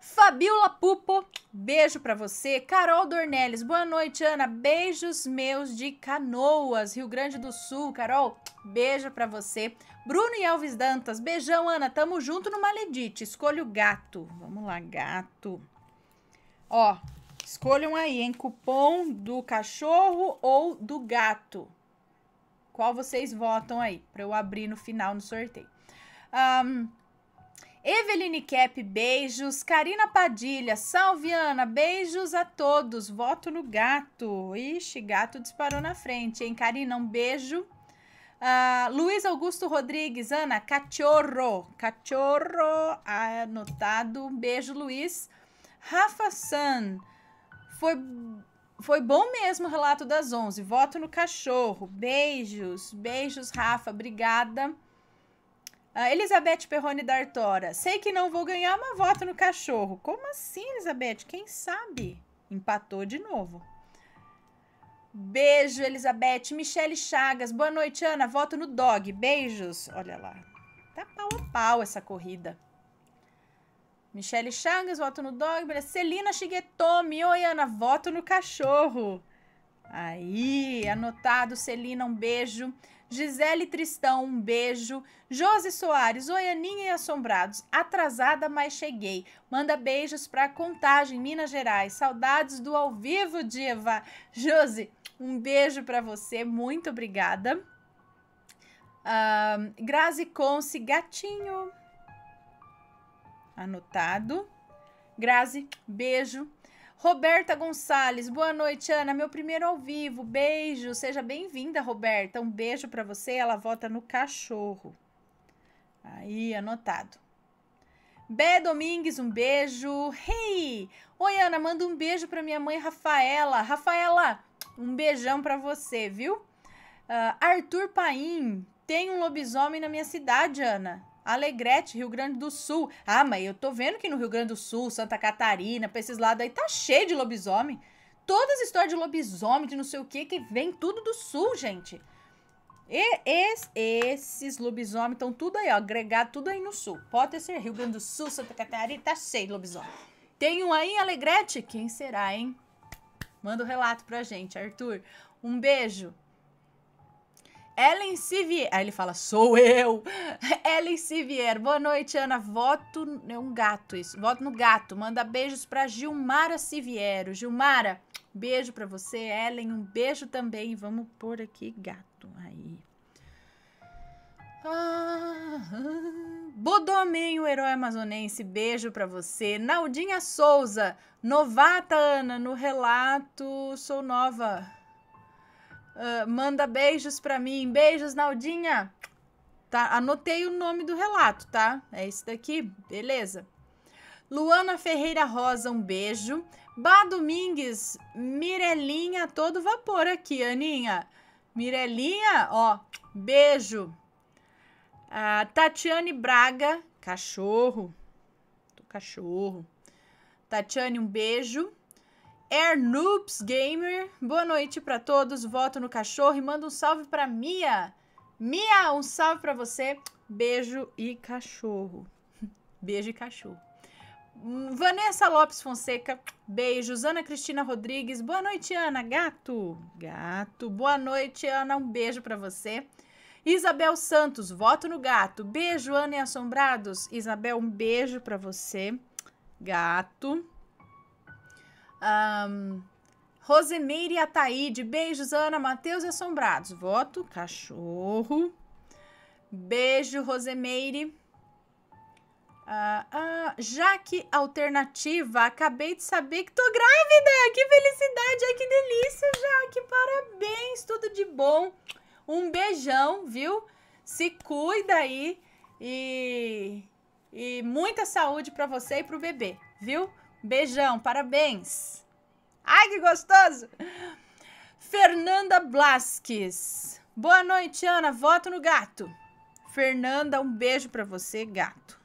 Fabiola Pupo, beijo para você. Carol Dornelles, boa noite, Ana. Beijos meus de Canoas, Rio Grande do Sul. Carol, beijo para você. Bruno e Alves Dantas, beijão, Ana. Tamo junto no Maledite. Escolha o gato. Vamos lá, gato. Ó, escolham aí, hein? Cupom do cachorro ou do gato. Qual vocês votam aí? Pra eu abrir no final no sorteio. Um, Eveline Cap, beijos. Karina Padilha, salve Ana, beijos a todos. Voto no gato. Ixi, gato disparou na frente, hein? Karina, um beijo. Uh, Luiz Augusto Rodrigues, Ana, cachorro, cachorro, anotado, um beijo, Luiz. Rafa San, foi, foi bom mesmo o relato das 11, voto no cachorro, beijos, beijos, Rafa, obrigada. A ah, Elizabeth Perrone da Artora. Sei que não vou ganhar, mas voto no cachorro. Como assim, Elizabeth? Quem sabe? Empatou de novo. Beijo, Elizabeth. Michele Chagas. Boa noite, Ana. Voto no dog. Beijos. Olha lá. Tá pau a pau essa corrida. Michele Chagas, voto no dog. Celina Shigetomi. Oi, Ana. Voto no cachorro. Aí, anotado, Celina. Um beijo. Gisele Tristão, um beijo. Josi Soares, oi Aninha e Assombrados, atrasada, mas cheguei. Manda beijos para Contagem, Minas Gerais. Saudades do ao vivo, diva. Josi, um beijo para você, muito obrigada. Uh, Grazi Conce, gatinho. Anotado. Grazi, beijo. Roberta Gonçalves, boa noite, Ana. Meu primeiro ao vivo. Beijo. Seja bem-vinda, Roberta. Um beijo para você. Ela vota no cachorro. Aí, anotado. Bé Domingues, um beijo. Hey! Oi, Ana, manda um beijo para minha mãe Rafaela. Rafaela, um beijão para você, viu? Uh, Arthur Paim, tem um lobisomem na minha cidade, Ana. Alegrete, Rio Grande do Sul. Ah, mas eu tô vendo que no Rio Grande do Sul, Santa Catarina, pra esses lados aí, tá cheio de lobisomem. Todas as histórias de lobisomem, de não sei o que, que vem tudo do sul, gente. E es, esses lobisomem estão tudo aí, ó, agregado tudo aí no sul. Pode ser Rio Grande do Sul, Santa Catarina, tá cheio de lobisomem. Tem um aí, Alegrete? Quem será, hein? Manda o um relato pra gente, Arthur. Um beijo. Ellen Sivier. Aí ele fala, sou eu. [laughs] Ellen Sivier. Boa noite, Ana. Voto. É um gato isso. Voto no gato. Manda beijos pra Gilmara Siviero. Gilmara, beijo pra você. Ellen, um beijo também. Vamos pôr aqui gato. Aí. Ah, Bodomem, o herói amazonense, beijo para você. Naldinha Souza, novata, Ana, no relato, sou nova. Ah, manda beijos para mim. Beijos, Naldinha. Tá? Anotei o nome do relato, tá? É esse daqui, beleza. Luana Ferreira Rosa, um beijo. Bá Domingues, Mirelinha, todo vapor aqui, Aninha. Mirelinha, ó, beijo. A Tatiane Braga, cachorro. Tô cachorro. Tatiane, um beijo. Air Noobs Gamer. Boa noite para todos. Voto no cachorro e manda um salve para Mia. Mia, um salve para você. Beijo e cachorro. [laughs] Beijo e cachorro. Hum, Vanessa Lopes Fonseca, beijos. Ana Cristina Rodrigues, boa noite, Ana. Gato, gato. Boa noite, Ana. Um beijo para você. Isabel Santos, voto no gato. Beijo, Ana e Assombrados. Isabel, um beijo para você. Gato. Um, Rosemeire Ataíde, beijos, Ana, Matheus e Assombrados. Voto, cachorro. Beijo, Rosemeire. Uh, ah, uh, ah, Jaque Alternativa, acabei de saber que tô grávida! Que felicidade! que delícia, Jaque! Parabéns, tudo de bom. Um beijão, viu? Se cuida aí e, e muita saúde para você e pro bebê, viu? Beijão, parabéns. Ai, que gostoso. Fernanda Blasques. Boa noite, Ana. Voto no gato. Fernanda, um beijo para você, gato.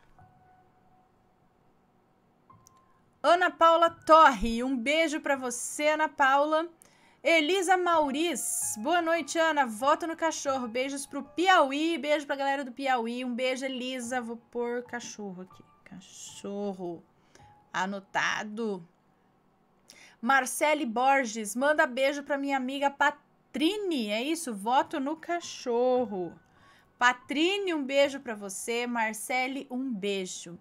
Ana Paula Torre, um beijo para você, Ana Paula. Elisa Mauriz, boa noite, Ana. Voto no cachorro. Beijos pro Piauí, beijo pra galera do Piauí. Um beijo, Elisa. Vou pôr cachorro aqui. Cachorro. Anotado. Marcele Borges, manda beijo para minha amiga Patrine. É isso, voto no cachorro. Patrine, um beijo para você. Marcele, um beijo.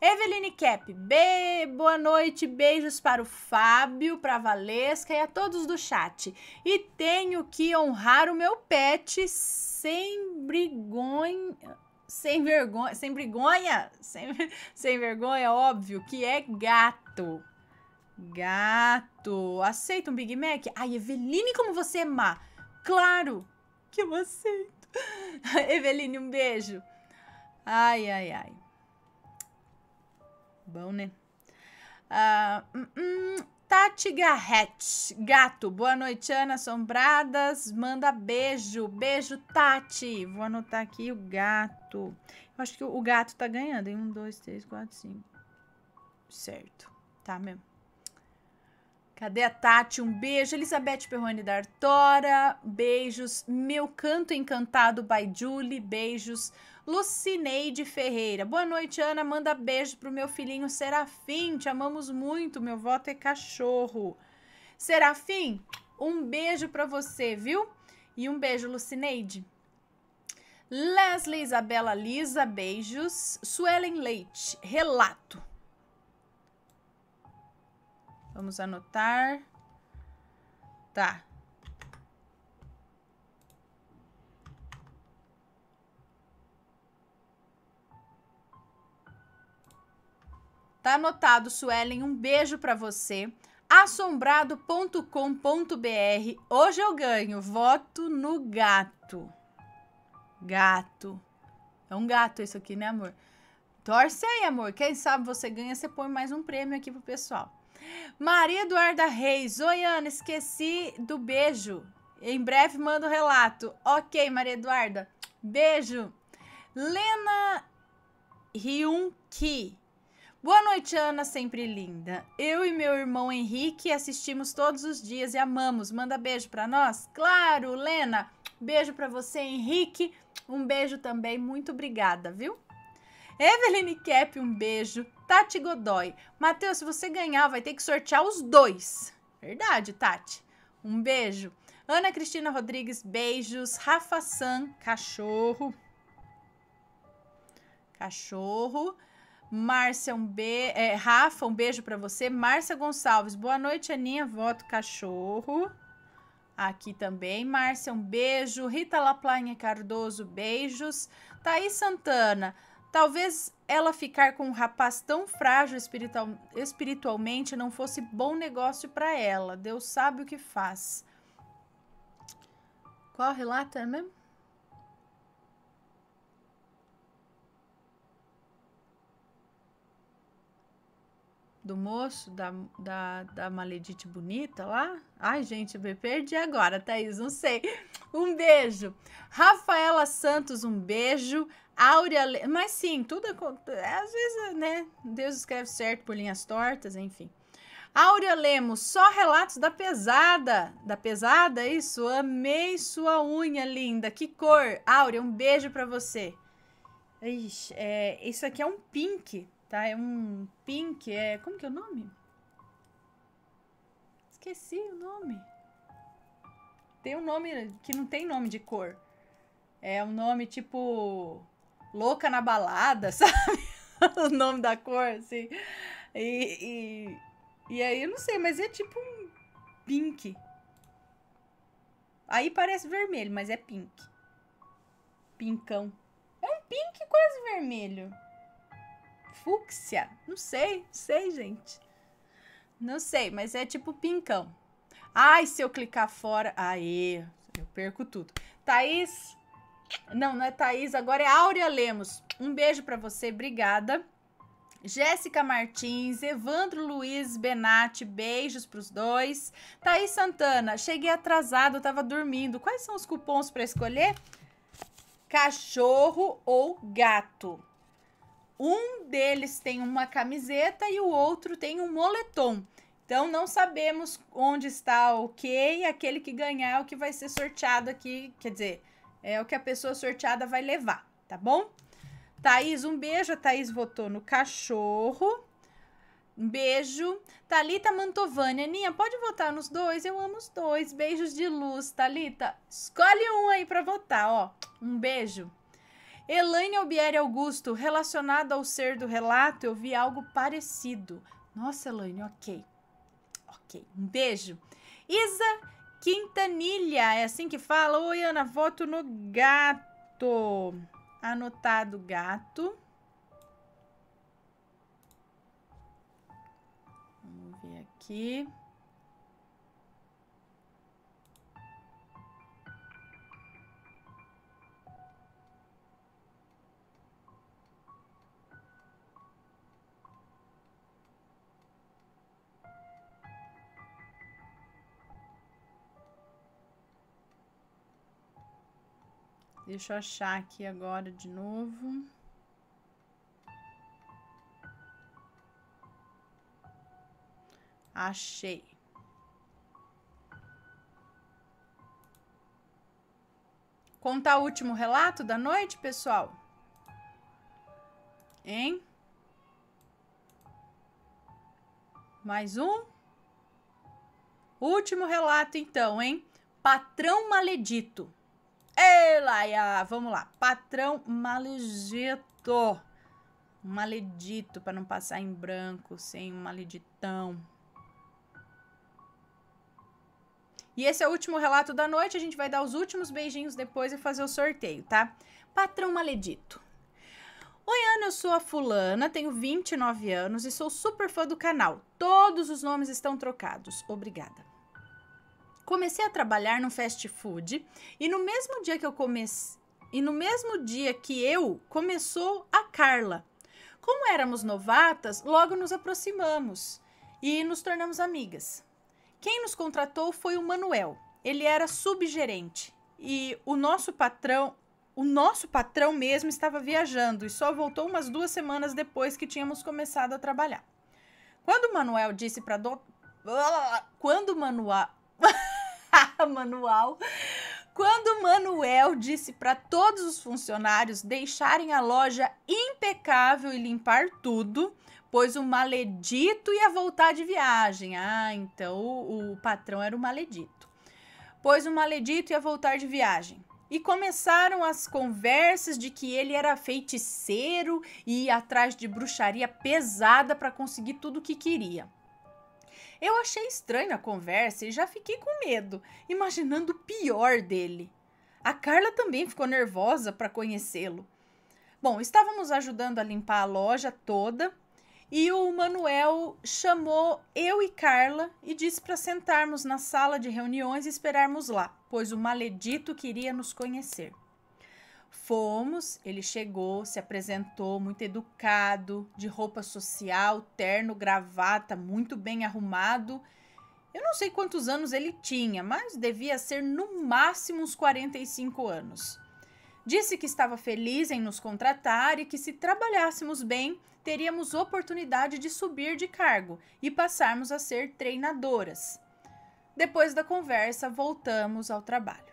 Eveline Cap, be... boa noite, beijos para o Fábio, para a Valesca e a todos do chat. E tenho que honrar o meu pet sem brigonha sem vergonha, sem vergonha, sem, [laughs] sem vergonha, óbvio, que é gato. Gato. Aceita um Big Mac? Ai, Eveline, como você é má. Claro que eu aceito. [laughs] Eveline, um beijo. Ai, ai, ai. Bom, né? Ah, uh, hum, hum. Tati Garrett, gato, boa noite, Ana Assombradas, manda beijo, beijo, Tati. Vou anotar aqui o gato. Eu acho que o gato tá ganhando, um, dois, três, quatro, cinco. Certo, tá mesmo. Cadê a Tati? Um beijo. Elizabeth Perrone da Artora, beijos. Meu Canto Encantado by Julie, beijos. Lucineide Ferreira. Boa noite, Ana. Manda beijo pro meu filhinho Serafim. Te amamos muito. Meu voto é cachorro. Serafim, um beijo para você, viu? E um beijo, Lucineide. Leslie Isabela Lisa, beijos. Suelen Leite, relato. Vamos anotar. Tá. Tá anotado, Suelen, um beijo para você. assombrado.com.br. Hoje eu ganho voto no gato. Gato. É um gato isso aqui, né, amor? Torce aí, amor. Quem sabe você ganha, você põe mais um prêmio aqui pro pessoal. Maria Eduarda Reis. Oi, Ana, esqueci do beijo. Em breve mando o relato. Ok, Maria Eduarda. Beijo. Lena Hyun Ki. Boa noite, Ana, sempre linda. Eu e meu irmão Henrique assistimos todos os dias e amamos. Manda beijo para nós? Claro, Lena. Beijo para você, Henrique. Um beijo também, muito obrigada, viu? Eveline Cap, um beijo. Tati Godoy. Matheus, se você ganhar, vai ter que sortear os dois. Verdade, Tati. Um beijo. Ana Cristina Rodrigues, beijos. Rafa San, cachorro. Cachorro. Márcia, um be... É, Rafa, um beijo para você. Márcia Gonçalves, boa noite, Aninha. Voto cachorro. Aqui também. Márcia, um beijo. Rita Laplanha Cardoso, beijos. Thaís Santana, talvez ela ficar com um rapaz tão frágil espiritual... espiritualmente não fosse bom negócio para ela. Deus sabe o que faz. Qual relata mesmo? do moço, da, da, da Maledite Bonita lá. Ai, gente, me perdi agora, Thaís, não sei. Um beijo. Rafaela Santos, um beijo. Áurea, Le... mas sim, tudo é às vezes, né? Deus escreve certo por linhas tortas, enfim. Áurea Lemos, só relatos da pesada. Da pesada, é isso? Amei sua unha linda. Que cor. Áurea, um beijo para você. Ixi, é, isso aqui é um pink. Tá, é um pink, é... Como que é o nome? Esqueci o nome. Tem um nome que não tem nome de cor. É um nome tipo... Louca na balada, [laughs] sabe? o nome da cor, assim. E, e, e aí, eu não sei, mas é tipo um pink. Aí parece vermelho, mas é pink. Pincão. É um pink quase vermelho fúcsia? Não sei, não sei, gente. Não sei, mas é tipo pincão. Ai, se eu clicar fora. Aê, eu perco tudo. Thaís. Não, não é Thaís, agora é Áurea Lemos. Um beijo para você, obrigada. Jéssica Martins, Evandro Luiz Benatti, beijos para os dois. Thaís Santana, cheguei atrasado, estava dormindo. Quais são os cupons para escolher? Cachorro ou gato? Um deles tem uma camiseta e o outro tem um moletom. Então não sabemos onde está o que e aquele que ganhar é o que vai ser sorteado aqui, quer dizer, é o que a pessoa sorteada vai levar, tá bom? Thaís, um beijo. A Thaís votou no cachorro. Um beijo. Talita Mantovani, Aninha, pode votar nos dois? Eu amo os dois. Beijos de luz, Talita. Escolhe um aí para votar, ó. Um beijo. Elaine Albieri Augusto, relacionado ao ser do relato, eu vi algo parecido. Nossa, Elaine, ok. Ok, um beijo. Isa Quintanilha, é assim que fala? Oi, Ana, voto no gato. Anotado gato. Vamos ver aqui. Deixa eu achar aqui agora de novo. Achei. Contar o último relato da noite, pessoal? Hein? Mais um? Último relato, então, hein? Patrão maledito. Ei, Laia! Vamos lá. Patrão malegeto. Maledito, para não passar em branco, sem um maleditão. E esse é o último relato da noite. A gente vai dar os últimos beijinhos depois e fazer o sorteio, tá? Patrão maledito. Oi, Ana, eu sou a fulana, tenho 29 anos e sou super fã do canal. Todos os nomes estão trocados. Obrigada comecei a trabalhar no fast food e no mesmo dia que eu comecei e no mesmo dia que eu começou a Carla. Como éramos novatas, logo nos aproximamos e nos tornamos amigas. Quem nos contratou foi o Manuel. Ele era subgerente e o nosso patrão, o nosso patrão mesmo estava viajando e só voltou umas duas semanas depois que tínhamos começado a trabalhar. Quando o Manuel disse para do... quando o Manuel [laughs] [laughs] manual, quando Manuel disse para todos os funcionários deixarem a loja impecável e limpar tudo, pois o maledito ia voltar de viagem. Ah, então o, o patrão era o maledito. Pois o maledito ia voltar de viagem. E começaram as conversas de que ele era feiticeiro e ia atrás de bruxaria pesada para conseguir tudo o que queria. Eu achei estranha a conversa e já fiquei com medo, imaginando o pior dele. A Carla também ficou nervosa para conhecê-lo. Bom, estávamos ajudando a limpar a loja toda e o Manuel chamou eu e Carla e disse para sentarmos na sala de reuniões e esperarmos lá, pois o maledito queria nos conhecer. Fomos, ele chegou, se apresentou, muito educado, de roupa social, terno, gravata, muito bem arrumado. Eu não sei quantos anos ele tinha, mas devia ser no máximo uns 45 anos. Disse que estava feliz em nos contratar e que se trabalhássemos bem, teríamos oportunidade de subir de cargo e passarmos a ser treinadoras. Depois da conversa, voltamos ao trabalho.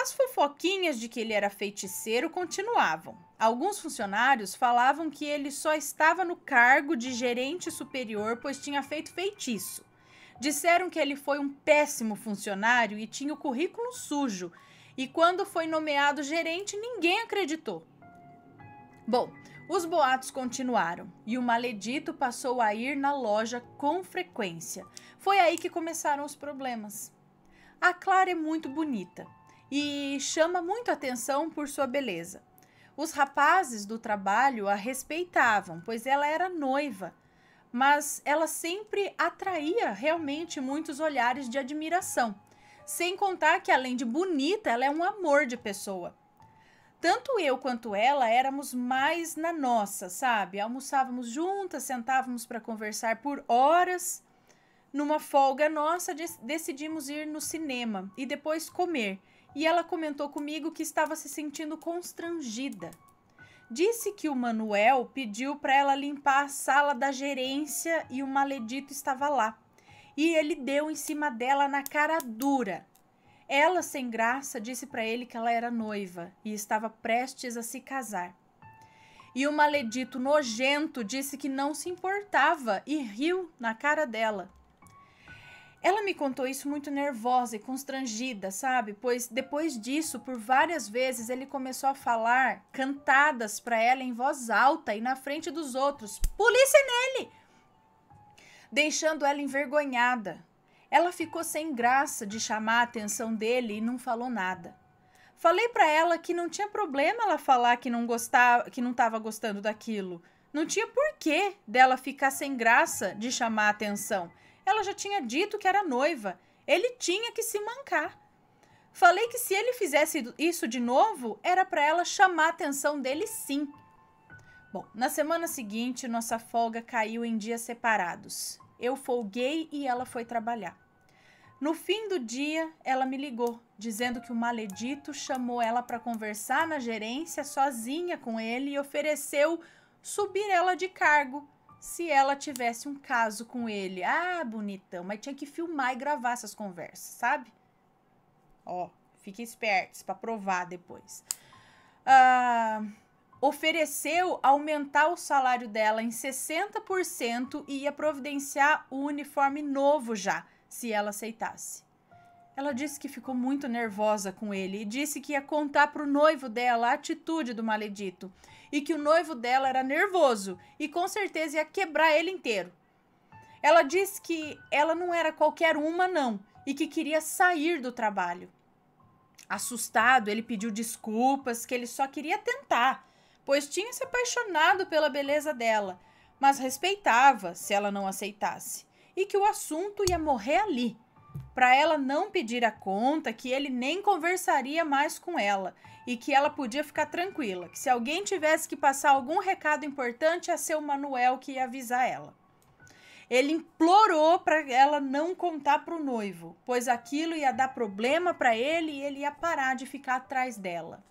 As fofoquinhas de que ele era feiticeiro continuavam. Alguns funcionários falavam que ele só estava no cargo de gerente superior pois tinha feito feitiço. Disseram que ele foi um péssimo funcionário e tinha o currículo sujo, e quando foi nomeado gerente, ninguém acreditou. Bom, os boatos continuaram e o maledito passou a ir na loja com frequência. Foi aí que começaram os problemas. A Clara é muito bonita, e chama muito atenção por sua beleza. Os rapazes do trabalho a respeitavam, pois ela era noiva, mas ela sempre atraía realmente muitos olhares de admiração. Sem contar que, além de bonita, ela é um amor de pessoa. Tanto eu quanto ela éramos mais na nossa, sabe? Almoçávamos juntas, sentávamos para conversar por horas. Numa folga nossa, decidimos ir no cinema e depois comer e ela comentou comigo que estava se sentindo constrangida. Disse que o Manuel pediu para ela limpar a sala da gerência e o maledito estava lá. E ele deu em cima dela na cara dura. Ela, sem graça, disse para ele que ela era noiva e estava prestes a se casar. E o maledito nojento disse que não se importava e riu na cara dela. Ela me contou isso muito nervosa e constrangida, sabe? Pois depois disso, por várias vezes, ele começou a falar cantadas para ela em voz alta e na frente dos outros: Polícia nele! Deixando ela envergonhada. Ela ficou sem graça de chamar a atenção dele e não falou nada. Falei para ela que não tinha problema ela falar que não gostava, que não estava gostando daquilo. Não tinha porquê dela ficar sem graça de chamar a atenção. Ela já tinha dito que era noiva. Ele tinha que se mancar. Falei que se ele fizesse isso de novo, era para ela chamar a atenção dele sim. Bom, na semana seguinte, nossa folga caiu em dias separados. Eu folguei e ela foi trabalhar. No fim do dia, ela me ligou, dizendo que o maledito chamou ela para conversar na gerência sozinha com ele e ofereceu subir ela de cargo se ela tivesse um caso com ele. Ah, bonitão, mas tinha que filmar e gravar essas conversas, sabe? Ó, fiquem espertos para provar depois. Ah, ofereceu aumentar o salário dela em 60% e ia providenciar o uniforme novo já, se ela aceitasse. Ela disse que ficou muito nervosa com ele e disse que ia contar para o noivo dela a atitude do maledito e que o noivo dela era nervoso e com certeza ia quebrar ele inteiro. Ela disse que ela não era qualquer uma, não, e que queria sair do trabalho. Assustado, ele pediu desculpas, que ele só queria tentar, pois tinha se apaixonado pela beleza dela, mas respeitava se ela não aceitasse, e que o assunto ia morrer ali para ela não pedir a conta, que ele nem conversaria mais com ela e que ela podia ficar tranquila, que se alguém tivesse que passar algum recado importante, ia é ser o Manuel que ia avisar ela. Ele implorou para ela não contar para o noivo, pois aquilo ia dar problema para ele e ele ia parar de ficar atrás dela.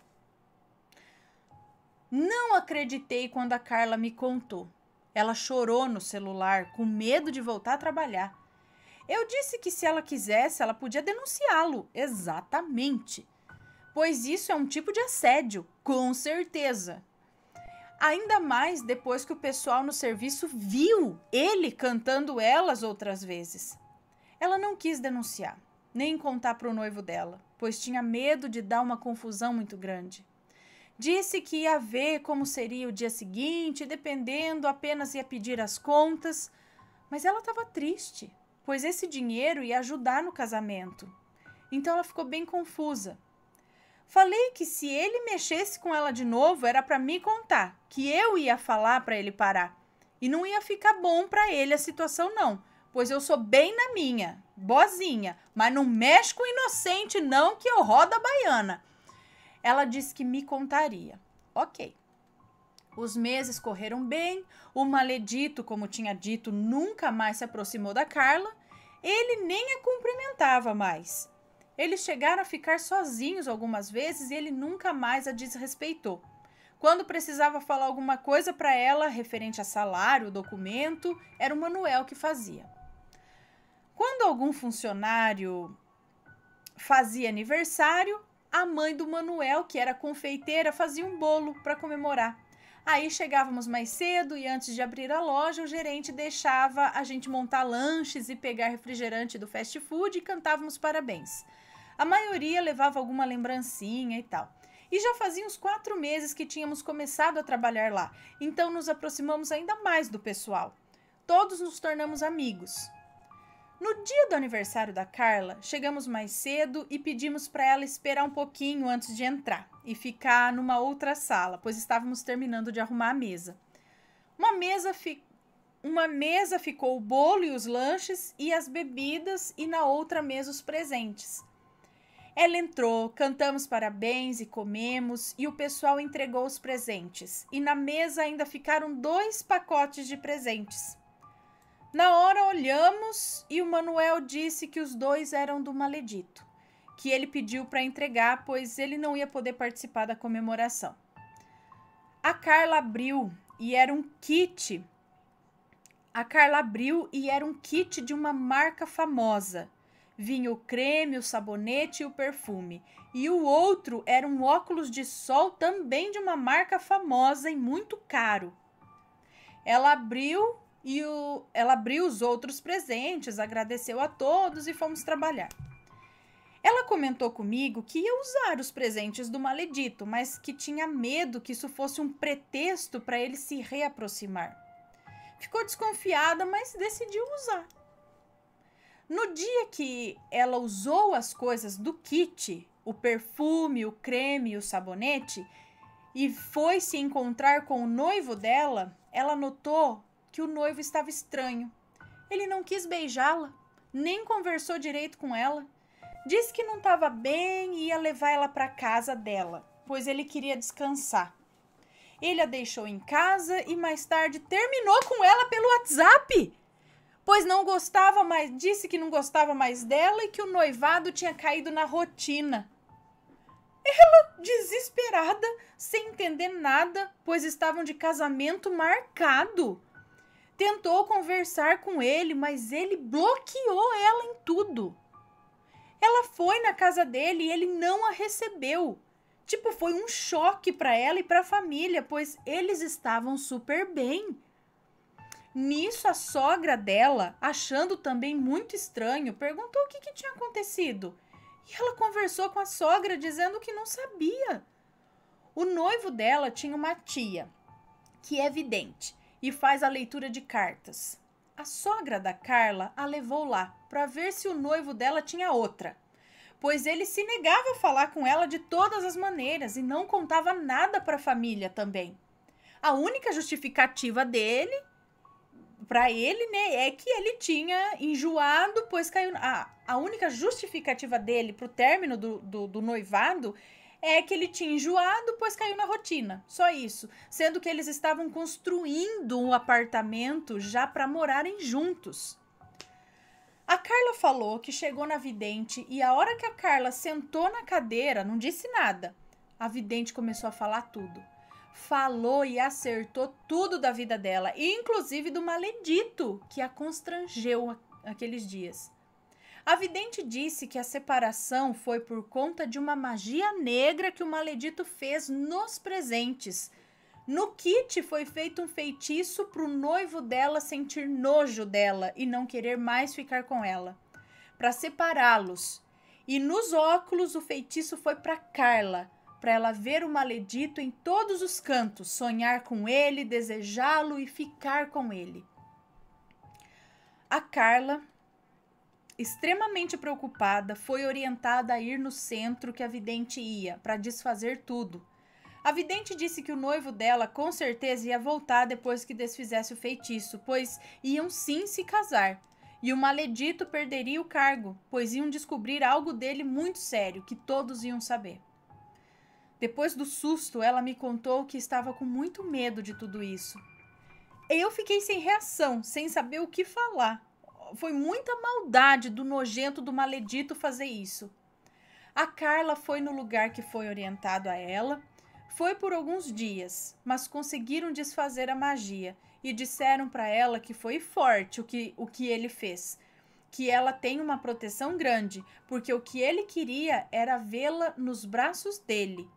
Não acreditei quando a Carla me contou. Ela chorou no celular, com medo de voltar a trabalhar eu disse que se ela quisesse, ela podia denunciá-lo. Exatamente. Pois isso é um tipo de assédio, com certeza. Ainda mais depois que o pessoal no serviço viu ele cantando elas outras vezes. Ela não quis denunciar, nem contar para o noivo dela, pois tinha medo de dar uma confusão muito grande. Disse que ia ver como seria o dia seguinte, dependendo, apenas ia pedir as contas, mas ela estava triste, pois esse dinheiro ia ajudar no casamento. Então ela ficou bem confusa. Falei que se ele mexesse com ela de novo, era para me contar, que eu ia falar para ele parar. E não ia ficar bom para ele a situação não, pois eu sou bem na minha, bozinha, mas não mexe com inocente não que eu rodo a baiana. Ela disse que me contaria. OK. Os meses correram bem, o maledito, como tinha dito, nunca mais se aproximou da Carla. Ele nem a cumprimentava mais. Eles chegaram a ficar sozinhos algumas vezes e ele nunca mais a desrespeitou. Quando precisava falar alguma coisa para ela referente a salário, documento, era o Manuel que fazia. Quando algum funcionário fazia aniversário, a mãe do Manuel, que era confeiteira, fazia um bolo para comemorar. Aí chegávamos mais cedo e antes de abrir a loja, o gerente deixava a gente montar lanches e pegar refrigerante do fast food e cantávamos parabéns. A maioria levava alguma lembrancinha e tal. E já fazia uns quatro meses que tínhamos começado a trabalhar lá, então nos aproximamos ainda mais do pessoal. Todos nos tornamos amigos. No dia do aniversário da Carla, chegamos mais cedo e pedimos para ela esperar um pouquinho antes de entrar e ficar numa outra sala, pois estávamos terminando de arrumar a mesa. Uma mesa, fi... uma mesa ficou o bolo e os lanches e as bebidas, e na outra mesa os presentes. Ela entrou, cantamos parabéns e comemos, e o pessoal entregou os presentes. E na mesa ainda ficaram dois pacotes de presentes. Na hora olhamos e o Manuel disse que os dois eram do maledito que ele pediu para entregar, pois ele não ia poder participar da comemoração. A Carla abriu e era um kit. A Carla abriu e era um kit de uma marca famosa. Vinha o creme, o sabonete e o perfume. E o outro era um óculos de sol também de uma marca famosa e muito caro. Ela abriu e o, ela abriu os outros presentes, agradeceu a todos e fomos trabalhar. Ela comentou comigo que ia usar os presentes do maledito, mas que tinha medo que isso fosse um pretexto para ele se reaproximar. Ficou desconfiada, mas decidiu usar. No dia que ela usou as coisas do kit, o perfume, o creme e o sabonete, e foi se encontrar com o noivo dela, ela notou que o noivo estava estranho. Ele não quis beijá-la, nem conversou direito com ela Disse que não estava bem e ia levar ela para casa dela, pois ele queria descansar. Ele a deixou em casa e mais tarde terminou com ela pelo WhatsApp, pois não gostava mais, disse que não gostava mais dela e que o noivado tinha caído na rotina. Ela, desesperada, sem entender nada, pois estavam de casamento marcado. Tentou conversar com ele, mas ele bloqueou ela em tudo. Ela foi na casa dele e ele não a recebeu. Tipo, foi um choque para ela e para a família, pois eles estavam super bem. Nisso, a sogra dela, achando também muito estranho, perguntou o que, que tinha acontecido. E ela conversou com a sogra dizendo que não sabia. O noivo dela tinha uma tia, que é vidente e faz a leitura de cartas a sogra da Carla a levou lá para ver se o noivo dela tinha outra, pois ele se negava a falar com ela de todas as maneiras e não contava nada para a família também. A única justificativa dele, para ele, né, é que ele tinha enjoado, pois caiu. A, a única justificativa dele para o término do, do, do noivado é que ele tinha enjoado, pois caiu na rotina. Só isso. Sendo que eles estavam construindo um apartamento já para morarem juntos. A Carla falou que chegou na vidente e a hora que a Carla sentou na cadeira, não disse nada. A vidente começou a falar tudo. Falou e acertou tudo da vida dela, inclusive do maledito que a constrangeu aqueles dias. A vidente disse que a separação foi por conta de uma magia negra que o maledito fez nos presentes. No kit foi feito um feitiço para o noivo dela sentir nojo dela e não querer mais ficar com ela, para separá-los. E nos óculos o feitiço foi para Carla, para ela ver o maledito em todos os cantos, sonhar com ele, desejá-lo e ficar com ele. A Carla extremamente preocupada, foi orientada a ir no centro que a vidente ia para desfazer tudo. A vidente disse que o noivo dela com certeza ia voltar depois que desfizesse o feitiço, pois iam sim se casar. E o maledito perderia o cargo, pois iam descobrir algo dele muito sério, que todos iam saber. Depois do susto, ela me contou que estava com muito medo de tudo isso. Eu fiquei sem reação, sem saber o que falar foi muita maldade do nojento do maledito fazer isso. A Carla foi no lugar que foi orientado a ela. Foi por alguns dias, mas conseguiram desfazer a magia e disseram para ela que foi forte o que, o que ele fez, que ela tem uma proteção grande, porque o que ele queria era vê-la nos braços dele.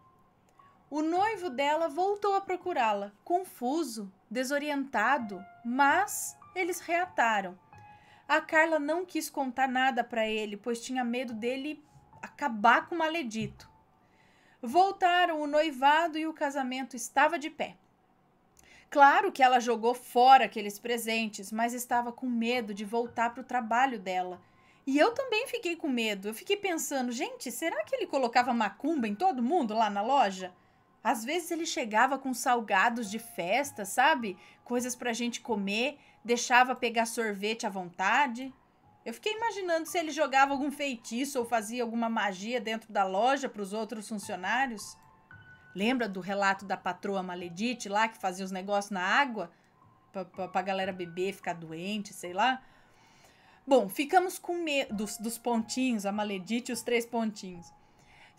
O noivo dela voltou a procurá-la, confuso, desorientado, mas eles reataram. A Carla não quis contar nada para ele, pois tinha medo dele acabar com o maledito. Voltaram o noivado e o casamento estava de pé. Claro que ela jogou fora aqueles presentes, mas estava com medo de voltar para o trabalho dela. E eu também fiquei com medo. Eu fiquei pensando, gente, será que ele colocava macumba em todo mundo lá na loja? Às vezes ele chegava com salgados de festa, sabe? Coisas pra gente comer deixava pegar sorvete à vontade. Eu fiquei imaginando se ele jogava algum feitiço ou fazia alguma magia dentro da loja para os outros funcionários. Lembra do relato da patroa Maledite lá que fazia os negócios na água? Para a galera beber, ficar doente, sei lá. Bom, ficamos com medo dos, dos pontinhos, a Maledite e os três pontinhos.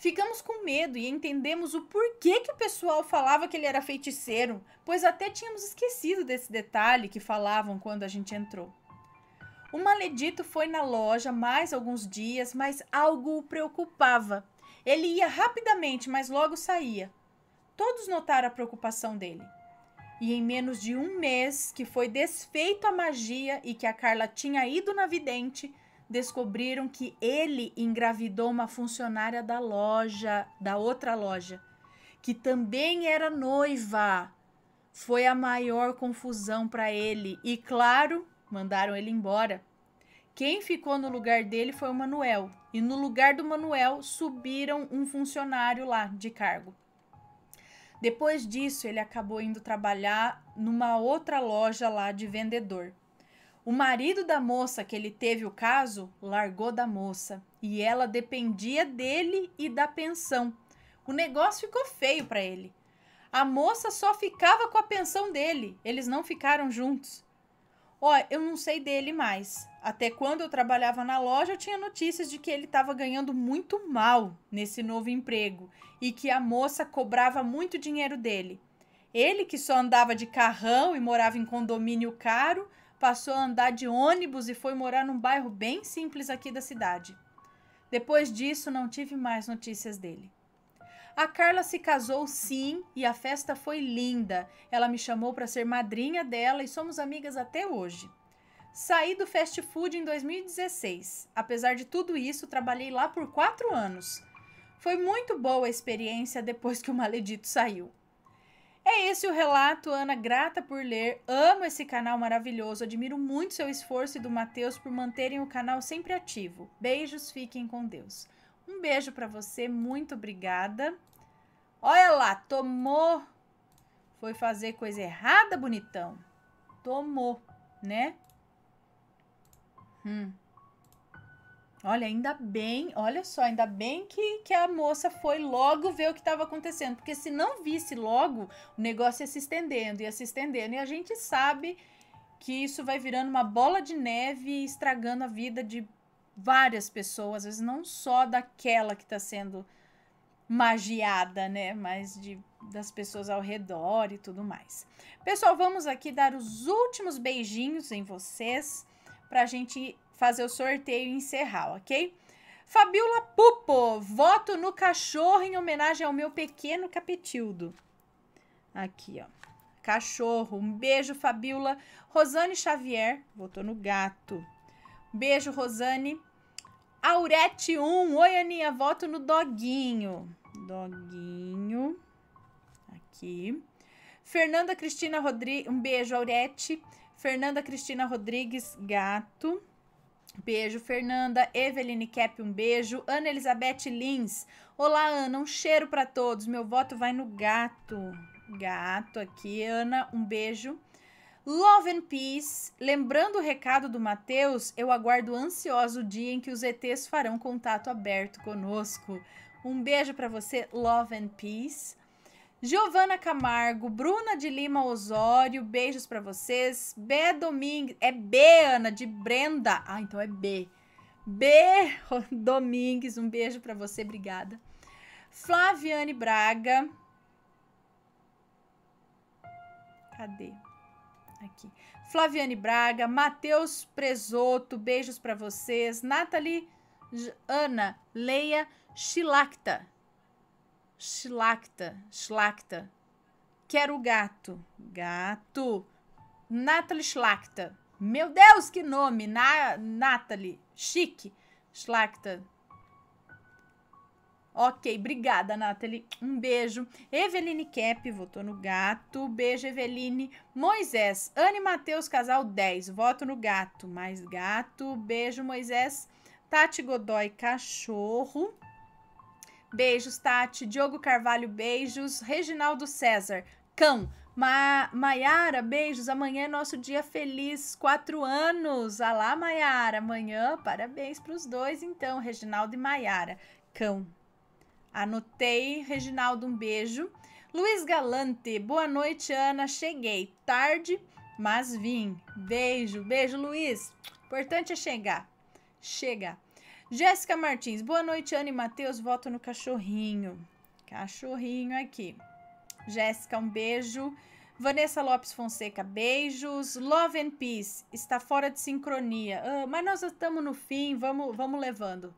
Ficamos com medo e entendemos o porquê que o pessoal falava que ele era feiticeiro, pois até tínhamos esquecido desse detalhe que falavam quando a gente entrou. O maledito foi na loja mais alguns dias, mas algo o preocupava. Ele ia rapidamente, mas logo saía. Todos notaram a preocupação dele. E em menos de um mês que foi desfeito a magia e que a Carla tinha ido na vidente, descobriram que ele engravidou uma funcionária da loja, da outra loja, que também era noiva. Foi a maior confusão para ele. E claro, mandaram ele embora. Quem ficou no lugar dele foi o Manuel. E no lugar do Manuel subiram um funcionário lá de cargo. Depois disso, ele acabou indo trabalhar numa outra loja lá de vendedor. O marido da moça que ele teve o caso largou da moça e ela dependia dele e da pensão. O negócio ficou feio para ele. A moça só ficava com a pensão dele, eles não ficaram juntos. Ó, eu não sei dele mais. Até quando eu trabalhava na loja, eu tinha notícias de que ele estava ganhando muito mal nesse novo emprego e que a moça cobrava muito dinheiro dele. Ele, que só andava de carrão e morava em condomínio caro, passou a andar de ônibus e foi morar num bairro bem simples aqui da cidade. Depois disso, não tive mais notícias dele. A Carla se casou sim e a festa foi linda. Ela me chamou para ser madrinha dela e somos amigas até hoje. Saí do fast food em 2016. Apesar de tudo isso, trabalhei lá por quatro anos. Foi muito boa a experiência depois que o maledito saiu. É esse o relato, Ana, grata por ler. Amo esse canal maravilhoso. Admiro muito seu esforço e do Matheus por manterem o canal sempre ativo. Beijos, fiquem com Deus. Um beijo para você, muito obrigada. Olha lá, tomou. Foi fazer coisa errada, bonitão. Tomou, né? Hum. Olha, ainda bem, olha só, ainda bem que, que a moça foi logo ver o que estava acontecendo, porque se não visse logo, o negócio ia se estendendo, ia se estendendo, e a gente sabe que isso vai virando uma bola de neve, estragando a vida de várias pessoas, às vezes não só daquela que está sendo magiada, né, mas de das pessoas ao redor e tudo mais. Pessoal, vamos aqui dar os últimos beijinhos em vocês para a gente fazer o sorteio e encerrar, ok? Fabiola Pupo, voto no cachorro em homenagem ao meu pequeno capetildo. Aqui, ó. Cachorro, um beijo, Fabiola. Rosane Xavier, votou no gato. Beijo, Rosane. Aurete 1, oi, Aninha, voto no doguinho. Doguinho. Aqui. Fernanda Cristina Rodrigues, um beijo, Aurete. Fernanda Cristina Rodrigues, gato. Beijo, Fernanda. Eveline Kepp, um beijo. Ana Elizabeth Lins. Olá, Ana. Um cheiro para todos. Meu voto vai no gato. Gato aqui. Ana, um beijo. Love and Peace. Lembrando o recado do Matheus, eu aguardo ansioso o dia em que os ETs farão contato aberto conosco. Um beijo para você, Love and Peace. Giovana Camargo, Bruna de Lima Osório, beijos para vocês. B Domingues, é B, Ana, de Brenda. Ah, então é B. B [laughs] Domingues, um beijo para você, obrigada. Flaviane Braga. Cadê? Aqui. Flaviane Braga, Matheus Presoto, beijos para vocês. Nathalie Ana Leia Chilacta. Schlacta, Schlacta. Quero gato, gato. Natalie Schlacta. Meu Deus, que nome! Na Natalie, chique. Schlacta. Ok, obrigada, Nathalie. Um beijo. Eveline Cap, votou no gato. Beijo, Eveline. Moisés, Anne Matheus, casal 10, voto no gato. Mais gato. Beijo, Moisés. Tati Godoy, cachorro. Beijos, Tati. Diogo Carvalho, beijos. Reginaldo César, cão. Ma Maiara, beijos. Amanhã é nosso dia feliz, quatro anos. Alá, ah Maiara. Amanhã, parabéns para os dois, então, Reginaldo e Maiara. Cão. Anotei, Reginaldo, um beijo. Luiz Galante, boa noite, Ana. Cheguei tarde, mas vim. Beijo, beijo, Luiz. Importante é chegar. Chega. Jéssica Martins, boa noite, Anne e Matheus. Voto no cachorrinho. Cachorrinho aqui. Jéssica, um beijo. Vanessa Lopes Fonseca, beijos. Love and Peace, está fora de sincronia. Ah, mas nós estamos no fim, vamos, vamos levando.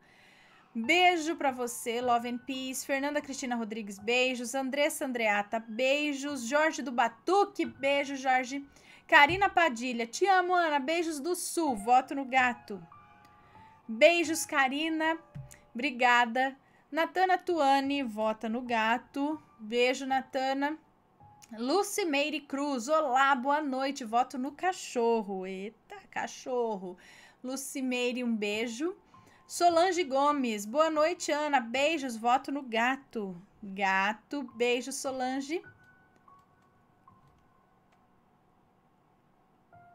Beijo para você, Love and Peace. Fernanda Cristina Rodrigues, beijos. Andressa Andreata, beijos. Jorge do Batuque, beijo, Jorge. Karina Padilha, te amo, Ana. Beijos do Sul, voto no gato. Beijos, Karina. Obrigada. Natana Tuani, vota no gato. Beijo, Natana. Lucimeire Cruz, olá, boa noite. Voto no cachorro. Eita, cachorro. Lucimeire, um beijo. Solange Gomes, boa noite, Ana. Beijos, voto no gato. Gato, beijo, Solange.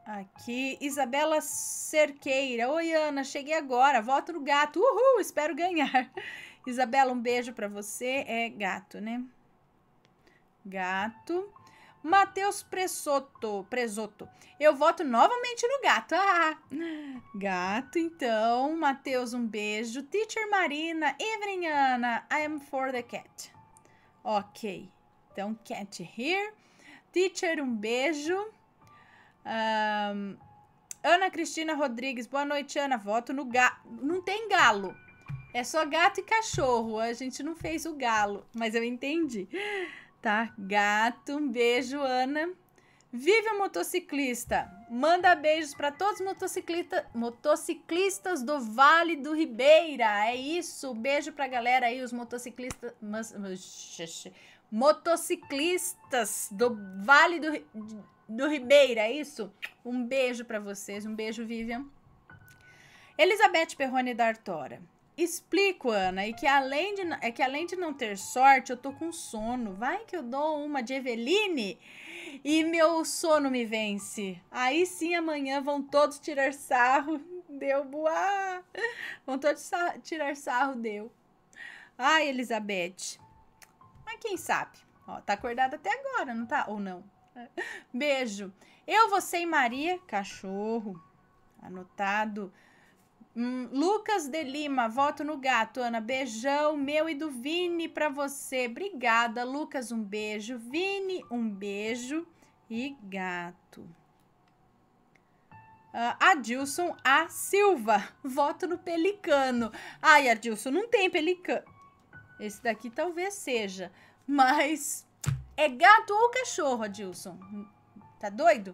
Aqui, Isabela Cerqueira. Oi, Ana, cheguei agora. Voto no gato. Uhul, espero ganhar. [laughs] Isabela, um beijo para você. É gato, né? Gato. Matheus Presotto, Presoto. Eu voto novamente no gato. Ah, [laughs] gato, então. Matheus, um beijo. Teacher Marina, Evening Ana, I am for the cat. Ok. Então, cat here. Teacher, um beijo. Um, Ana Cristina Rodrigues, boa noite, Ana. Voto no galo. Não tem galo. É só gato e cachorro. A gente não fez o galo, mas eu entendi. Tá, gato. Um beijo, Ana. Vive o motociclista. Manda beijos para todos os motociclista, motociclistas do Vale do Ribeira. É isso. Beijo pra galera aí, os motociclistas. Mas, mas, motociclistas do Vale do Ribeira do Ribeira, é isso? Um beijo para vocês, um beijo, Vivian. Elizabeth Perrone da Artora. Explico, Ana, e é que além, de, é que além de não ter sorte, eu tô com sono. Vai que eu dou uma de Eveline e meu sono me vence. Aí sim amanhã vão todos tirar sarro. Deu boa! Vão todos tirar sarro, deu. Ai, Elizabeth. Mas quem sabe? Ó, tá acordada até agora, não tá? Ou não? Beijo. Eu, você e Maria, cachorro. Anotado. Hum, Lucas de Lima, voto no gato, Ana. Beijão meu e do Vini para você. Obrigada, Lucas. Um beijo. Vini, um beijo. E gato. Uh, Adilson A. Silva, [laughs] voto no Pelicano. Ai, Adilson, não tem Pelicano. Esse daqui talvez seja, mas é gato ou cachorro, Adilson? Tá doido?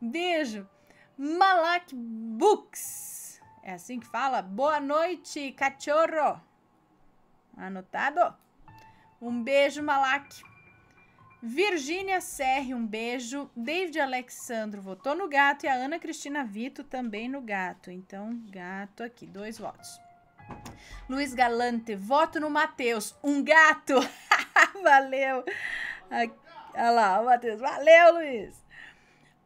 Beijo. Malak Books. É assim que fala? Boa noite, cachorro. Anotado? Um beijo, Malak. Virgínia Serre, um beijo. David Alexandro votou no gato e a Ana Cristina Vito também no gato. Então, gato aqui, dois votos. Luiz Galante, voto no Matheus. Um gato. [laughs] Valeu olha lá, o Matheus. Valeu, Luiz.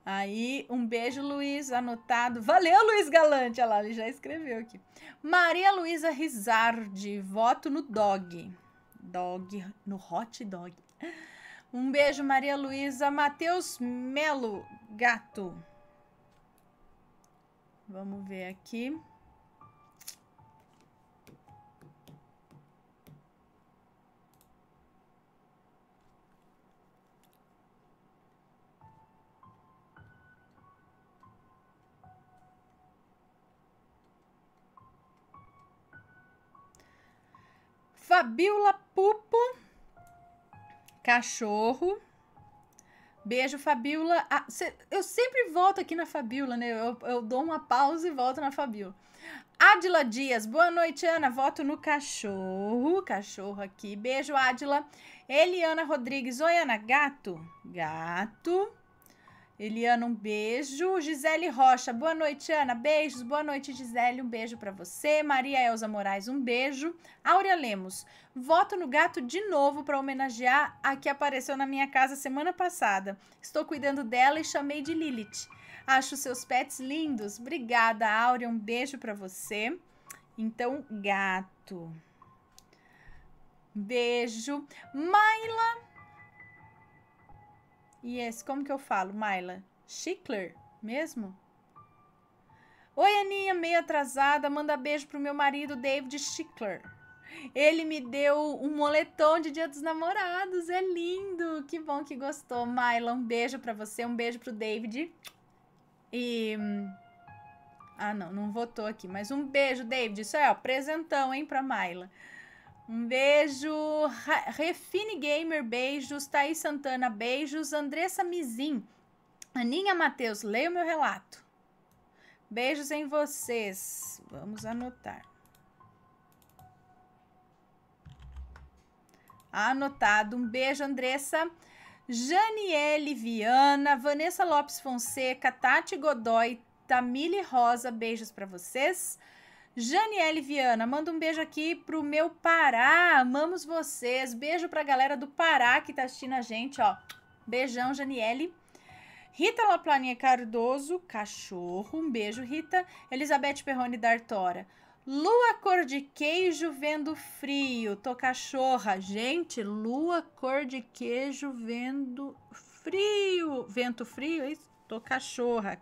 Aí, um beijo, Luiz, anotado. Valeu, Luiz Galante. Olha lá, ele já escreveu aqui. Maria Luísa Rizardi, voto no dog. Dog, no hot dog. Um beijo, Maria Luísa. Matheus Melo, gato. Vamos ver aqui. Fabiola Pupo, cachorro. Beijo, Fabiola. Ah, cê, eu sempre volto aqui na Fabiola, né? Eu, eu, dou uma pausa e volto na Fabiola. Adila Dias, boa noite, Ana. Voto no cachorro. Cachorro aqui. Beijo, Adila. Eliana Rodrigues, oi, Ana. Gato. Gato. Eliana, um beijo. Gisele Rocha, boa noite, Ana. Beijos. Boa noite, Gisele. Um beijo para você. Maria Elza Moraes, um beijo. Áurea Lemos, voto no gato de novo para homenagear a que apareceu na minha casa semana passada. Estou cuidando dela e chamei de Lilith. Acho seus pets lindos. Obrigada, Áurea. Um beijo para você. Então, gato. Beijo. Maila e esse, como que eu falo, Myla? Schickler, mesmo? Oi, Aninha, meio atrasada. Manda beijo pro meu marido, David Schickler. Ele me deu um moletom de Dia dos Namorados. É lindo. Que bom que gostou, Myla. Um beijo para você, um beijo pro David. E. Ah, não, não votou aqui. Mas um beijo, David. Isso é, ó, presentão, hein, pra Myla. Um beijo. Refine Gamer, beijos. Thaís Santana, beijos. Andressa Mizin. Aninha Matheus, leia o meu relato. Beijos em vocês. Vamos anotar. Anotado. Um beijo, Andressa. Janiele Viana, Vanessa Lopes Fonseca, Tati Godoy, Tamile Rosa, beijos para vocês. Janiele Viana, manda um beijo aqui pro meu Pará. Amamos vocês. Beijo pra galera do Pará que tá assistindo a gente, ó. Beijão, Janiele. Rita Laplaninha Cardoso, cachorro. Um beijo, Rita. Elizabeth Perrone D'Artora. Lua cor de queijo vendo frio. Tô cachorra. Gente, lua cor de queijo vendo frio. Vento frio, é isso? Tô cachorra.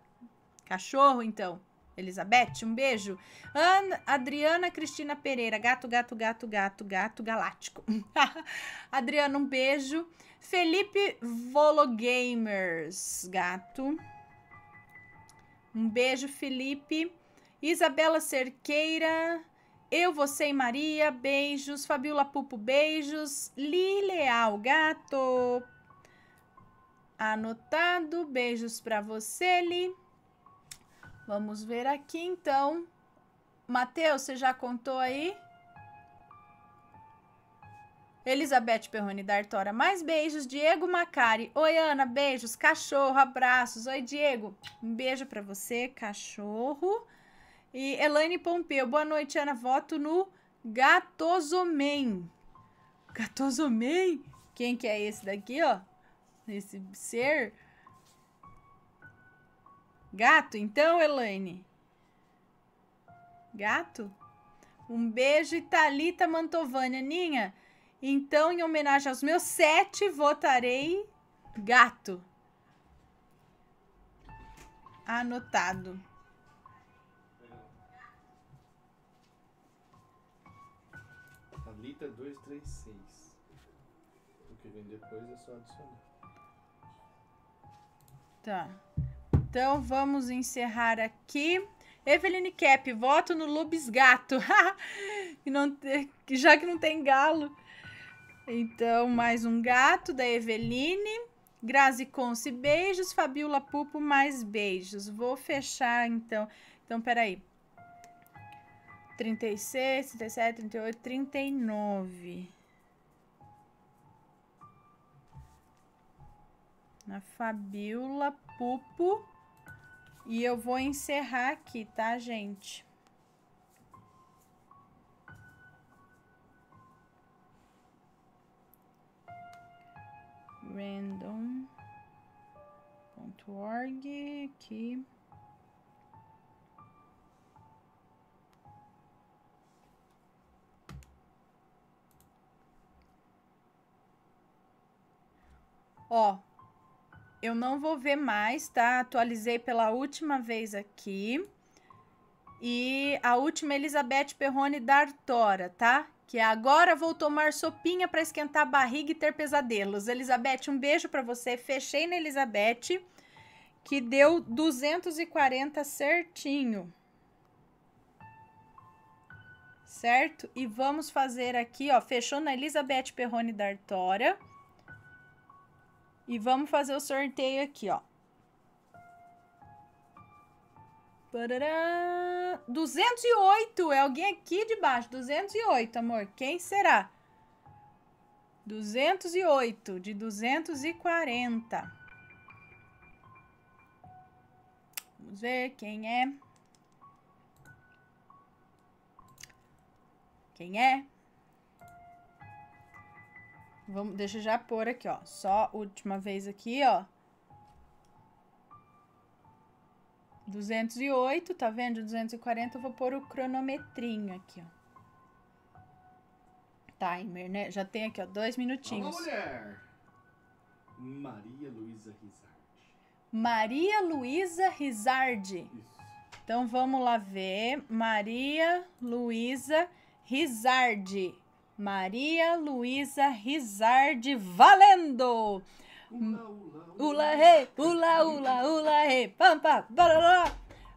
Cachorro, então. Elizabeth, um beijo. Ana, Adriana Cristina Pereira, gato, gato, gato, gato, gato galáctico. [laughs] Adriana, um beijo. Felipe Vologamers, gato. Um beijo, Felipe. Isabela Cerqueira, eu, você e Maria, beijos. Fabiola Pupo, beijos. Lileal, gato. Anotado, beijos para você, Li. Vamos ver aqui, então. Matheus, você já contou aí? Elizabeth Perrone da Artora, mais beijos. Diego Macari. Oi, Ana, beijos. Cachorro, abraços. Oi, Diego. Um beijo para você, cachorro. E Elaine Pompeu, boa noite, Ana. Voto no Gatosomem. Gatosomem? Quem que é esse daqui, ó? Esse ser? Gato, então, Elaine? Gato? Um beijo, Italita Mantovani. Ninha. então, em homenagem aos meus sete, votarei gato. Anotado. Thalita 236. O que vem depois é só adicionar. Tá. Então vamos encerrar aqui. Eveline Cap, voto no Gato, [laughs] já que não tem galo. Então, mais um gato da Eveline. Grazi Conce, beijos. Fabiola Pupo, mais beijos. Vou fechar, então. Então, peraí. 36, 37, 38, 39. Na Fabiola Pupo. E eu vou encerrar aqui, tá, gente? Random.org aqui. Ó, eu não vou ver mais, tá? Atualizei pela última vez aqui. E a última Elizabeth Perrone D'Artora, tá? Que é, agora vou tomar sopinha para esquentar a barriga e ter pesadelos. Elizabeth, um beijo para você. Fechei na Elizabeth, que deu 240 certinho. Certo? E vamos fazer aqui, ó, fechou na Elizabeth Perrone D'Artora. E vamos fazer o sorteio aqui, ó. e 208! É alguém aqui Duzentos e 208, amor. Quem será? 208 de 240. Vamos ver quem é. Quem é? Vamos, deixa eu já pôr aqui, ó. Só última vez aqui, ó. 208, tá vendo? 240, eu vou pôr o cronometrinho aqui, ó. Timer, tá, né? Já tem aqui, ó, dois minutinhos. Alô, mulher! Maria Luísa Rizardi. Maria Luísa Rizardi. Isso. Então vamos lá ver. Maria Luísa Rizardi. Maria Luísa Rizardi valendo! Ula re, ula ula ula re, pampa, baralá.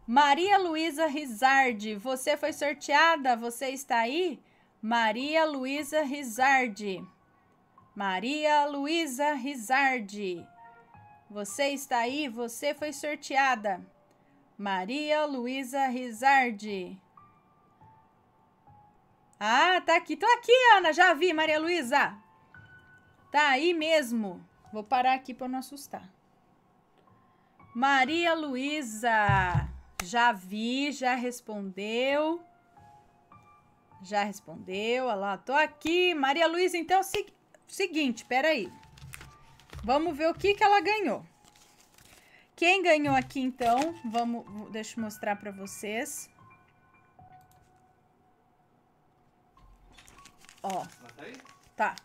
Maria Luísa Rizardi, você foi sorteada, você está aí? Maria Luísa Rizardi. Maria Luísa Rizardi. Você está aí, você foi sorteada. Maria Luísa Rizardi. Ah, tá aqui. Tô aqui, Ana. Já vi, Maria Luísa. Tá aí mesmo. Vou parar aqui para não assustar. Maria Luísa. Já vi, já respondeu. Já respondeu. Olha lá, tô aqui. Maria Luísa, então, se... seguinte, peraí. Vamos ver o que, que ela ganhou. Quem ganhou aqui, então, vamos, deixa eu mostrar para vocês. Ó. Tá.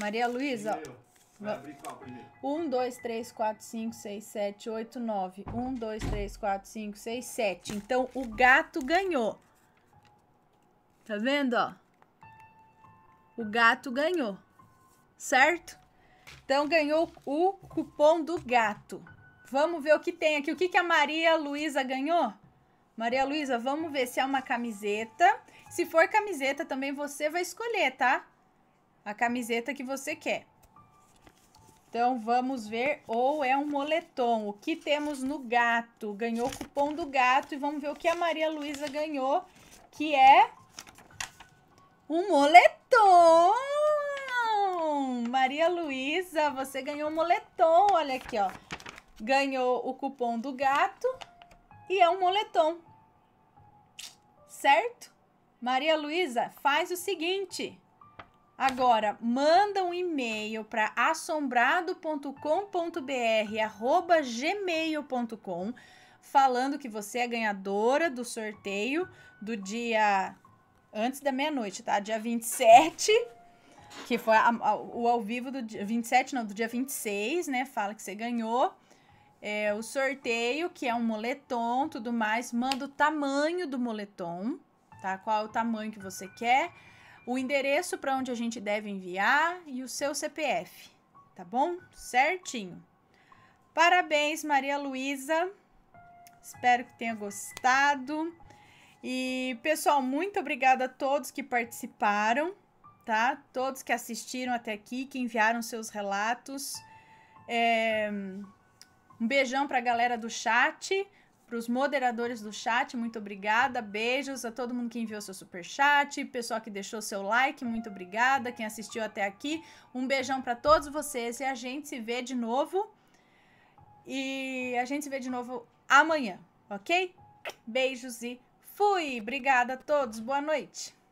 Maria Luísa. Um, dois, três, quatro, cinco, seis, sete, oito, nove. Um, dois, três, quatro, cinco, seis, sete. Então, o gato ganhou. Tá vendo, ó? O gato ganhou, certo? Então, ganhou o cupom do gato. Vamos ver o que tem aqui. O que, que a Maria Luísa ganhou? Maria Luísa, vamos ver se é uma camiseta. Se for camiseta, também você vai escolher, tá? A camiseta que você quer. Então, vamos ver. Ou é um moletom. O que temos no gato? Ganhou o cupom do gato. E vamos ver o que a Maria Luísa ganhou, que é um moletom. Maria Luísa, você ganhou um moletom. Olha aqui, ó. Ganhou o cupom do gato e é um moletom. Certo? Maria Luísa, faz o seguinte. Agora, manda um e-mail para assombrado.com.br gmail.com falando que você é ganhadora do sorteio do dia antes da meia-noite, tá? Dia 27, que foi a, a, o ao vivo do dia 27, não, do dia 26, né? Fala que você ganhou. É, o sorteio, que é um moletom, tudo mais, manda o tamanho do moletom tá? Qual é o tamanho que você quer, o endereço para onde a gente deve enviar e o seu CPF, tá bom? Certinho. Parabéns, Maria Luísa. Espero que tenha gostado. E, pessoal, muito obrigada a todos que participaram, tá? Todos que assistiram até aqui, que enviaram seus relatos. É... Um beijão para a galera do chat. Para os moderadores do chat, muito obrigada. Beijos a todo mundo que enviou seu super chat, pessoal que deixou seu like, muito obrigada. Quem assistiu até aqui, um beijão para todos vocês e a gente se vê de novo. E a gente se vê de novo amanhã, ok? Beijos e fui. Obrigada a todos. Boa noite.